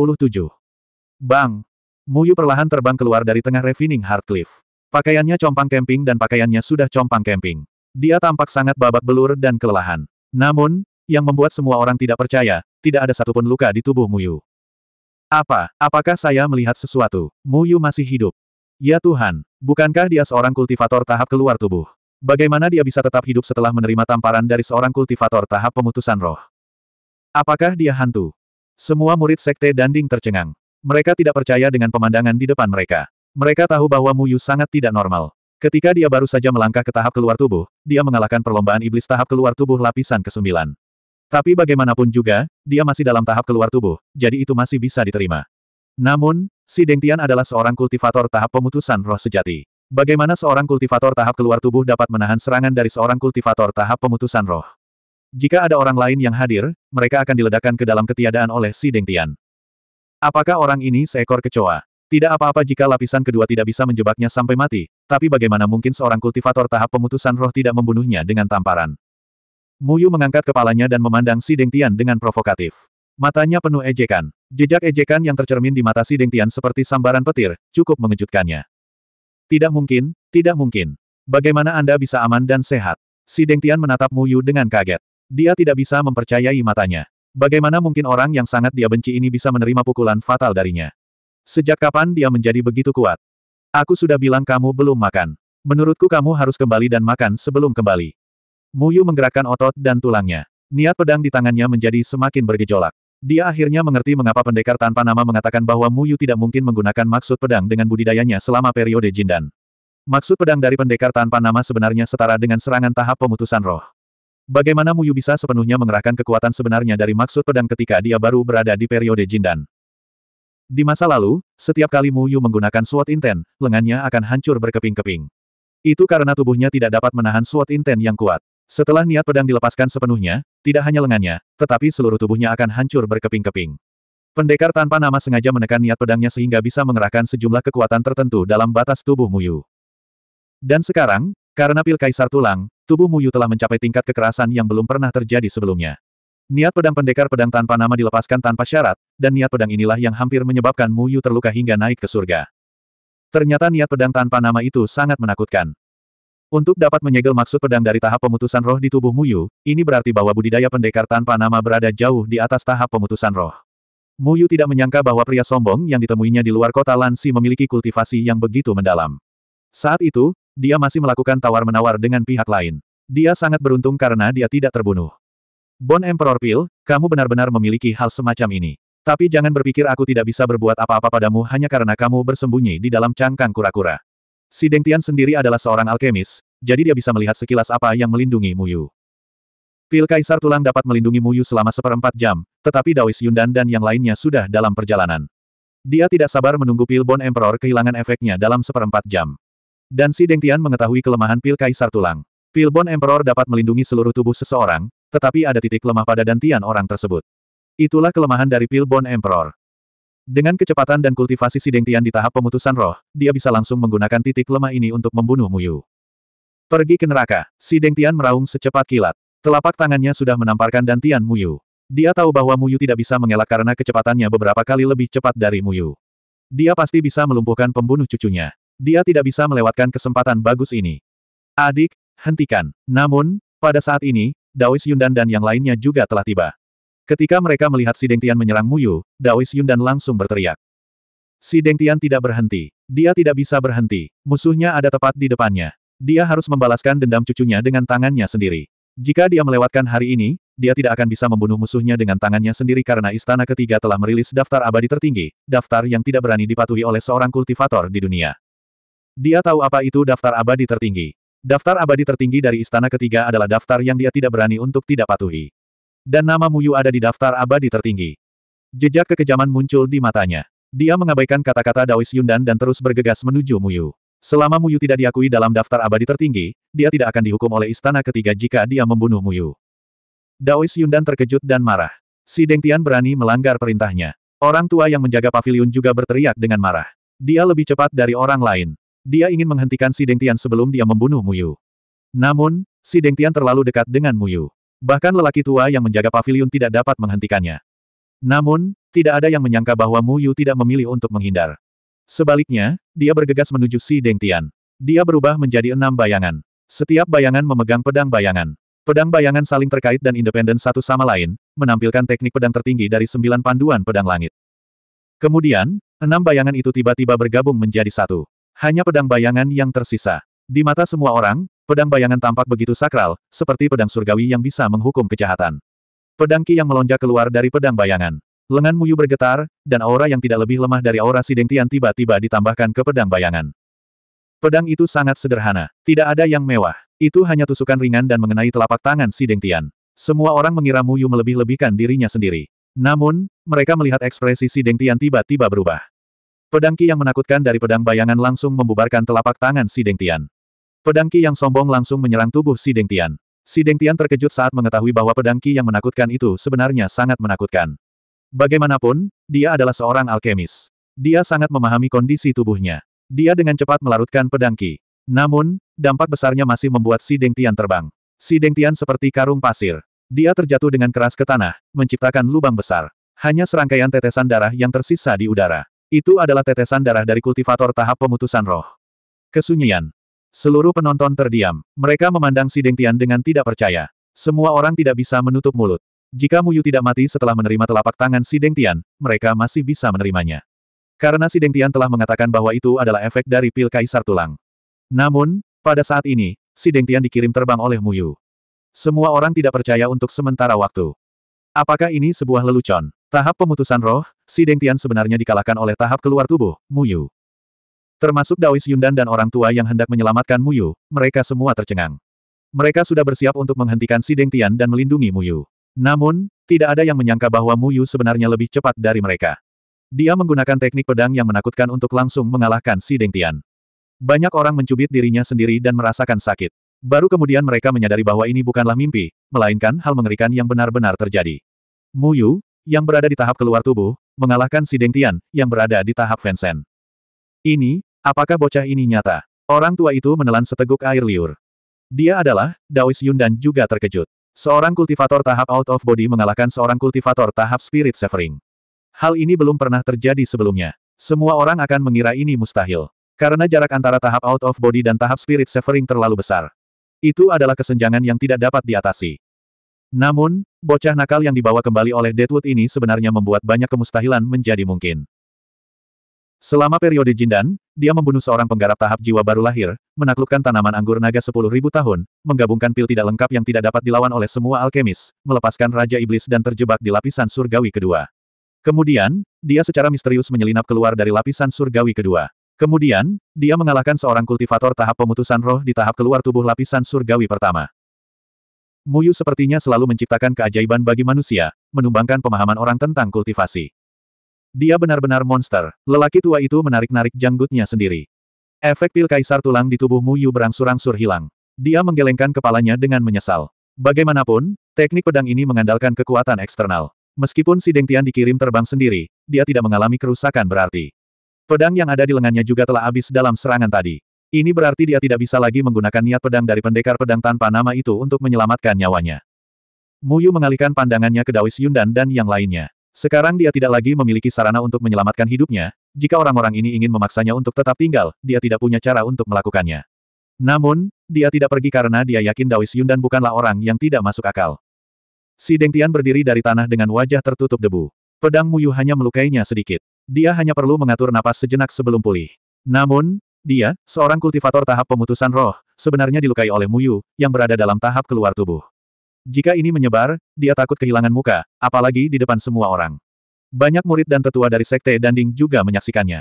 Bang! Muyu perlahan terbang keluar dari tengah refining Hard Cliff. Pakaiannya compang camping dan pakaiannya sudah compang camping. Dia tampak sangat babak belur dan kelelahan. Namun, yang membuat semua orang tidak percaya, tidak ada satupun luka di tubuh Muyu. Apa? Apakah saya melihat sesuatu? Muyu masih hidup. Ya Tuhan, bukankah dia seorang kultivator tahap keluar tubuh? Bagaimana dia bisa tetap hidup setelah menerima tamparan dari seorang kultivator tahap pemutusan roh? Apakah dia hantu? Semua murid sekte Danding tercengang. Mereka tidak percaya dengan pemandangan di depan mereka. Mereka tahu bahwa Mu Yu sangat tidak normal. Ketika dia baru saja melangkah ke tahap keluar tubuh, dia mengalahkan perlombaan iblis tahap keluar tubuh lapisan ke-9. Tapi bagaimanapun juga, dia masih dalam tahap keluar tubuh, jadi itu masih bisa diterima. Namun, si Deng Tian adalah seorang kultivator tahap pemutusan roh sejati. Bagaimana seorang kultivator tahap keluar tubuh dapat menahan serangan dari seorang kultivator tahap pemutusan roh? Jika ada orang lain yang hadir, mereka akan diledakkan ke dalam ketiadaan oleh si Deng Tian. Apakah orang ini seekor kecoa? Tidak apa-apa jika lapisan kedua tidak bisa menjebaknya sampai mati, tapi bagaimana mungkin seorang kultivator tahap pemutusan roh tidak membunuhnya dengan tamparan? Muyu mengangkat kepalanya dan memandang si Dengtian dengan provokatif. Matanya penuh ejekan. Jejak ejekan yang tercermin di mata si Dengtian seperti sambaran petir, cukup mengejutkannya. Tidak mungkin, tidak mungkin. Bagaimana Anda bisa aman dan sehat? Si Dengtian menatap Muyu dengan kaget. Dia tidak bisa mempercayai matanya. Bagaimana mungkin orang yang sangat dia benci ini bisa menerima pukulan fatal darinya? Sejak kapan dia menjadi begitu kuat? Aku sudah bilang kamu belum makan. Menurutku kamu harus kembali dan makan sebelum kembali. Muyu menggerakkan otot dan tulangnya. Niat pedang di tangannya menjadi semakin bergejolak. Dia akhirnya mengerti mengapa pendekar tanpa nama mengatakan bahwa Muyu tidak mungkin menggunakan maksud pedang dengan budidayanya selama periode Jindan. Maksud pedang dari pendekar tanpa nama sebenarnya setara dengan serangan tahap pemutusan roh. Bagaimana Muyu bisa sepenuhnya mengerahkan kekuatan sebenarnya dari maksud pedang ketika dia baru berada di periode Jindan? Di masa lalu, setiap kali Muyu menggunakan suat Inten, lengannya akan hancur berkeping-keping. Itu karena tubuhnya tidak dapat menahan suat Inten yang kuat. Setelah niat pedang dilepaskan sepenuhnya, tidak hanya lengannya, tetapi seluruh tubuhnya akan hancur berkeping-keping. Pendekar tanpa nama sengaja menekan niat pedangnya sehingga bisa mengerahkan sejumlah kekuatan tertentu dalam batas tubuh Muyu. Dan sekarang, karena pil kaisar tulang, tubuh Muyu telah mencapai tingkat kekerasan yang belum pernah terjadi sebelumnya. Niat pedang pendekar pedang tanpa nama dilepaskan tanpa syarat, dan niat pedang inilah yang hampir menyebabkan Mu Yu terluka hingga naik ke surga. Ternyata niat pedang tanpa nama itu sangat menakutkan. Untuk dapat menyegel maksud pedang dari tahap pemutusan roh di tubuh Muyu, ini berarti bahwa budidaya pendekar tanpa nama berada jauh di atas tahap pemutusan roh. Muyu tidak menyangka bahwa pria sombong yang ditemuinya di luar kota Lansi memiliki kultivasi yang begitu mendalam. Saat itu, dia masih melakukan tawar-menawar dengan pihak lain. Dia sangat beruntung karena dia tidak terbunuh. Bon Emperor Pil, kamu benar-benar memiliki hal semacam ini. Tapi jangan berpikir aku tidak bisa berbuat apa-apa padamu hanya karena kamu bersembunyi di dalam cangkang kura-kura. Si Tian sendiri adalah seorang alkemis, jadi dia bisa melihat sekilas apa yang melindungi Muyu. Pil Kaisar Tulang dapat melindungi Muyu selama seperempat jam, tetapi Dawis Yundan dan yang lainnya sudah dalam perjalanan. Dia tidak sabar menunggu Pil Bon Emperor kehilangan efeknya dalam seperempat jam. Dan si Deng Tian mengetahui kelemahan pil kaisar tulang. Pil Bon Emperor dapat melindungi seluruh tubuh seseorang, tetapi ada titik lemah pada dantian orang tersebut. Itulah kelemahan dari pil Bon Emperor. Dengan kecepatan dan kultivasi si Deng Tian di tahap pemutusan roh, dia bisa langsung menggunakan titik lemah ini untuk membunuh Muyu. Pergi ke neraka, si Deng Tian meraung secepat kilat. Telapak tangannya sudah menamparkan dantian Muyu. Dia tahu bahwa Muyu tidak bisa mengelak karena kecepatannya beberapa kali lebih cepat dari Muyu. Dia pasti bisa melumpuhkan pembunuh cucunya. Dia tidak bisa melewatkan kesempatan bagus ini. Adik, hentikan. Namun, pada saat ini, Daois Yundan dan yang lainnya juga telah tiba. Ketika mereka melihat si Dengtian menyerang Muyu, Daois Yundan langsung berteriak. Si Dengtian tidak berhenti. Dia tidak bisa berhenti. Musuhnya ada tepat di depannya. Dia harus membalaskan dendam cucunya dengan tangannya sendiri. Jika dia melewatkan hari ini, dia tidak akan bisa membunuh musuhnya dengan tangannya sendiri karena istana ketiga telah merilis daftar abadi tertinggi, daftar yang tidak berani dipatuhi oleh seorang kultivator di dunia. Dia tahu apa itu daftar abadi tertinggi. Daftar abadi tertinggi dari istana ketiga adalah daftar yang dia tidak berani untuk tidak patuhi. Dan nama Muyu ada di daftar abadi tertinggi. Jejak kekejaman muncul di matanya. Dia mengabaikan kata-kata Daois Yundan dan terus bergegas menuju Muyu. Selama Muyu tidak diakui dalam daftar abadi tertinggi, dia tidak akan dihukum oleh istana ketiga jika dia membunuh Muyu. Daois Yundan terkejut dan marah. Si Tian berani melanggar perintahnya. Orang tua yang menjaga pavilion juga berteriak dengan marah. Dia lebih cepat dari orang lain. Dia ingin menghentikan si Dengtian sebelum dia membunuh Muyu. Namun, si Dengtian terlalu dekat dengan Muyu. Bahkan lelaki tua yang menjaga pavilion tidak dapat menghentikannya. Namun, tidak ada yang menyangka bahwa Muyu tidak memilih untuk menghindar. Sebaliknya, dia bergegas menuju si Dengtian. Dia berubah menjadi enam bayangan. Setiap bayangan memegang pedang bayangan. Pedang bayangan saling terkait dan independen satu sama lain, menampilkan teknik pedang tertinggi dari sembilan panduan pedang langit. Kemudian, enam bayangan itu tiba-tiba bergabung menjadi satu. Hanya pedang bayangan yang tersisa. Di mata semua orang, pedang bayangan tampak begitu sakral, seperti pedang surgawi yang bisa menghukum kejahatan. Pedang Ki yang melonjak keluar dari pedang bayangan. Lengan Muyu bergetar, dan aura yang tidak lebih lemah dari aura si Tian tiba-tiba ditambahkan ke pedang bayangan. Pedang itu sangat sederhana. Tidak ada yang mewah. Itu hanya tusukan ringan dan mengenai telapak tangan si Tian. Semua orang mengira Muyu melebih-lebihkan dirinya sendiri. Namun, mereka melihat ekspresi si Tian tiba-tiba berubah. Pedang Ki yang menakutkan dari pedang bayangan langsung membubarkan telapak tangan si Deng Tian. Pedang Ki yang sombong langsung menyerang tubuh si Deng Tian. Si Deng Tian terkejut saat mengetahui bahwa pedang Ki yang menakutkan itu sebenarnya sangat menakutkan. Bagaimanapun, dia adalah seorang alkemis. Dia sangat memahami kondisi tubuhnya. Dia dengan cepat melarutkan pedang Ki. Namun, dampak besarnya masih membuat si Deng Tian terbang. Si Deng Tian seperti karung pasir. Dia terjatuh dengan keras ke tanah, menciptakan lubang besar. Hanya serangkaian tetesan darah yang tersisa di udara. Itu adalah tetesan darah dari kultivator tahap pemutusan roh. Kesunyian. Seluruh penonton terdiam. Mereka memandang si Dengtian dengan tidak percaya. Semua orang tidak bisa menutup mulut. Jika Muyu tidak mati setelah menerima telapak tangan si Dengtian, mereka masih bisa menerimanya. Karena si Dengtian telah mengatakan bahwa itu adalah efek dari pil kaisar tulang. Namun, pada saat ini, si Dengtian dikirim terbang oleh Muyu. Semua orang tidak percaya untuk sementara waktu. Apakah ini sebuah lelucon? Tahap pemutusan roh, si Deng Tian sebenarnya dikalahkan oleh tahap keluar tubuh, Muyu. Termasuk Daois Yundan dan orang tua yang hendak menyelamatkan Muyu, mereka semua tercengang. Mereka sudah bersiap untuk menghentikan si Deng Tian dan melindungi Muyu. Namun, tidak ada yang menyangka bahwa Muyu sebenarnya lebih cepat dari mereka. Dia menggunakan teknik pedang yang menakutkan untuk langsung mengalahkan si Deng Tian. Banyak orang mencubit dirinya sendiri dan merasakan sakit. Baru kemudian mereka menyadari bahwa ini bukanlah mimpi, melainkan hal mengerikan yang benar-benar terjadi. Muyu, yang berada di tahap keluar tubuh, mengalahkan si Deng Tian, yang berada di tahap Vensen. Ini, apakah bocah ini nyata? Orang tua itu menelan seteguk air liur. Dia adalah, Daois Yun dan juga terkejut. Seorang kultivator tahap out of body mengalahkan seorang kultivator tahap spirit severing. Hal ini belum pernah terjadi sebelumnya. Semua orang akan mengira ini mustahil. Karena jarak antara tahap out of body dan tahap spirit severing terlalu besar. Itu adalah kesenjangan yang tidak dapat diatasi. Namun, bocah nakal yang dibawa kembali oleh Deadwood ini sebenarnya membuat banyak kemustahilan menjadi mungkin. Selama periode Jindan, dia membunuh seorang penggarap tahap jiwa baru lahir, menaklukkan tanaman anggur naga 10.000 tahun, menggabungkan pil tidak lengkap yang tidak dapat dilawan oleh semua alkemis, melepaskan Raja Iblis dan terjebak di lapisan surgawi kedua. Kemudian, dia secara misterius menyelinap keluar dari lapisan surgawi kedua. Kemudian, dia mengalahkan seorang kultivator tahap pemutusan roh di tahap keluar tubuh lapisan surgawi pertama. Muyu sepertinya selalu menciptakan keajaiban bagi manusia, menumbangkan pemahaman orang tentang kultivasi. Dia benar-benar monster, lelaki tua itu menarik-narik janggutnya sendiri. Efek pil kaisar tulang di tubuh Muyu berangsur-angsur hilang. Dia menggelengkan kepalanya dengan menyesal. Bagaimanapun, teknik pedang ini mengandalkan kekuatan eksternal. Meskipun si Dengtian dikirim terbang sendiri, dia tidak mengalami kerusakan berarti. Pedang yang ada di lengannya juga telah habis dalam serangan tadi. Ini berarti dia tidak bisa lagi menggunakan niat pedang dari pendekar pedang tanpa nama itu untuk menyelamatkan nyawanya. Muyu mengalihkan pandangannya ke Dawis Yundan dan yang lainnya. Sekarang dia tidak lagi memiliki sarana untuk menyelamatkan hidupnya, jika orang-orang ini ingin memaksanya untuk tetap tinggal, dia tidak punya cara untuk melakukannya. Namun, dia tidak pergi karena dia yakin Dawis Yundan bukanlah orang yang tidak masuk akal. Si Deng Tian berdiri dari tanah dengan wajah tertutup debu. Pedang Muyu hanya melukainya sedikit. Dia hanya perlu mengatur napas sejenak sebelum pulih. Namun, dia, seorang kultivator tahap pemutusan roh, sebenarnya dilukai oleh Muyu, yang berada dalam tahap keluar tubuh. Jika ini menyebar, dia takut kehilangan muka, apalagi di depan semua orang. Banyak murid dan tetua dari Sekte Danding juga menyaksikannya.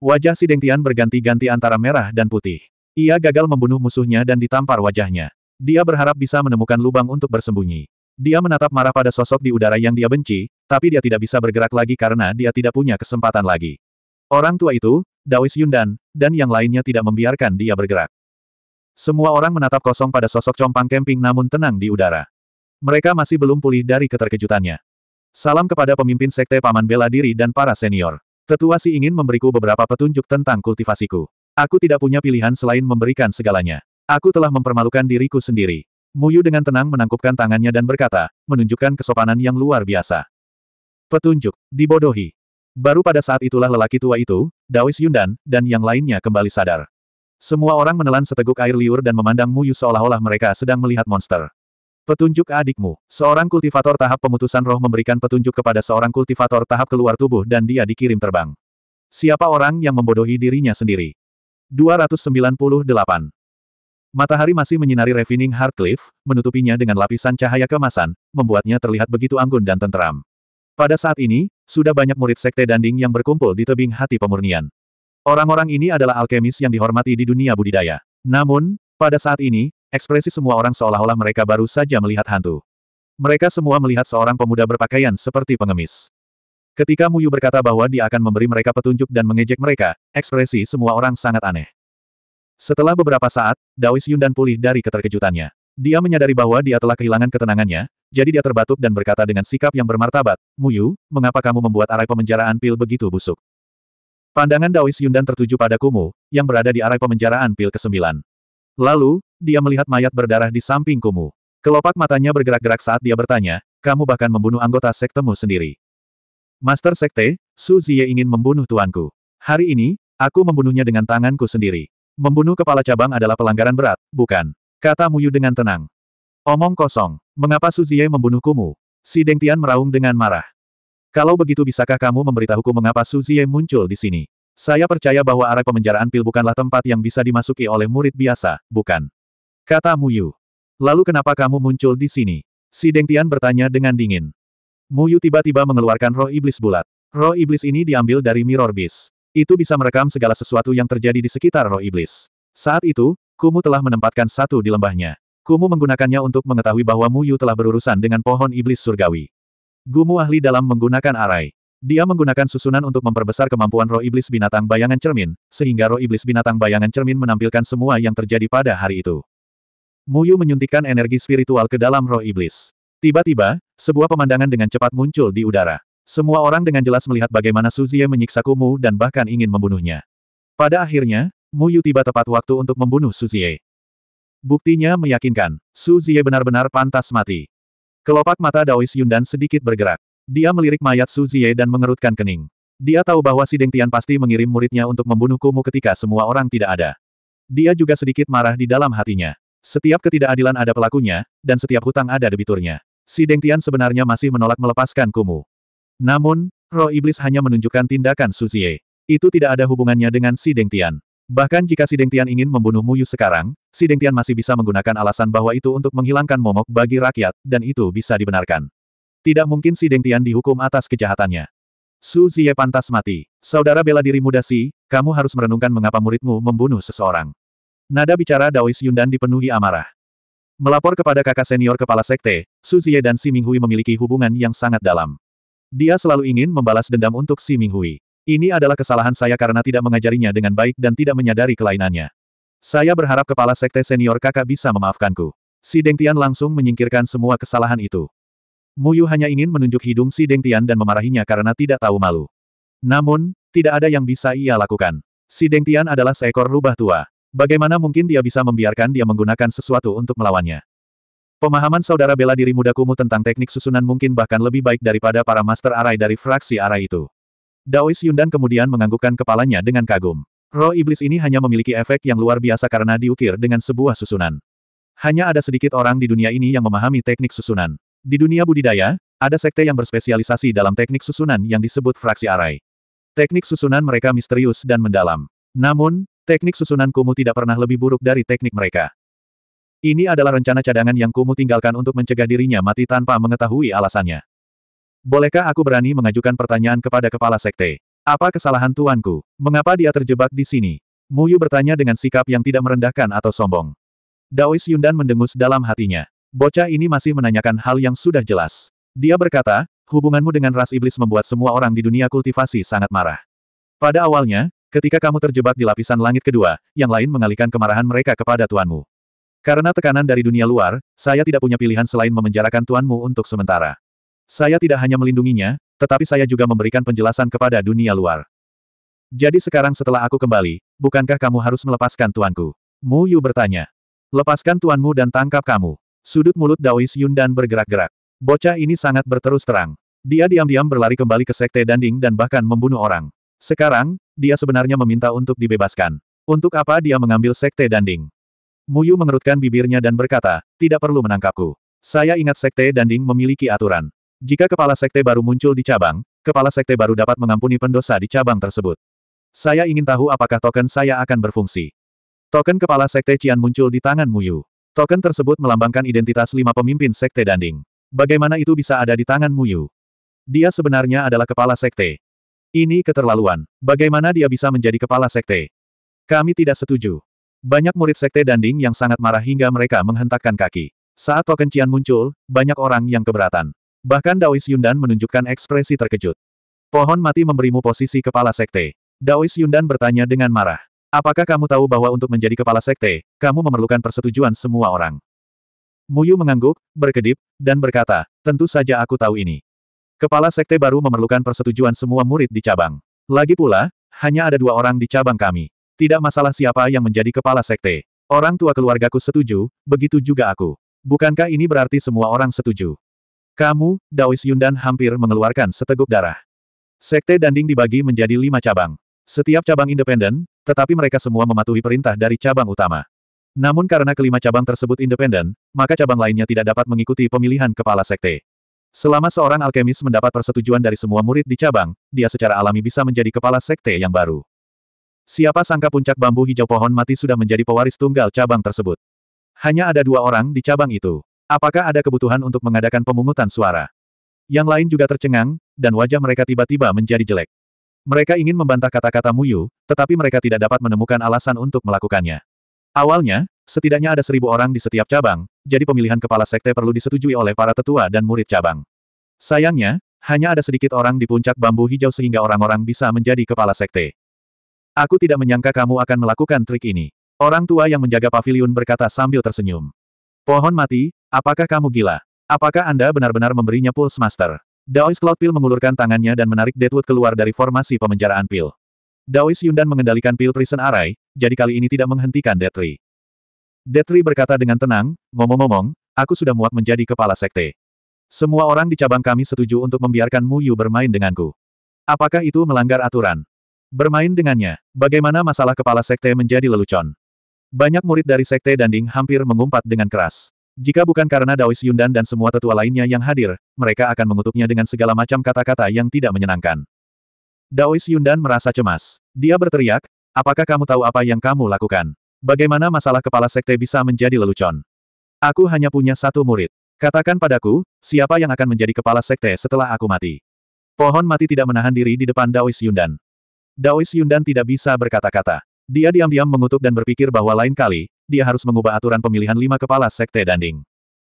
Wajah si Dengtian berganti-ganti antara merah dan putih. Ia gagal membunuh musuhnya dan ditampar wajahnya. Dia berharap bisa menemukan lubang untuk bersembunyi. Dia menatap marah pada sosok di udara yang dia benci, tapi dia tidak bisa bergerak lagi karena dia tidak punya kesempatan lagi. Orang tua itu, Dawis Yundan, dan yang lainnya tidak membiarkan dia bergerak. Semua orang menatap kosong pada sosok compang kemping namun tenang di udara. Mereka masih belum pulih dari keterkejutannya. Salam kepada pemimpin Sekte Paman Bela Diri dan para senior. Tetua Si ingin memberiku beberapa petunjuk tentang kultivasiku. Aku tidak punya pilihan selain memberikan segalanya. Aku telah mempermalukan diriku sendiri. Muyu dengan tenang menangkupkan tangannya dan berkata, menunjukkan kesopanan yang luar biasa. Petunjuk, dibodohi. Baru pada saat itulah lelaki tua itu, Dawis Yundan, dan yang lainnya kembali sadar. Semua orang menelan seteguk air liur dan memandang Muyu seolah-olah mereka sedang melihat monster. Petunjuk adikmu, seorang kultivator tahap pemutusan roh memberikan petunjuk kepada seorang kultivator tahap keluar tubuh dan dia dikirim terbang. Siapa orang yang membodohi dirinya sendiri? 298. Matahari masih menyinari Refining Heartcliff, menutupinya dengan lapisan cahaya kemasan, membuatnya terlihat begitu anggun dan tenteram. Pada saat ini, sudah banyak murid sekte Danding yang berkumpul di tebing hati pemurnian. Orang-orang ini adalah alkemis yang dihormati di dunia budidaya. Namun, pada saat ini, ekspresi semua orang seolah-olah mereka baru saja melihat hantu. Mereka semua melihat seorang pemuda berpakaian seperti pengemis. Ketika Muyu berkata bahwa dia akan memberi mereka petunjuk dan mengejek mereka, ekspresi semua orang sangat aneh. Setelah beberapa saat, Daois dan pulih dari keterkejutannya. Dia menyadari bahwa dia telah kehilangan ketenangannya, jadi dia terbatuk dan berkata dengan sikap yang bermartabat, Muyu, mengapa kamu membuat arai pemenjaraan pil begitu busuk? Pandangan Daois Yundan tertuju pada Kumu, yang berada di arai pemenjaraan pil ke-9. Lalu, dia melihat mayat berdarah di samping Kumu. Kelopak matanya bergerak-gerak saat dia bertanya, kamu bahkan membunuh anggota sektemu sendiri. Master Sekte, Su Ziye ingin membunuh tuanku. Hari ini, aku membunuhnya dengan tanganku sendiri. Membunuh kepala cabang adalah pelanggaran berat, bukan? Kata Muyu dengan tenang. Omong kosong, mengapa Suzie Kumu? Si Deng Tian meraung dengan marah. Kalau begitu bisakah kamu memberitahuku mengapa Suzie muncul di sini? Saya percaya bahwa arah pemenjaraan pil bukanlah tempat yang bisa dimasuki oleh murid biasa, bukan? Kata Muyu. Lalu kenapa kamu muncul di sini? Si Deng Tian bertanya dengan dingin. Muyu tiba-tiba mengeluarkan roh iblis bulat. Roh iblis ini diambil dari Mirror Beast. Itu bisa merekam segala sesuatu yang terjadi di sekitar roh iblis. Saat itu, Kumu telah menempatkan satu di lembahnya. Kumu menggunakannya untuk mengetahui bahwa Mu Yu telah berurusan dengan pohon iblis surgawi. Gumu ahli dalam menggunakan arai. Dia menggunakan susunan untuk memperbesar kemampuan roh iblis binatang bayangan cermin, sehingga roh iblis binatang bayangan cermin menampilkan semua yang terjadi pada hari itu. Mu Yu menyuntikkan energi spiritual ke dalam roh iblis. Tiba-tiba, sebuah pemandangan dengan cepat muncul di udara. Semua orang dengan jelas melihat bagaimana Suzie menyiksa Kumu dan bahkan ingin membunuhnya. Pada akhirnya, Mu Yu tiba tepat waktu untuk membunuh Su Zie. Buktinya meyakinkan, Su Zie benar-benar pantas mati. Kelopak mata Daois Yundan sedikit bergerak. Dia melirik mayat Su Zie dan mengerutkan kening. Dia tahu bahwa si Deng Tian pasti mengirim muridnya untuk membunuh Kumu ketika semua orang tidak ada. Dia juga sedikit marah di dalam hatinya. Setiap ketidakadilan ada pelakunya, dan setiap hutang ada debiturnya. Si Deng Tian sebenarnya masih menolak melepaskan Kumu. Namun, roh iblis hanya menunjukkan tindakan Su Zie. Itu tidak ada hubungannya dengan si Deng Tian. Bahkan jika si Tian ingin membunuh Muyu sekarang, si Tian masih bisa menggunakan alasan bahwa itu untuk menghilangkan momok bagi rakyat, dan itu bisa dibenarkan. Tidak mungkin si Tian dihukum atas kejahatannya. Su Ziye pantas mati. Saudara bela diri muda Si, kamu harus merenungkan mengapa muridmu membunuh seseorang. Nada bicara Daois Yundan dipenuhi amarah. Melapor kepada kakak senior kepala sekte, Su Ziye dan Si Minghui memiliki hubungan yang sangat dalam. Dia selalu ingin membalas dendam untuk Si Minghui. Ini adalah kesalahan saya karena tidak mengajarinya dengan baik dan tidak menyadari kelainannya. Saya berharap kepala sekte senior kakak bisa memaafkanku. Si Dengtian langsung menyingkirkan semua kesalahan itu. Muyu hanya ingin menunjuk hidung si Dengtian dan memarahinya karena tidak tahu malu. Namun, tidak ada yang bisa ia lakukan. Si Dengtian adalah seekor rubah tua. Bagaimana mungkin dia bisa membiarkan dia menggunakan sesuatu untuk melawannya? Pemahaman saudara bela diri muda Kumu tentang teknik susunan mungkin bahkan lebih baik daripada para master arai dari fraksi arai itu. Daois Yundan kemudian menganggukkan kepalanya dengan kagum. Roh iblis ini hanya memiliki efek yang luar biasa karena diukir dengan sebuah susunan. Hanya ada sedikit orang di dunia ini yang memahami teknik susunan. Di dunia budidaya, ada sekte yang berspesialisasi dalam teknik susunan yang disebut fraksi arai. Teknik susunan mereka misterius dan mendalam. Namun, teknik susunan Kumu tidak pernah lebih buruk dari teknik mereka. Ini adalah rencana cadangan yang Kumu tinggalkan untuk mencegah dirinya mati tanpa mengetahui alasannya. Bolehkah aku berani mengajukan pertanyaan kepada kepala sekte? Apa kesalahan tuanku? Mengapa dia terjebak di sini? Muyu bertanya dengan sikap yang tidak merendahkan atau sombong. Daois Yundan mendengus dalam hatinya. Bocah ini masih menanyakan hal yang sudah jelas. Dia berkata, hubunganmu dengan ras iblis membuat semua orang di dunia kultivasi sangat marah. Pada awalnya, ketika kamu terjebak di lapisan langit kedua, yang lain mengalihkan kemarahan mereka kepada tuanmu. Karena tekanan dari dunia luar, saya tidak punya pilihan selain memenjarakan tuanmu untuk sementara. Saya tidak hanya melindunginya, tetapi saya juga memberikan penjelasan kepada dunia luar. Jadi sekarang setelah aku kembali, bukankah kamu harus melepaskan tuanku? Mu Yu bertanya. Lepaskan tuanmu dan tangkap kamu. Sudut mulut Daois Yun dan bergerak-gerak. Bocah ini sangat berterus terang. Dia diam-diam berlari kembali ke sekte Danding dan bahkan membunuh orang. Sekarang, dia sebenarnya meminta untuk dibebaskan. Untuk apa dia mengambil sekte Danding? Mu Muyu mengerutkan bibirnya dan berkata, tidak perlu menangkapku. Saya ingat sekte Danding memiliki aturan. Jika kepala sekte baru muncul di cabang, kepala sekte baru dapat mengampuni pendosa di cabang tersebut. Saya ingin tahu apakah token saya akan berfungsi. Token kepala sekte Cian muncul di tangan Muyu. Token tersebut melambangkan identitas lima pemimpin sekte Danding. Bagaimana itu bisa ada di tangan Muyu? Dia sebenarnya adalah kepala sekte. Ini keterlaluan. Bagaimana dia bisa menjadi kepala sekte? Kami tidak setuju. Banyak murid sekte Danding yang sangat marah hingga mereka menghentakkan kaki. Saat token Cian muncul, banyak orang yang keberatan. Bahkan Daois Yundan menunjukkan ekspresi terkejut. Pohon mati memberimu posisi kepala sekte. Daois Yundan bertanya dengan marah. Apakah kamu tahu bahwa untuk menjadi kepala sekte, kamu memerlukan persetujuan semua orang? Muyu mengangguk, berkedip, dan berkata, tentu saja aku tahu ini. Kepala sekte baru memerlukan persetujuan semua murid di cabang. Lagi pula, hanya ada dua orang di cabang kami. Tidak masalah siapa yang menjadi kepala sekte. Orang tua keluargaku setuju, begitu juga aku. Bukankah ini berarti semua orang setuju? Kamu, Daois Yundan hampir mengeluarkan seteguk darah. Sekte Danding dibagi menjadi lima cabang. Setiap cabang independen, tetapi mereka semua mematuhi perintah dari cabang utama. Namun karena kelima cabang tersebut independen, maka cabang lainnya tidak dapat mengikuti pemilihan kepala sekte. Selama seorang alkemis mendapat persetujuan dari semua murid di cabang, dia secara alami bisa menjadi kepala sekte yang baru. Siapa sangka puncak bambu hijau pohon mati sudah menjadi pewaris tunggal cabang tersebut. Hanya ada dua orang di cabang itu. Apakah ada kebutuhan untuk mengadakan pemungutan suara? Yang lain juga tercengang, dan wajah mereka tiba-tiba menjadi jelek. Mereka ingin membantah kata-kata Muyu, tetapi mereka tidak dapat menemukan alasan untuk melakukannya. Awalnya, setidaknya ada seribu orang di setiap cabang, jadi pemilihan kepala sekte perlu disetujui oleh para tetua dan murid cabang. Sayangnya, hanya ada sedikit orang di puncak bambu hijau sehingga orang-orang bisa menjadi kepala sekte. Aku tidak menyangka kamu akan melakukan trik ini. Orang tua yang menjaga pavilion berkata sambil tersenyum. Pohon mati, apakah kamu gila? Apakah Anda benar-benar memberinya pulse master? Daois Cloud Pill mengulurkan tangannya dan menarik Deadwood keluar dari formasi pemenjaraan Pil. Daois Yundan mengendalikan Pil Prison Array, jadi kali ini tidak menghentikan Detri. Detri berkata dengan tenang, ngomong-ngomong, aku sudah muak menjadi kepala sekte. Semua orang di cabang kami setuju untuk membiarkan Mu Yu bermain denganku. Apakah itu melanggar aturan? Bermain dengannya, bagaimana masalah kepala sekte menjadi lelucon? Banyak murid dari Sekte Danding hampir mengumpat dengan keras. Jika bukan karena Daois Yundan dan semua tetua lainnya yang hadir, mereka akan mengutuknya dengan segala macam kata-kata yang tidak menyenangkan. Daois Yundan merasa cemas. Dia berteriak, apakah kamu tahu apa yang kamu lakukan? Bagaimana masalah kepala sekte bisa menjadi lelucon? Aku hanya punya satu murid. Katakan padaku, siapa yang akan menjadi kepala sekte setelah aku mati? Pohon mati tidak menahan diri di depan Daois Yundan. Daois Yundan tidak bisa berkata-kata. Dia diam-diam mengutuk dan berpikir bahwa lain kali, dia harus mengubah aturan pemilihan lima kepala sekte Danding.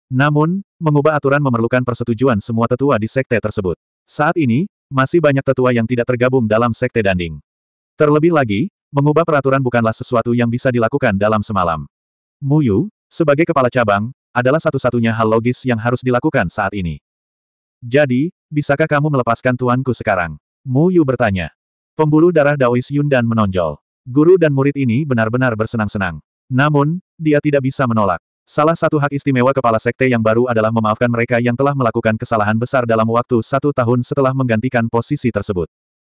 Namun, mengubah aturan memerlukan persetujuan semua tetua di sekte tersebut. Saat ini, masih banyak tetua yang tidak tergabung dalam sekte Danding. Terlebih lagi, mengubah peraturan bukanlah sesuatu yang bisa dilakukan dalam semalam. Muyu, sebagai kepala cabang, adalah satu-satunya hal logis yang harus dilakukan saat ini. Jadi, bisakah kamu melepaskan tuanku sekarang? Muyu bertanya. Pembuluh darah Daois Yundan menonjol. Guru dan murid ini benar-benar bersenang-senang. Namun, dia tidak bisa menolak. Salah satu hak istimewa kepala sekte yang baru adalah memaafkan mereka yang telah melakukan kesalahan besar dalam waktu satu tahun setelah menggantikan posisi tersebut.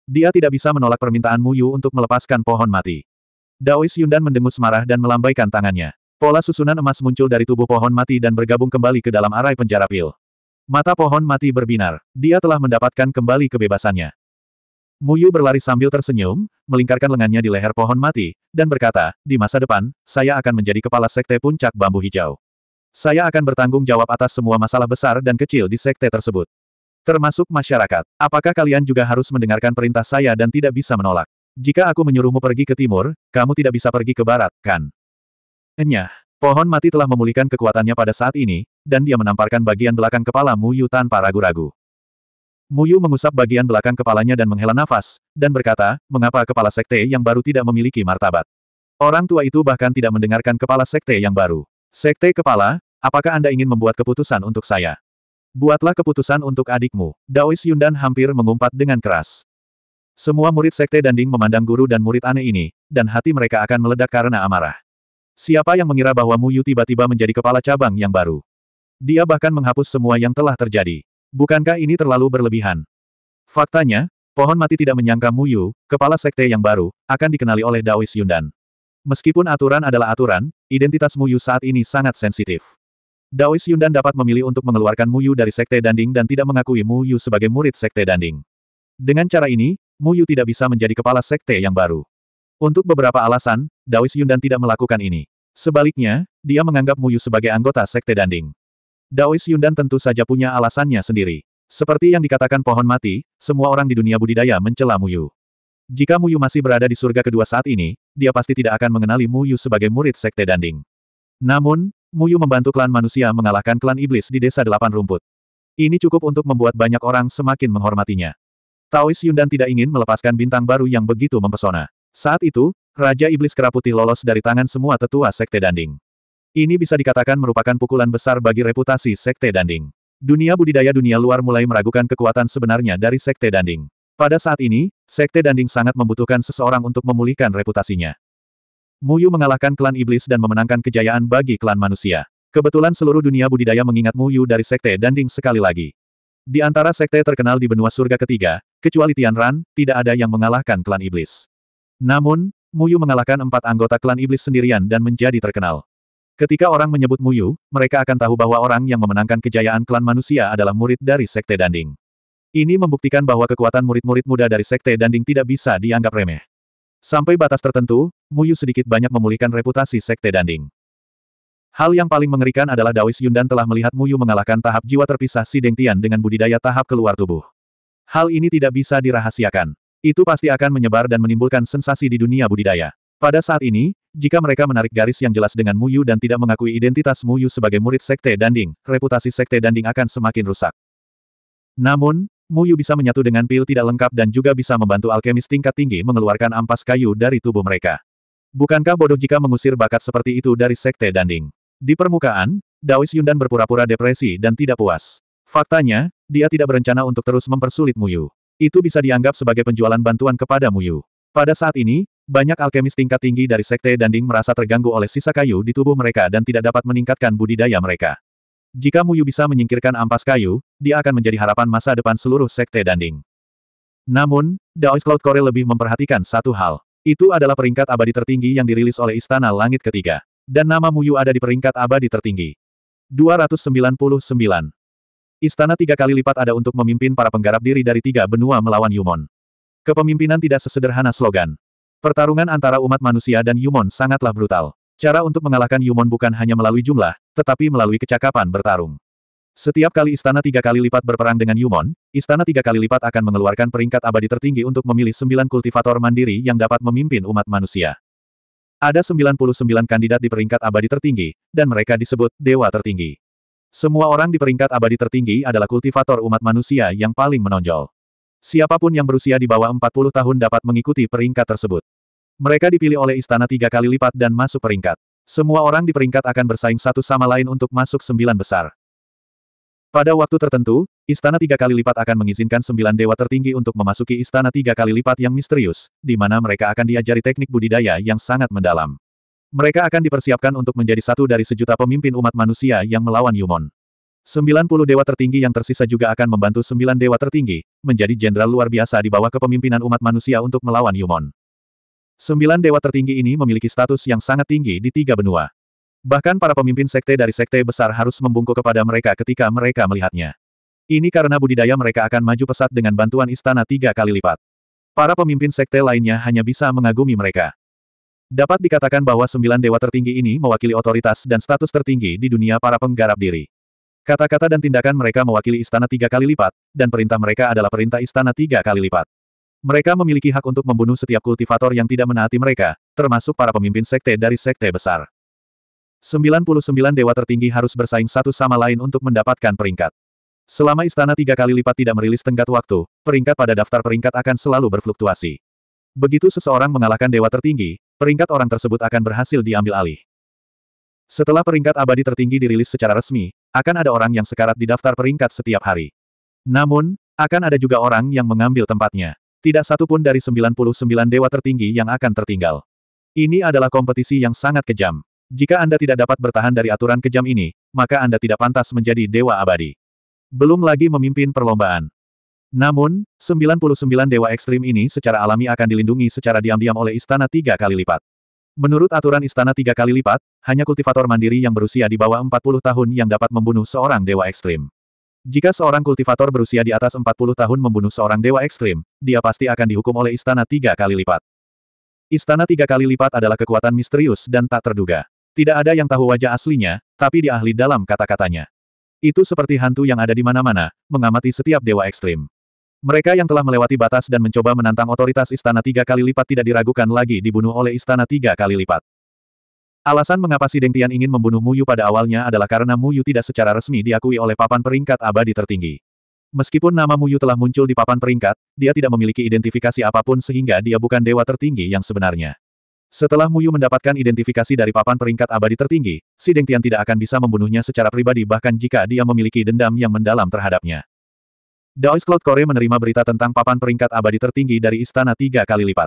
Dia tidak bisa menolak permintaan Yu untuk melepaskan pohon mati. Daois Yundan mendengus marah dan melambaikan tangannya. Pola susunan emas muncul dari tubuh pohon mati dan bergabung kembali ke dalam arai penjara pil. Mata pohon mati berbinar. Dia telah mendapatkan kembali kebebasannya. Muyu berlari sambil tersenyum, melingkarkan lengannya di leher pohon mati, dan berkata, di masa depan, saya akan menjadi kepala sekte puncak bambu hijau. Saya akan bertanggung jawab atas semua masalah besar dan kecil di sekte tersebut. Termasuk masyarakat. Apakah kalian juga harus mendengarkan perintah saya dan tidak bisa menolak? Jika aku menyuruhmu pergi ke timur, kamu tidak bisa pergi ke barat, kan? Enyah. Pohon mati telah memulihkan kekuatannya pada saat ini, dan dia menamparkan bagian belakang kepala Muyu tanpa ragu-ragu. Muyu mengusap bagian belakang kepalanya dan menghela nafas, dan berkata, mengapa kepala sekte yang baru tidak memiliki martabat? Orang tua itu bahkan tidak mendengarkan kepala sekte yang baru. Sekte kepala, apakah Anda ingin membuat keputusan untuk saya? Buatlah keputusan untuk adikmu. Daois Yundan hampir mengumpat dengan keras. Semua murid sekte Danding memandang guru dan murid aneh ini, dan hati mereka akan meledak karena amarah. Siapa yang mengira bahwa Muyu tiba-tiba menjadi kepala cabang yang baru? Dia bahkan menghapus semua yang telah terjadi. Bukankah ini terlalu berlebihan? Faktanya, pohon mati tidak menyangka Mu Yu, kepala sekte yang baru, akan dikenali oleh Daois Yundan. Meskipun aturan adalah aturan, identitas Mu Yu saat ini sangat sensitif. Daois Yundan dapat memilih untuk mengeluarkan Mu Yu dari sekte Danding dan tidak mengakui Mu Yu sebagai murid sekte Danding. Dengan cara ini, Mu Yu tidak bisa menjadi kepala sekte yang baru. Untuk beberapa alasan, Daois Yundan tidak melakukan ini. Sebaliknya, dia menganggap Mu Yu sebagai anggota sekte Danding. Daois Yundan tentu saja punya alasannya sendiri. Seperti yang dikatakan pohon mati, semua orang di dunia budidaya mencela Muyu. Jika Muyu masih berada di surga kedua saat ini, dia pasti tidak akan mengenali Muyu sebagai murid sekte Danding. Namun, Muyu membantu klan manusia mengalahkan klan iblis di desa delapan rumput. Ini cukup untuk membuat banyak orang semakin menghormatinya. Taois Yundan tidak ingin melepaskan bintang baru yang begitu mempesona. Saat itu, Raja Iblis Kera Putih lolos dari tangan semua tetua Sekte Danding. Ini bisa dikatakan merupakan pukulan besar bagi reputasi Sekte Danding. Dunia budidaya dunia luar mulai meragukan kekuatan sebenarnya dari Sekte Danding. Pada saat ini, Sekte Danding sangat membutuhkan seseorang untuk memulihkan reputasinya. Muyu mengalahkan klan iblis dan memenangkan kejayaan bagi klan manusia. Kebetulan seluruh dunia budidaya mengingat Muyu dari Sekte Danding sekali lagi. Di antara sekte terkenal di benua surga ketiga, kecuali Tian Ran, tidak ada yang mengalahkan klan iblis. Namun, Muyu mengalahkan empat anggota klan iblis sendirian dan menjadi terkenal. Ketika orang menyebut Muyu, mereka akan tahu bahwa orang yang memenangkan kejayaan klan manusia adalah murid dari Sekte Danding. Ini membuktikan bahwa kekuatan murid-murid muda dari Sekte Danding tidak bisa dianggap remeh. Sampai batas tertentu, Muyu sedikit banyak memulihkan reputasi Sekte Danding. Hal yang paling mengerikan adalah Daois Yundan telah melihat Muyu mengalahkan tahap jiwa terpisah si Tian dengan budidaya tahap keluar tubuh. Hal ini tidak bisa dirahasiakan. Itu pasti akan menyebar dan menimbulkan sensasi di dunia budidaya. Pada saat ini, jika mereka menarik garis yang jelas dengan Muyu dan tidak mengakui identitas Muyu sebagai murid Sekte Danding, reputasi Sekte Danding akan semakin rusak. Namun, Muyu bisa menyatu dengan pil tidak lengkap dan juga bisa membantu alkemis tingkat tinggi mengeluarkan ampas kayu dari tubuh mereka. Bukankah bodoh jika mengusir bakat seperti itu dari Sekte Danding? Di permukaan, Daois Yundan berpura-pura depresi dan tidak puas. Faktanya, dia tidak berencana untuk terus mempersulit Muyu. Itu bisa dianggap sebagai penjualan bantuan kepada Muyu. Pada saat ini, banyak alkemis tingkat tinggi dari Sekte Danding merasa terganggu oleh sisa kayu di tubuh mereka dan tidak dapat meningkatkan budidaya mereka. Jika Muyu bisa menyingkirkan ampas kayu, dia akan menjadi harapan masa depan seluruh Sekte Danding. Namun, Daoist Cloud Core lebih memperhatikan satu hal. Itu adalah peringkat abadi tertinggi yang dirilis oleh Istana Langit Ketiga. Dan nama Muyu ada di peringkat abadi tertinggi. 299. Istana tiga kali lipat ada untuk memimpin para penggarap diri dari tiga benua melawan Yumon. Kepemimpinan tidak sesederhana slogan. Pertarungan antara umat manusia dan Yumon sangatlah brutal. Cara untuk mengalahkan Yumon bukan hanya melalui jumlah, tetapi melalui kecakapan bertarung. Setiap kali istana tiga kali lipat berperang dengan Yumon, istana tiga kali lipat akan mengeluarkan peringkat abadi tertinggi untuk memilih sembilan kultivator mandiri yang dapat memimpin umat manusia. Ada 99 kandidat di peringkat abadi tertinggi, dan mereka disebut dewa tertinggi. Semua orang di peringkat abadi tertinggi adalah kultivator umat manusia yang paling menonjol. Siapapun yang berusia di bawah 40 tahun dapat mengikuti peringkat tersebut. Mereka dipilih oleh istana tiga kali lipat dan masuk peringkat. Semua orang di peringkat akan bersaing satu sama lain untuk masuk sembilan besar. Pada waktu tertentu, istana tiga kali lipat akan mengizinkan sembilan dewa tertinggi untuk memasuki istana tiga kali lipat yang misterius, di mana mereka akan diajari teknik budidaya yang sangat mendalam. Mereka akan dipersiapkan untuk menjadi satu dari sejuta pemimpin umat manusia yang melawan Yumon. 90 dewa tertinggi yang tersisa juga akan membantu sembilan dewa tertinggi, menjadi jenderal luar biasa di bawah kepemimpinan umat manusia untuk melawan Yumon. 9 dewa tertinggi ini memiliki status yang sangat tinggi di tiga benua. Bahkan para pemimpin sekte dari sekte besar harus membungkuk kepada mereka ketika mereka melihatnya. Ini karena budidaya mereka akan maju pesat dengan bantuan istana tiga kali lipat. Para pemimpin sekte lainnya hanya bisa mengagumi mereka. Dapat dikatakan bahwa sembilan dewa tertinggi ini mewakili otoritas dan status tertinggi di dunia para penggarap diri. Kata-kata dan tindakan mereka mewakili istana tiga kali lipat, dan perintah mereka adalah perintah istana tiga kali lipat. Mereka memiliki hak untuk membunuh setiap kultivator yang tidak menaati mereka, termasuk para pemimpin sekte dari sekte besar. 99 dewa tertinggi harus bersaing satu sama lain untuk mendapatkan peringkat. Selama istana tiga kali lipat tidak merilis tenggat waktu, peringkat pada daftar peringkat akan selalu berfluktuasi. Begitu seseorang mengalahkan dewa tertinggi, peringkat orang tersebut akan berhasil diambil alih. Setelah peringkat abadi tertinggi dirilis secara resmi, akan ada orang yang sekarat di daftar peringkat setiap hari. Namun, akan ada juga orang yang mengambil tempatnya. Tidak satu pun dari 99 dewa tertinggi yang akan tertinggal. Ini adalah kompetisi yang sangat kejam. Jika Anda tidak dapat bertahan dari aturan kejam ini, maka Anda tidak pantas menjadi dewa abadi. Belum lagi memimpin perlombaan. Namun, 99 dewa ekstrim ini secara alami akan dilindungi secara diam-diam oleh istana tiga kali lipat. Menurut aturan istana tiga kali lipat, hanya kultivator mandiri yang berusia di bawah 40 tahun yang dapat membunuh seorang dewa ekstrim. Jika seorang kultivator berusia di atas 40 tahun membunuh seorang dewa ekstrim, dia pasti akan dihukum oleh istana tiga kali lipat. Istana tiga kali lipat adalah kekuatan misterius dan tak terduga. Tidak ada yang tahu wajah aslinya, tapi di ahli dalam kata-katanya. Itu seperti hantu yang ada di mana-mana, mengamati setiap dewa ekstrim. Mereka yang telah melewati batas dan mencoba menantang otoritas istana tiga kali lipat tidak diragukan lagi dibunuh oleh istana tiga kali lipat. Alasan mengapa si Tian ingin membunuh Muyu pada awalnya adalah karena Muyu tidak secara resmi diakui oleh papan peringkat abadi tertinggi. Meskipun nama Muyu telah muncul di papan peringkat, dia tidak memiliki identifikasi apapun sehingga dia bukan dewa tertinggi yang sebenarnya. Setelah Muyu mendapatkan identifikasi dari papan peringkat abadi tertinggi, si Tian tidak akan bisa membunuhnya secara pribadi bahkan jika dia memiliki dendam yang mendalam terhadapnya. Daoist Cloud Core menerima berita tentang papan peringkat abadi tertinggi dari istana tiga kali lipat.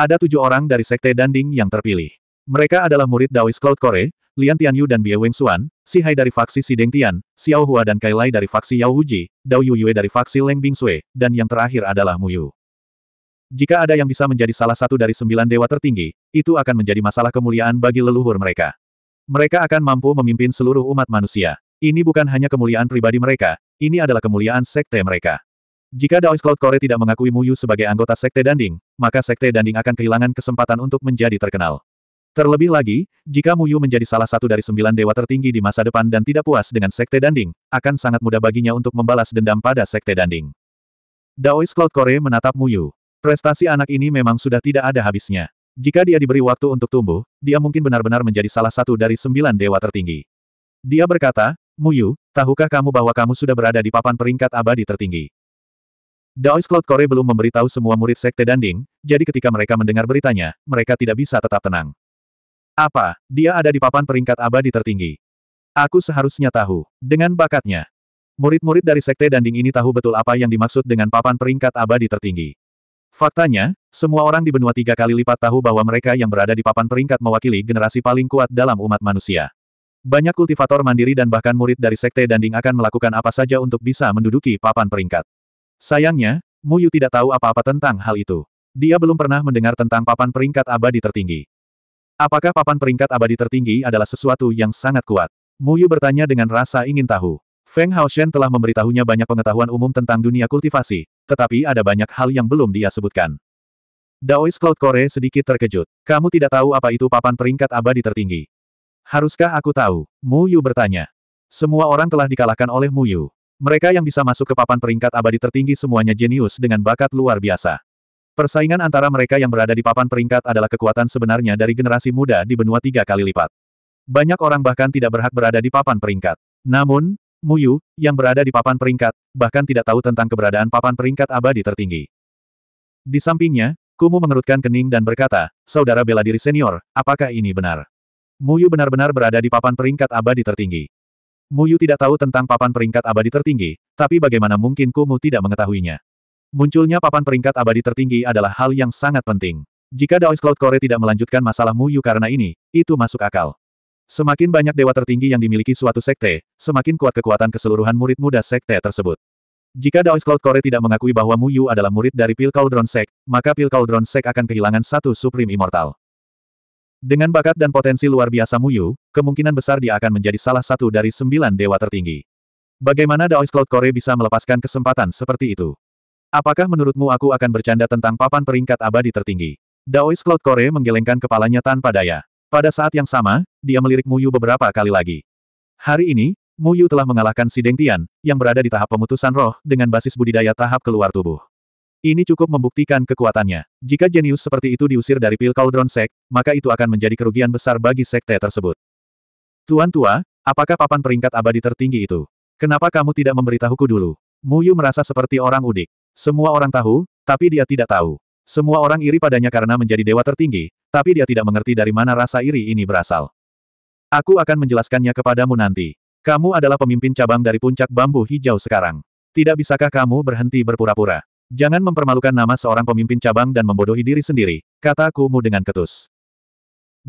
Ada tujuh orang dari Sekte Danding yang terpilih. Mereka adalah murid Daoist Cloud Core, Lian Tianyu dan Bie Weng Xuan, Si Hai dari faksi Si Deng Tian, Xiao Hua dan Kai Lai dari faksi Yao Wuji, Dao Yu Yue dari faksi Leng Bing Sui, dan yang terakhir adalah Mu Yu. Jika ada yang bisa menjadi salah satu dari sembilan dewa tertinggi, itu akan menjadi masalah kemuliaan bagi leluhur mereka. Mereka akan mampu memimpin seluruh umat manusia. Ini bukan hanya kemuliaan pribadi mereka, ini adalah kemuliaan sekte mereka. Jika Daoist Cloud Core tidak mengakui Muyu sebagai anggota Sekte Danding, maka Sekte Danding akan kehilangan kesempatan untuk menjadi terkenal. Terlebih lagi, jika Muyu menjadi salah satu dari sembilan dewa tertinggi di masa depan dan tidak puas dengan Sekte Danding, akan sangat mudah baginya untuk membalas dendam pada Sekte Danding. Daoist Cloud Core menatap Muyu. Prestasi anak ini memang sudah tidak ada habisnya. Jika dia diberi waktu untuk tumbuh, dia mungkin benar-benar menjadi salah satu dari sembilan dewa tertinggi. Dia berkata, Muyu, tahukah kamu bahwa kamu sudah berada di papan peringkat abadi tertinggi? Daois Cloud Core belum memberitahu semua murid Sekte Danding, jadi ketika mereka mendengar beritanya, mereka tidak bisa tetap tenang. Apa, dia ada di papan peringkat abadi tertinggi? Aku seharusnya tahu. Dengan bakatnya. Murid-murid dari Sekte Danding ini tahu betul apa yang dimaksud dengan papan peringkat abadi tertinggi. Faktanya, semua orang di benua tiga kali lipat tahu bahwa mereka yang berada di papan peringkat mewakili generasi paling kuat dalam umat manusia. Banyak kultivator mandiri dan bahkan murid dari Sekte Danding akan melakukan apa saja untuk bisa menduduki papan peringkat. Sayangnya, Mu Yu tidak tahu apa-apa tentang hal itu. Dia belum pernah mendengar tentang papan peringkat abadi tertinggi. Apakah papan peringkat abadi tertinggi adalah sesuatu yang sangat kuat? Mu Yu bertanya dengan rasa ingin tahu. Feng Hao Shen telah memberitahunya banyak pengetahuan umum tentang dunia kultivasi, tetapi ada banyak hal yang belum dia sebutkan. Daois Cloud Core sedikit terkejut. Kamu tidak tahu apa itu papan peringkat abadi tertinggi. Haruskah aku tahu? Mu Yu bertanya. Semua orang telah dikalahkan oleh Mu Yu. Mereka yang bisa masuk ke papan peringkat abadi tertinggi semuanya jenius dengan bakat luar biasa. Persaingan antara mereka yang berada di papan peringkat adalah kekuatan sebenarnya dari generasi muda di benua tiga kali lipat. Banyak orang bahkan tidak berhak berada di papan peringkat. Namun, Mu Yu, yang berada di papan peringkat, bahkan tidak tahu tentang keberadaan papan peringkat abadi tertinggi. Di sampingnya, Kumu mengerutkan kening dan berkata, Saudara bela diri senior, apakah ini benar? Muyu benar-benar berada di papan peringkat abadi tertinggi. Muyu tidak tahu tentang papan peringkat abadi tertinggi, tapi bagaimana mungkin Kumu tidak mengetahuinya. Munculnya papan peringkat abadi tertinggi adalah hal yang sangat penting. Jika Daoist Cloud Core tidak melanjutkan masalah Muyu karena ini, itu masuk akal. Semakin banyak dewa tertinggi yang dimiliki suatu sekte, semakin kuat kekuatan keseluruhan murid muda sekte tersebut. Jika Daoist Cloud Core tidak mengakui bahwa Muyu adalah murid dari Pil Cauldron Sek, maka Pil Cauldron Sek akan kehilangan satu Supreme Immortal. Dengan bakat dan potensi luar biasa Muyu, kemungkinan besar dia akan menjadi salah satu dari sembilan dewa tertinggi. Bagaimana Daois Cloud Core bisa melepaskan kesempatan seperti itu? Apakah menurutmu aku akan bercanda tentang papan peringkat abadi tertinggi? Daois Cloud Core menggelengkan kepalanya tanpa daya. Pada saat yang sama, dia melirik Muyu beberapa kali lagi. Hari ini, Muyu telah mengalahkan si Tian, yang berada di tahap pemutusan roh, dengan basis budidaya tahap keluar tubuh. Ini cukup membuktikan kekuatannya. Jika jenius seperti itu diusir dari pil Cauldron Sek, maka itu akan menjadi kerugian besar bagi sekte tersebut. Tuan tua, apakah papan peringkat abadi tertinggi itu? Kenapa kamu tidak memberitahuku dulu? Muyu merasa seperti orang udik. Semua orang tahu, tapi dia tidak tahu. Semua orang iri padanya karena menjadi dewa tertinggi, tapi dia tidak mengerti dari mana rasa iri ini berasal. Aku akan menjelaskannya kepadamu nanti. Kamu adalah pemimpin cabang dari puncak bambu hijau sekarang. Tidak bisakah kamu berhenti berpura-pura? Jangan mempermalukan nama seorang pemimpin cabang dan membodohi diri sendiri, kata Kumu dengan ketus.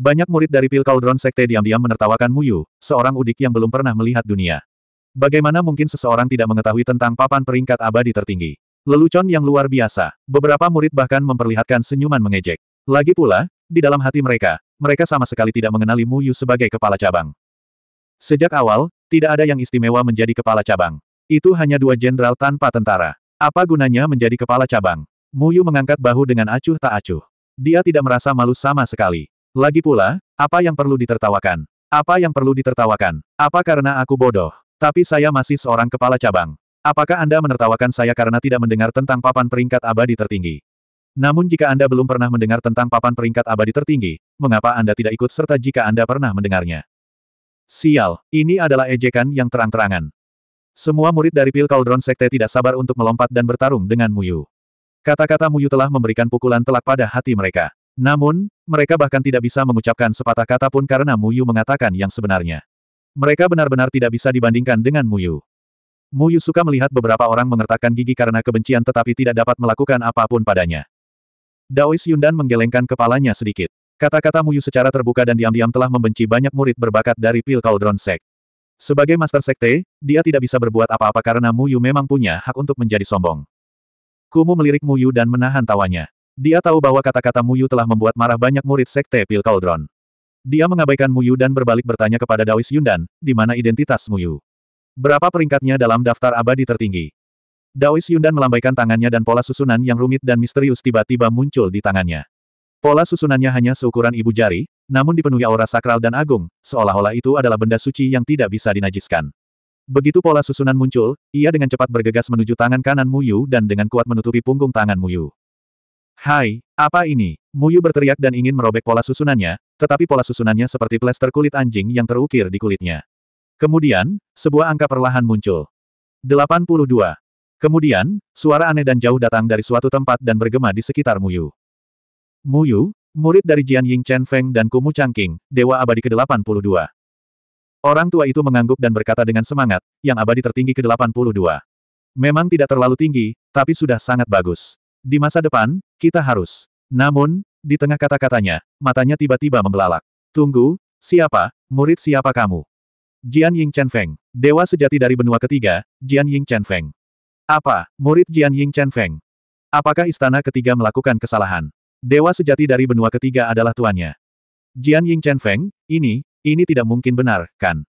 Banyak murid dari pil Cauldron Sekte diam-diam menertawakan Muyu, seorang udik yang belum pernah melihat dunia. Bagaimana mungkin seseorang tidak mengetahui tentang papan peringkat abadi tertinggi? Lelucon yang luar biasa, beberapa murid bahkan memperlihatkan senyuman mengejek. Lagi pula, di dalam hati mereka, mereka sama sekali tidak mengenali Muyu sebagai kepala cabang. Sejak awal, tidak ada yang istimewa menjadi kepala cabang. Itu hanya dua jenderal tanpa tentara. Apa gunanya menjadi kepala cabang? Muyu mengangkat bahu dengan acuh tak acuh. Dia tidak merasa malu sama sekali. Lagi pula, apa yang perlu ditertawakan? Apa yang perlu ditertawakan? Apa karena aku bodoh? Tapi saya masih seorang kepala cabang. Apakah Anda menertawakan saya karena tidak mendengar tentang papan peringkat abadi tertinggi? Namun jika Anda belum pernah mendengar tentang papan peringkat abadi tertinggi, mengapa Anda tidak ikut serta jika Anda pernah mendengarnya? Sial, ini adalah ejekan yang terang-terangan. Semua murid dari Pil Cauldron Sekte tidak sabar untuk melompat dan bertarung dengan Muyu. Kata-kata Muyu telah memberikan pukulan telak pada hati mereka. Namun, mereka bahkan tidak bisa mengucapkan sepatah kata pun karena Muyu mengatakan yang sebenarnya. Mereka benar-benar tidak bisa dibandingkan dengan Muyu. Muyu suka melihat beberapa orang mengertakkan gigi karena kebencian tetapi tidak dapat melakukan apapun padanya. Daois Yundan menggelengkan kepalanya sedikit. Kata-kata Muyu secara terbuka dan diam-diam telah membenci banyak murid berbakat dari Pil Cauldron Sect. Sebagai Master Sekte, dia tidak bisa berbuat apa-apa karena Mu Yu memang punya hak untuk menjadi sombong. Kumu melirik Mu Yu dan menahan tawanya. Dia tahu bahwa kata-kata Mu Yu telah membuat marah banyak murid Sekte Pil Cauldron. Dia mengabaikan Mu Yu dan berbalik bertanya kepada Yun Yundan, di mana identitas Mu Yu. Berapa peringkatnya dalam daftar abadi tertinggi? Yun Yundan melambaikan tangannya dan pola susunan yang rumit dan misterius tiba-tiba muncul di tangannya. Pola susunannya hanya seukuran ibu jari, namun dipenuhi aura sakral dan agung, seolah-olah itu adalah benda suci yang tidak bisa dinajiskan. Begitu pola susunan muncul, ia dengan cepat bergegas menuju tangan kanan Muyu dan dengan kuat menutupi punggung tangan Muyu. Hai, apa ini? Muyu berteriak dan ingin merobek pola susunannya, tetapi pola susunannya seperti plester kulit anjing yang terukir di kulitnya. Kemudian, sebuah angka perlahan muncul. 82. Kemudian, suara aneh dan jauh datang dari suatu tempat dan bergema di sekitar Muyu. Mu Yu, murid dari Jian Ying Chen Feng dan Kumu Changqing, Dewa Abadi ke-82. Orang tua itu mengangguk dan berkata dengan semangat, yang abadi tertinggi ke-82. Memang tidak terlalu tinggi, tapi sudah sangat bagus. Di masa depan, kita harus. Namun, di tengah kata-katanya, matanya tiba-tiba membelalak. Tunggu, siapa, murid siapa kamu? Jian Ying Chen Feng, dewa sejati dari benua ketiga, Jian Ying Chen Feng. Apa, murid Jian Ying Chen Feng? Apakah istana ketiga melakukan kesalahan? Dewa sejati dari benua ketiga adalah tuannya. Jian Ying Chen Feng, ini, ini tidak mungkin benar, kan?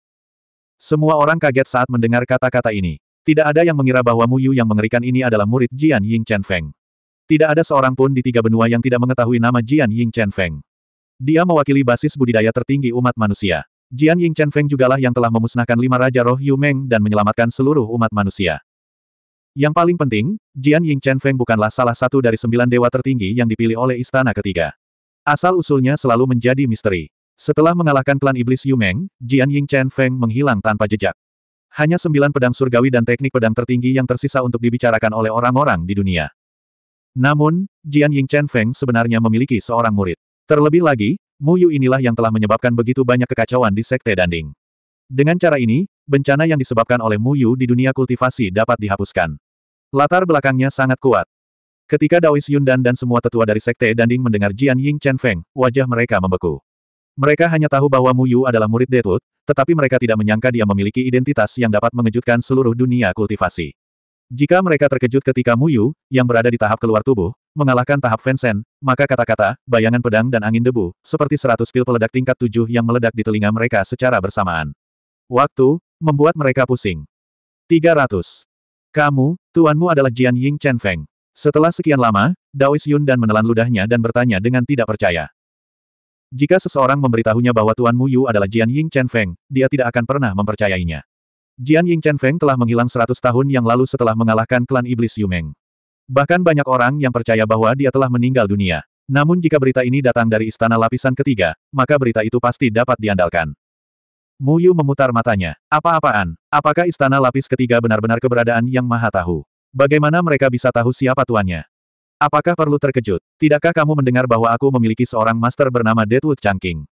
Semua orang kaget saat mendengar kata-kata ini. Tidak ada yang mengira bahwa Mu Yu yang mengerikan ini adalah murid Jian Ying Chen Feng. Tidak ada seorang pun di tiga benua yang tidak mengetahui nama Jian Ying Chen Feng. Dia mewakili basis budidaya tertinggi umat manusia. Jian Ying Chen Feng jugalah yang telah memusnahkan lima Raja Roh Yu Meng dan menyelamatkan seluruh umat manusia. Yang paling penting, Jian Ying Chen Feng bukanlah salah satu dari sembilan dewa tertinggi yang dipilih oleh istana ketiga. Asal-usulnya selalu menjadi misteri. Setelah mengalahkan klan iblis Yu Meng, Jian Ying Chen Feng menghilang tanpa jejak. Hanya sembilan pedang surgawi dan teknik pedang tertinggi yang tersisa untuk dibicarakan oleh orang-orang di dunia. Namun, Jian Ying Chen Feng sebenarnya memiliki seorang murid. Terlebih lagi, Mu Yu inilah yang telah menyebabkan begitu banyak kekacauan di Sekte Danding. Dengan cara ini, bencana yang disebabkan oleh Mu Yu di dunia kultivasi dapat dihapuskan. Latar belakangnya sangat kuat. Ketika Daois Yun dan semua tetua dari Sekte Danding mendengar Jian Ying Chen Feng, wajah mereka membeku. Mereka hanya tahu bahwa Mu Yu adalah murid Deadwood, tetapi mereka tidak menyangka dia memiliki identitas yang dapat mengejutkan seluruh dunia kultivasi. Jika mereka terkejut ketika Mu Yu, yang berada di tahap keluar tubuh, mengalahkan tahap Fensen, maka kata-kata, bayangan pedang dan angin debu, seperti seratus pil peledak tingkat tujuh yang meledak di telinga mereka secara bersamaan. Waktu, membuat mereka pusing. 300. Kamu, tuanmu adalah Jian Ying Chen Feng. Setelah sekian lama, Dao Yun dan menelan ludahnya dan bertanya dengan tidak percaya. Jika seseorang memberitahunya bahwa Tuan Mu Yu adalah Jian Ying Chen Feng, dia tidak akan pernah mempercayainya. Jian Ying Chen Feng telah menghilang 100 tahun yang lalu setelah mengalahkan klan iblis Yumeng. Bahkan banyak orang yang percaya bahwa dia telah meninggal dunia. Namun jika berita ini datang dari istana lapisan ketiga, maka berita itu pasti dapat diandalkan. Muyu memutar matanya. Apa-apaan? Apakah istana lapis ketiga benar-benar keberadaan yang maha tahu? Bagaimana mereka bisa tahu siapa tuannya? Apakah perlu terkejut? Tidakkah kamu mendengar bahwa aku memiliki seorang master bernama Deadwood Changking?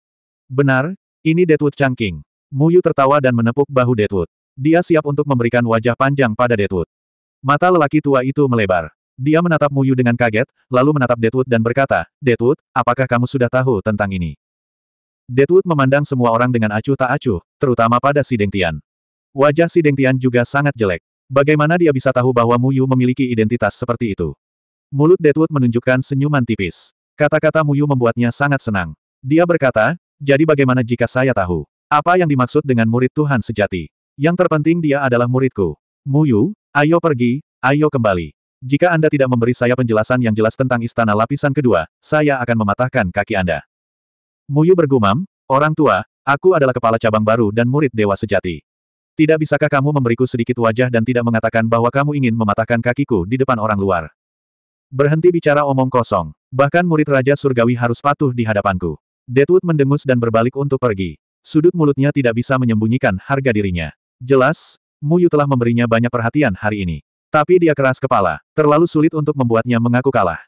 Benar, ini Deadwood Changking. Muyu tertawa dan menepuk bahu Deadwood. Dia siap untuk memberikan wajah panjang pada Deadwood. Mata lelaki tua itu melebar. Dia menatap Muyu dengan kaget, lalu menatap Deadwood dan berkata, Deadwood, apakah kamu sudah tahu tentang ini? Deadwood memandang semua orang dengan acuh tak acuh, terutama pada si Dengtian. Wajah si Dengtian juga sangat jelek. Bagaimana dia bisa tahu bahwa Muyu memiliki identitas seperti itu? Mulut Deadwood menunjukkan senyuman tipis. Kata-kata Muyu membuatnya sangat senang. Dia berkata, jadi bagaimana jika saya tahu? Apa yang dimaksud dengan murid Tuhan sejati? Yang terpenting dia adalah muridku. Muyu, ayo pergi, ayo kembali. Jika Anda tidak memberi saya penjelasan yang jelas tentang istana lapisan kedua, saya akan mematahkan kaki Anda. Muyu bergumam, orang tua, aku adalah kepala cabang baru dan murid dewa sejati. Tidak bisakah kamu memberiku sedikit wajah dan tidak mengatakan bahwa kamu ingin mematahkan kakiku di depan orang luar? Berhenti bicara omong kosong. Bahkan murid Raja Surgawi harus patuh di hadapanku. Deadwood mendengus dan berbalik untuk pergi. Sudut mulutnya tidak bisa menyembunyikan harga dirinya. Jelas, Muyu telah memberinya banyak perhatian hari ini. Tapi dia keras kepala, terlalu sulit untuk membuatnya mengaku kalah.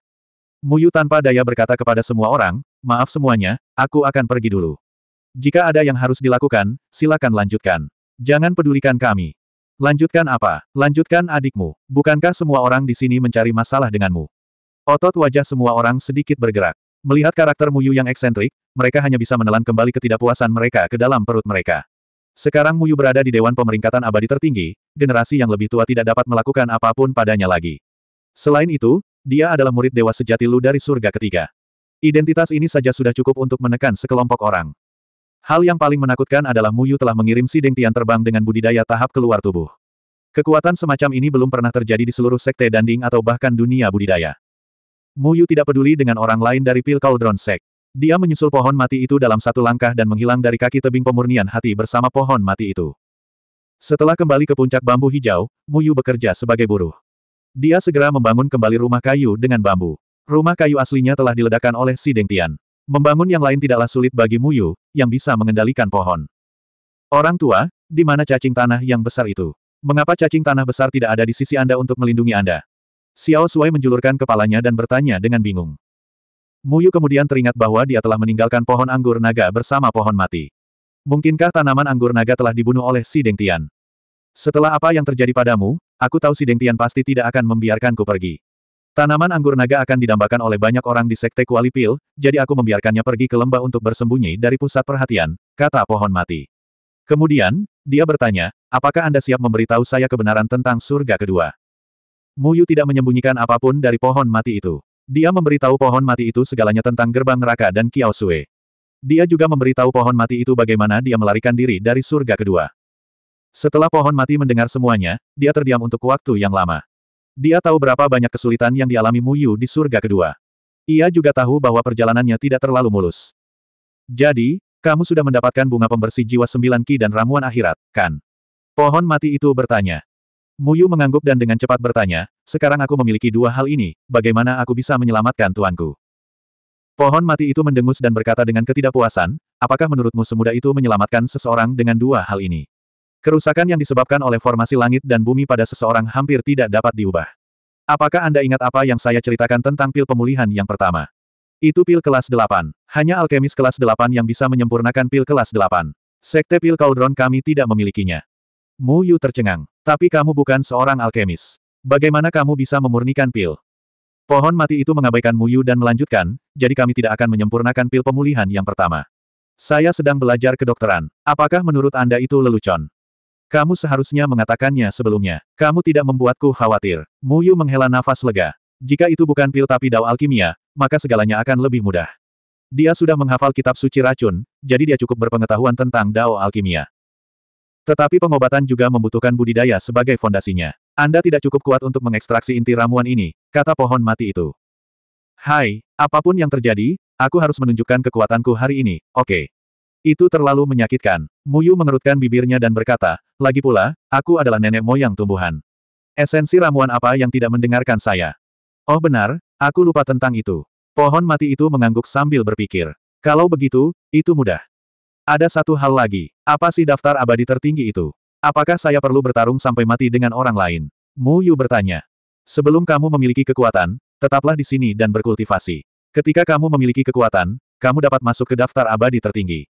Muyu tanpa daya berkata kepada semua orang, maaf semuanya, aku akan pergi dulu. Jika ada yang harus dilakukan, silakan lanjutkan. Jangan pedulikan kami. Lanjutkan apa? Lanjutkan adikmu. Bukankah semua orang di sini mencari masalah denganmu? Otot wajah semua orang sedikit bergerak. Melihat karakter Muyu yang eksentrik, mereka hanya bisa menelan kembali ketidakpuasan mereka ke dalam perut mereka. Sekarang Muyu berada di Dewan Pemeringkatan Abadi Tertinggi, generasi yang lebih tua tidak dapat melakukan apapun padanya lagi. Selain itu, dia adalah murid dewa sejati Lu dari surga ketiga. Identitas ini saja sudah cukup untuk menekan sekelompok orang. Hal yang paling menakutkan adalah Mu Yu telah mengirim si Deng Tian terbang dengan budidaya tahap keluar tubuh. Kekuatan semacam ini belum pernah terjadi di seluruh sekte Danding atau bahkan dunia budidaya. Mu Yu tidak peduli dengan orang lain dari Pil Cauldron Sek. Dia menyusul pohon mati itu dalam satu langkah dan menghilang dari kaki tebing pemurnian hati bersama pohon mati itu. Setelah kembali ke puncak bambu hijau, Mu Yu bekerja sebagai buruh. Dia segera membangun kembali rumah kayu dengan bambu. Rumah kayu aslinya telah diledakkan oleh si Dengtian. Membangun yang lain tidaklah sulit bagi Muyu, yang bisa mengendalikan pohon. Orang tua, di mana cacing tanah yang besar itu? Mengapa cacing tanah besar tidak ada di sisi Anda untuk melindungi Anda? Xiao Sui menjulurkan kepalanya dan bertanya dengan bingung. Muyu kemudian teringat bahwa dia telah meninggalkan pohon anggur naga bersama pohon mati. Mungkinkah tanaman anggur naga telah dibunuh oleh si Dengtian? Setelah apa yang terjadi padamu, Aku tahu si Deng Tian pasti tidak akan membiarkanku pergi. Tanaman anggur naga akan didambakan oleh banyak orang di sekte Kualipil, jadi aku membiarkannya pergi ke lembah untuk bersembunyi dari pusat perhatian, kata pohon mati. Kemudian, dia bertanya, apakah Anda siap memberitahu saya kebenaran tentang surga kedua? Muyu tidak menyembunyikan apapun dari pohon mati itu. Dia memberitahu pohon mati itu segalanya tentang gerbang neraka dan Kiao Sue. Dia juga memberitahu pohon mati itu bagaimana dia melarikan diri dari surga kedua. Setelah pohon mati mendengar semuanya, dia terdiam untuk waktu yang lama. Dia tahu berapa banyak kesulitan yang dialami Mu Yu di surga kedua. Ia juga tahu bahwa perjalanannya tidak terlalu mulus. Jadi, kamu sudah mendapatkan bunga pembersih jiwa sembilan ki dan ramuan akhirat, kan? Pohon mati itu bertanya. Mu Yu mengangguk dan dengan cepat bertanya, sekarang aku memiliki dua hal ini, bagaimana aku bisa menyelamatkan tuanku? Pohon mati itu mendengus dan berkata dengan ketidakpuasan, apakah menurutmu semudah itu menyelamatkan seseorang dengan dua hal ini? Kerusakan yang disebabkan oleh formasi langit dan bumi pada seseorang hampir tidak dapat diubah. Apakah Anda ingat apa yang saya ceritakan tentang pil pemulihan yang pertama? Itu pil kelas 8. Hanya alkemis kelas 8 yang bisa menyempurnakan pil kelas 8. Sekte pil Cauldron kami tidak memilikinya. Mu Yu tercengang. Tapi kamu bukan seorang alkemis. Bagaimana kamu bisa memurnikan pil? Pohon mati itu mengabaikan Mu Yu dan melanjutkan, jadi kami tidak akan menyempurnakan pil pemulihan yang pertama. Saya sedang belajar kedokteran. Apakah menurut Anda itu lelucon? Kamu seharusnya mengatakannya sebelumnya. Kamu tidak membuatku khawatir. Mu Yu menghela nafas lega. Jika itu bukan pil tapi dao alkimia, maka segalanya akan lebih mudah. Dia sudah menghafal kitab suci racun, jadi dia cukup berpengetahuan tentang dao alkimia. Tetapi pengobatan juga membutuhkan budidaya sebagai fondasinya. Anda tidak cukup kuat untuk mengekstraksi inti ramuan ini, kata pohon mati itu. Hai, apapun yang terjadi, aku harus menunjukkan kekuatanku hari ini, oke. Okay. Itu terlalu menyakitkan. Muyu mengerutkan bibirnya dan berkata, lagi pula, aku adalah nenek moyang tumbuhan. Esensi ramuan apa yang tidak mendengarkan saya? Oh benar, aku lupa tentang itu. Pohon mati itu mengangguk sambil berpikir. Kalau begitu, itu mudah. Ada satu hal lagi. Apa sih daftar abadi tertinggi itu? Apakah saya perlu bertarung sampai mati dengan orang lain? Mu Yu bertanya. Sebelum kamu memiliki kekuatan, tetaplah di sini dan berkultivasi. Ketika kamu memiliki kekuatan, kamu dapat masuk ke daftar abadi tertinggi.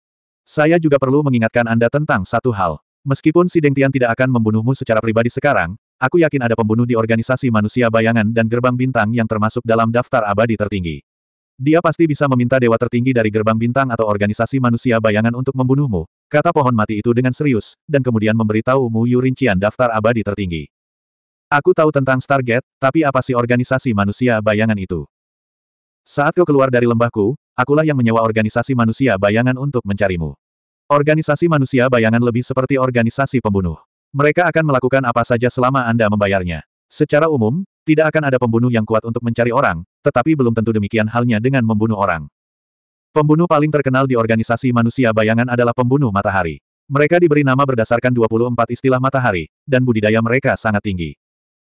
Saya juga perlu mengingatkan Anda tentang satu hal. Meskipun si Tian tidak akan membunuhmu secara pribadi sekarang, aku yakin ada pembunuh di organisasi manusia bayangan dan gerbang bintang yang termasuk dalam daftar abadi tertinggi. Dia pasti bisa meminta dewa tertinggi dari gerbang bintang atau organisasi manusia bayangan untuk membunuhmu, kata pohon mati itu dengan serius, dan kemudian memberitahumu Yu rincian daftar abadi tertinggi. Aku tahu tentang Stargate, tapi apa sih organisasi manusia bayangan itu? Saat kau keluar dari lembahku, Akulah yang menyewa organisasi manusia bayangan untuk mencarimu. Organisasi manusia bayangan lebih seperti organisasi pembunuh. Mereka akan melakukan apa saja selama Anda membayarnya. Secara umum, tidak akan ada pembunuh yang kuat untuk mencari orang, tetapi belum tentu demikian halnya dengan membunuh orang. Pembunuh paling terkenal di organisasi manusia bayangan adalah pembunuh matahari. Mereka diberi nama berdasarkan 24 istilah matahari, dan budidaya mereka sangat tinggi.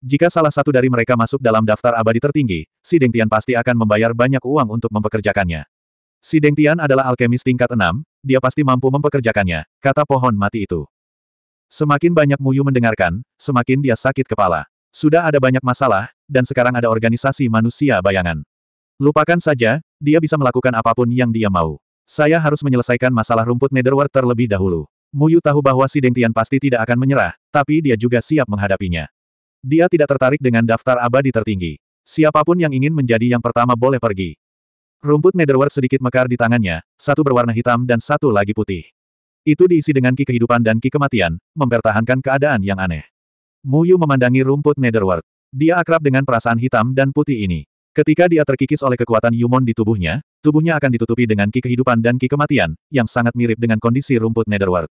Jika salah satu dari mereka masuk dalam daftar abadi tertinggi, si Tian pasti akan membayar banyak uang untuk mempekerjakannya. Si Deng Tian adalah alkemis tingkat enam, dia pasti mampu mempekerjakannya, kata pohon mati itu. Semakin banyak Muyu mendengarkan, semakin dia sakit kepala. Sudah ada banyak masalah, dan sekarang ada organisasi manusia bayangan. Lupakan saja, dia bisa melakukan apapun yang dia mau. Saya harus menyelesaikan masalah rumput Netherworld terlebih dahulu. Muyu tahu bahwa si Deng Tian pasti tidak akan menyerah, tapi dia juga siap menghadapinya. Dia tidak tertarik dengan daftar abadi tertinggi. Siapapun yang ingin menjadi yang pertama boleh pergi. Rumput netherworld sedikit mekar di tangannya, satu berwarna hitam dan satu lagi putih. Itu diisi dengan ki kehidupan dan ki kematian, mempertahankan keadaan yang aneh. Muyu memandangi rumput netherworld. Dia akrab dengan perasaan hitam dan putih ini. Ketika dia terkikis oleh kekuatan Yumon di tubuhnya, tubuhnya akan ditutupi dengan ki kehidupan dan ki kematian, yang sangat mirip dengan kondisi rumput netherworld.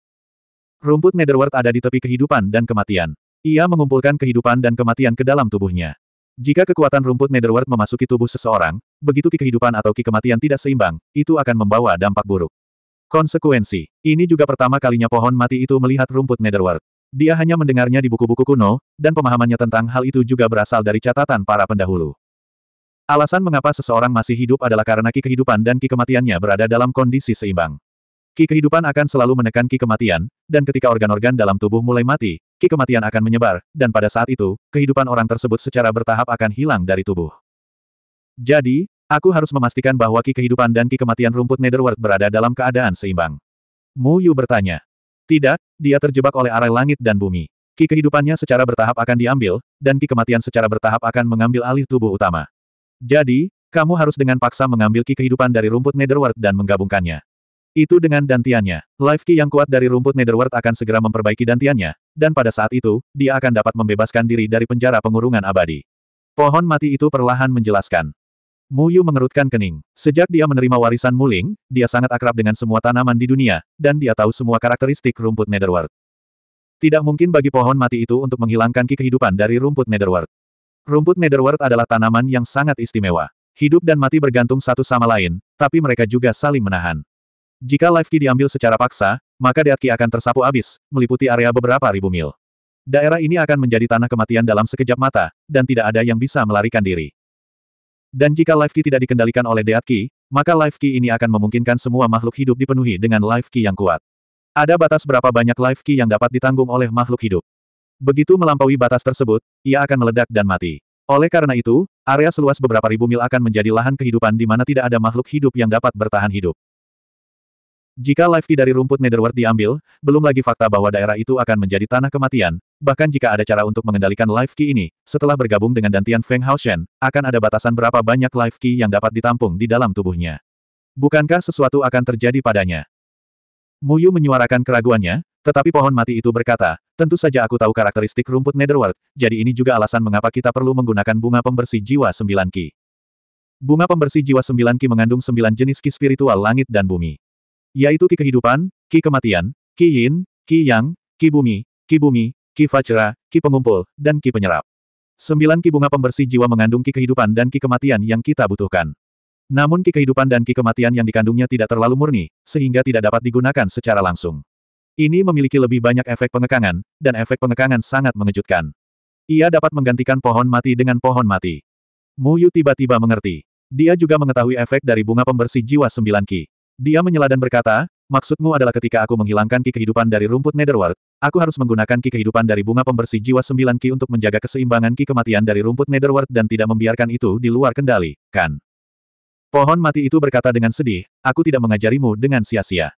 Rumput netherworld ada di tepi kehidupan dan kematian. Ia mengumpulkan kehidupan dan kematian ke dalam tubuhnya. Jika kekuatan rumput Netherworld memasuki tubuh seseorang, begitu ki kehidupan atau ki kematian tidak seimbang, itu akan membawa dampak buruk. Konsekuensi. Ini juga pertama kalinya pohon mati itu melihat rumput Netherworld. Dia hanya mendengarnya di buku-buku kuno, dan pemahamannya tentang hal itu juga berasal dari catatan para pendahulu. Alasan mengapa seseorang masih hidup adalah karena ki kehidupan dan ki kematiannya berada dalam kondisi seimbang. Ki kehidupan akan selalu menekan ki kematian, dan ketika organ-organ dalam tubuh mulai mati, ki kematian akan menyebar, dan pada saat itu, kehidupan orang tersebut secara bertahap akan hilang dari tubuh. Jadi, aku harus memastikan bahwa ki kehidupan dan ki kematian rumput Netherworld berada dalam keadaan seimbang. Mu Yu bertanya. Tidak, dia terjebak oleh arah langit dan bumi. Ki kehidupannya secara bertahap akan diambil, dan ki kematian secara bertahap akan mengambil alih tubuh utama. Jadi, kamu harus dengan paksa mengambil ki kehidupan dari rumput Netherworld dan menggabungkannya. Itu dengan dantiannya. Life Key yang kuat dari rumput Netherworld akan segera memperbaiki dantiannya, dan pada saat itu, dia akan dapat membebaskan diri dari penjara pengurungan abadi. Pohon mati itu perlahan menjelaskan. Mu Yu mengerutkan kening. Sejak dia menerima warisan Muling, dia sangat akrab dengan semua tanaman di dunia, dan dia tahu semua karakteristik rumput Netherworld. Tidak mungkin bagi pohon mati itu untuk menghilangkan ki kehidupan dari rumput Netherworld. Rumput Netherworld adalah tanaman yang sangat istimewa. Hidup dan mati bergantung satu sama lain, tapi mereka juga saling menahan. Jika life key diambil secara paksa, maka Death key akan tersapu habis, meliputi area beberapa ribu mil. Daerah ini akan menjadi tanah kematian dalam sekejap mata, dan tidak ada yang bisa melarikan diri. Dan jika life key tidak dikendalikan oleh Death key, maka life key ini akan memungkinkan semua makhluk hidup dipenuhi dengan life key yang kuat. Ada batas berapa banyak life key yang dapat ditanggung oleh makhluk hidup. Begitu melampaui batas tersebut, ia akan meledak dan mati. Oleh karena itu, area seluas beberapa ribu mil akan menjadi lahan kehidupan di mana tidak ada makhluk hidup yang dapat bertahan hidup. Jika key dari rumput Netherworld diambil, belum lagi fakta bahwa daerah itu akan menjadi tanah kematian, bahkan jika ada cara untuk mengendalikan key ini, setelah bergabung dengan Dantian Feng Hao Shen, akan ada batasan berapa banyak key yang dapat ditampung di dalam tubuhnya. Bukankah sesuatu akan terjadi padanya? Muyu menyuarakan keraguannya, tetapi pohon mati itu berkata, tentu saja aku tahu karakteristik rumput Netherworld, jadi ini juga alasan mengapa kita perlu menggunakan bunga pembersih jiwa sembilan ki. Bunga pembersih jiwa sembilan ki mengandung sembilan jenis ki spiritual langit dan bumi. Yaitu Ki Kehidupan, Ki Kematian, Ki Yin, Ki Yang, Ki Bumi, Ki Bumi, Ki Fajra, Ki Pengumpul, dan Ki Penyerap. Sembilan Ki Bunga Pembersih Jiwa mengandung Ki Kehidupan dan Ki Kematian yang kita butuhkan. Namun Ki Kehidupan dan Ki Kematian yang dikandungnya tidak terlalu murni, sehingga tidak dapat digunakan secara langsung. Ini memiliki lebih banyak efek pengekangan, dan efek pengekangan sangat mengejutkan. Ia dapat menggantikan pohon mati dengan pohon mati. Muyu tiba-tiba mengerti. Dia juga mengetahui efek dari bunga pembersih jiwa sembilan ki. Dia menyela dan berkata, maksudmu adalah ketika aku menghilangkan ki kehidupan dari rumput netherworld, aku harus menggunakan ki kehidupan dari bunga pembersih jiwa sembilan ki untuk menjaga keseimbangan ki kematian dari rumput netherworld dan tidak membiarkan itu di luar kendali, kan? Pohon mati itu berkata dengan sedih, aku tidak mengajarimu dengan sia-sia.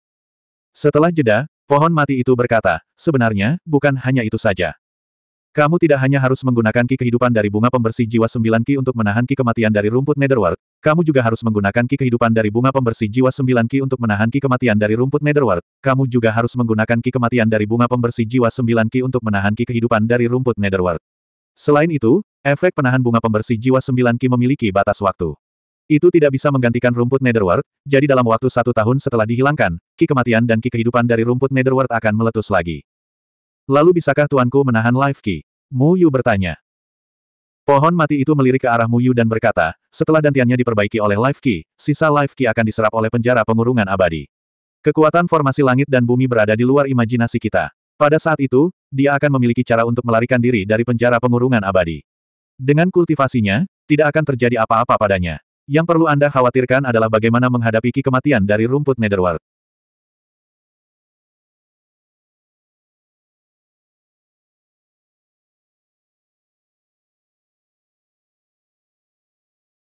Setelah jeda, pohon mati itu berkata, sebenarnya, bukan hanya itu saja. Kamu tidak hanya harus menggunakan ki kehidupan dari bunga pembersih jiwa sembilan ki untuk menahan ki kematian dari rumput netherworld, kamu juga harus menggunakan ki kehidupan dari bunga pembersih jiwa sembilan ki untuk menahan ki kematian dari rumput Netherworld. Kamu juga harus menggunakan ki kematian dari bunga pembersih jiwa sembilan ki untuk menahan ki kehidupan dari rumput Netherworld. Selain itu, efek penahan bunga pembersih jiwa sembilan ki memiliki batas waktu. Itu tidak bisa menggantikan rumput Netherworld, jadi dalam waktu satu tahun setelah dihilangkan, ki kematian dan ki kehidupan dari rumput Netherworld akan meletus lagi. Lalu bisakah tuanku menahan life ki? Mu Yu bertanya. Pohon mati itu melirik ke arah Muyu dan berkata, setelah dantiannya diperbaiki oleh Life Key, sisa Life Key akan diserap oleh penjara pengurungan abadi. Kekuatan formasi langit dan bumi berada di luar imajinasi kita. Pada saat itu, dia akan memiliki cara untuk melarikan diri dari penjara pengurungan abadi. Dengan kultivasinya, tidak akan terjadi apa-apa padanya. Yang perlu Anda khawatirkan adalah bagaimana menghadapi kematian dari rumput Netherworld.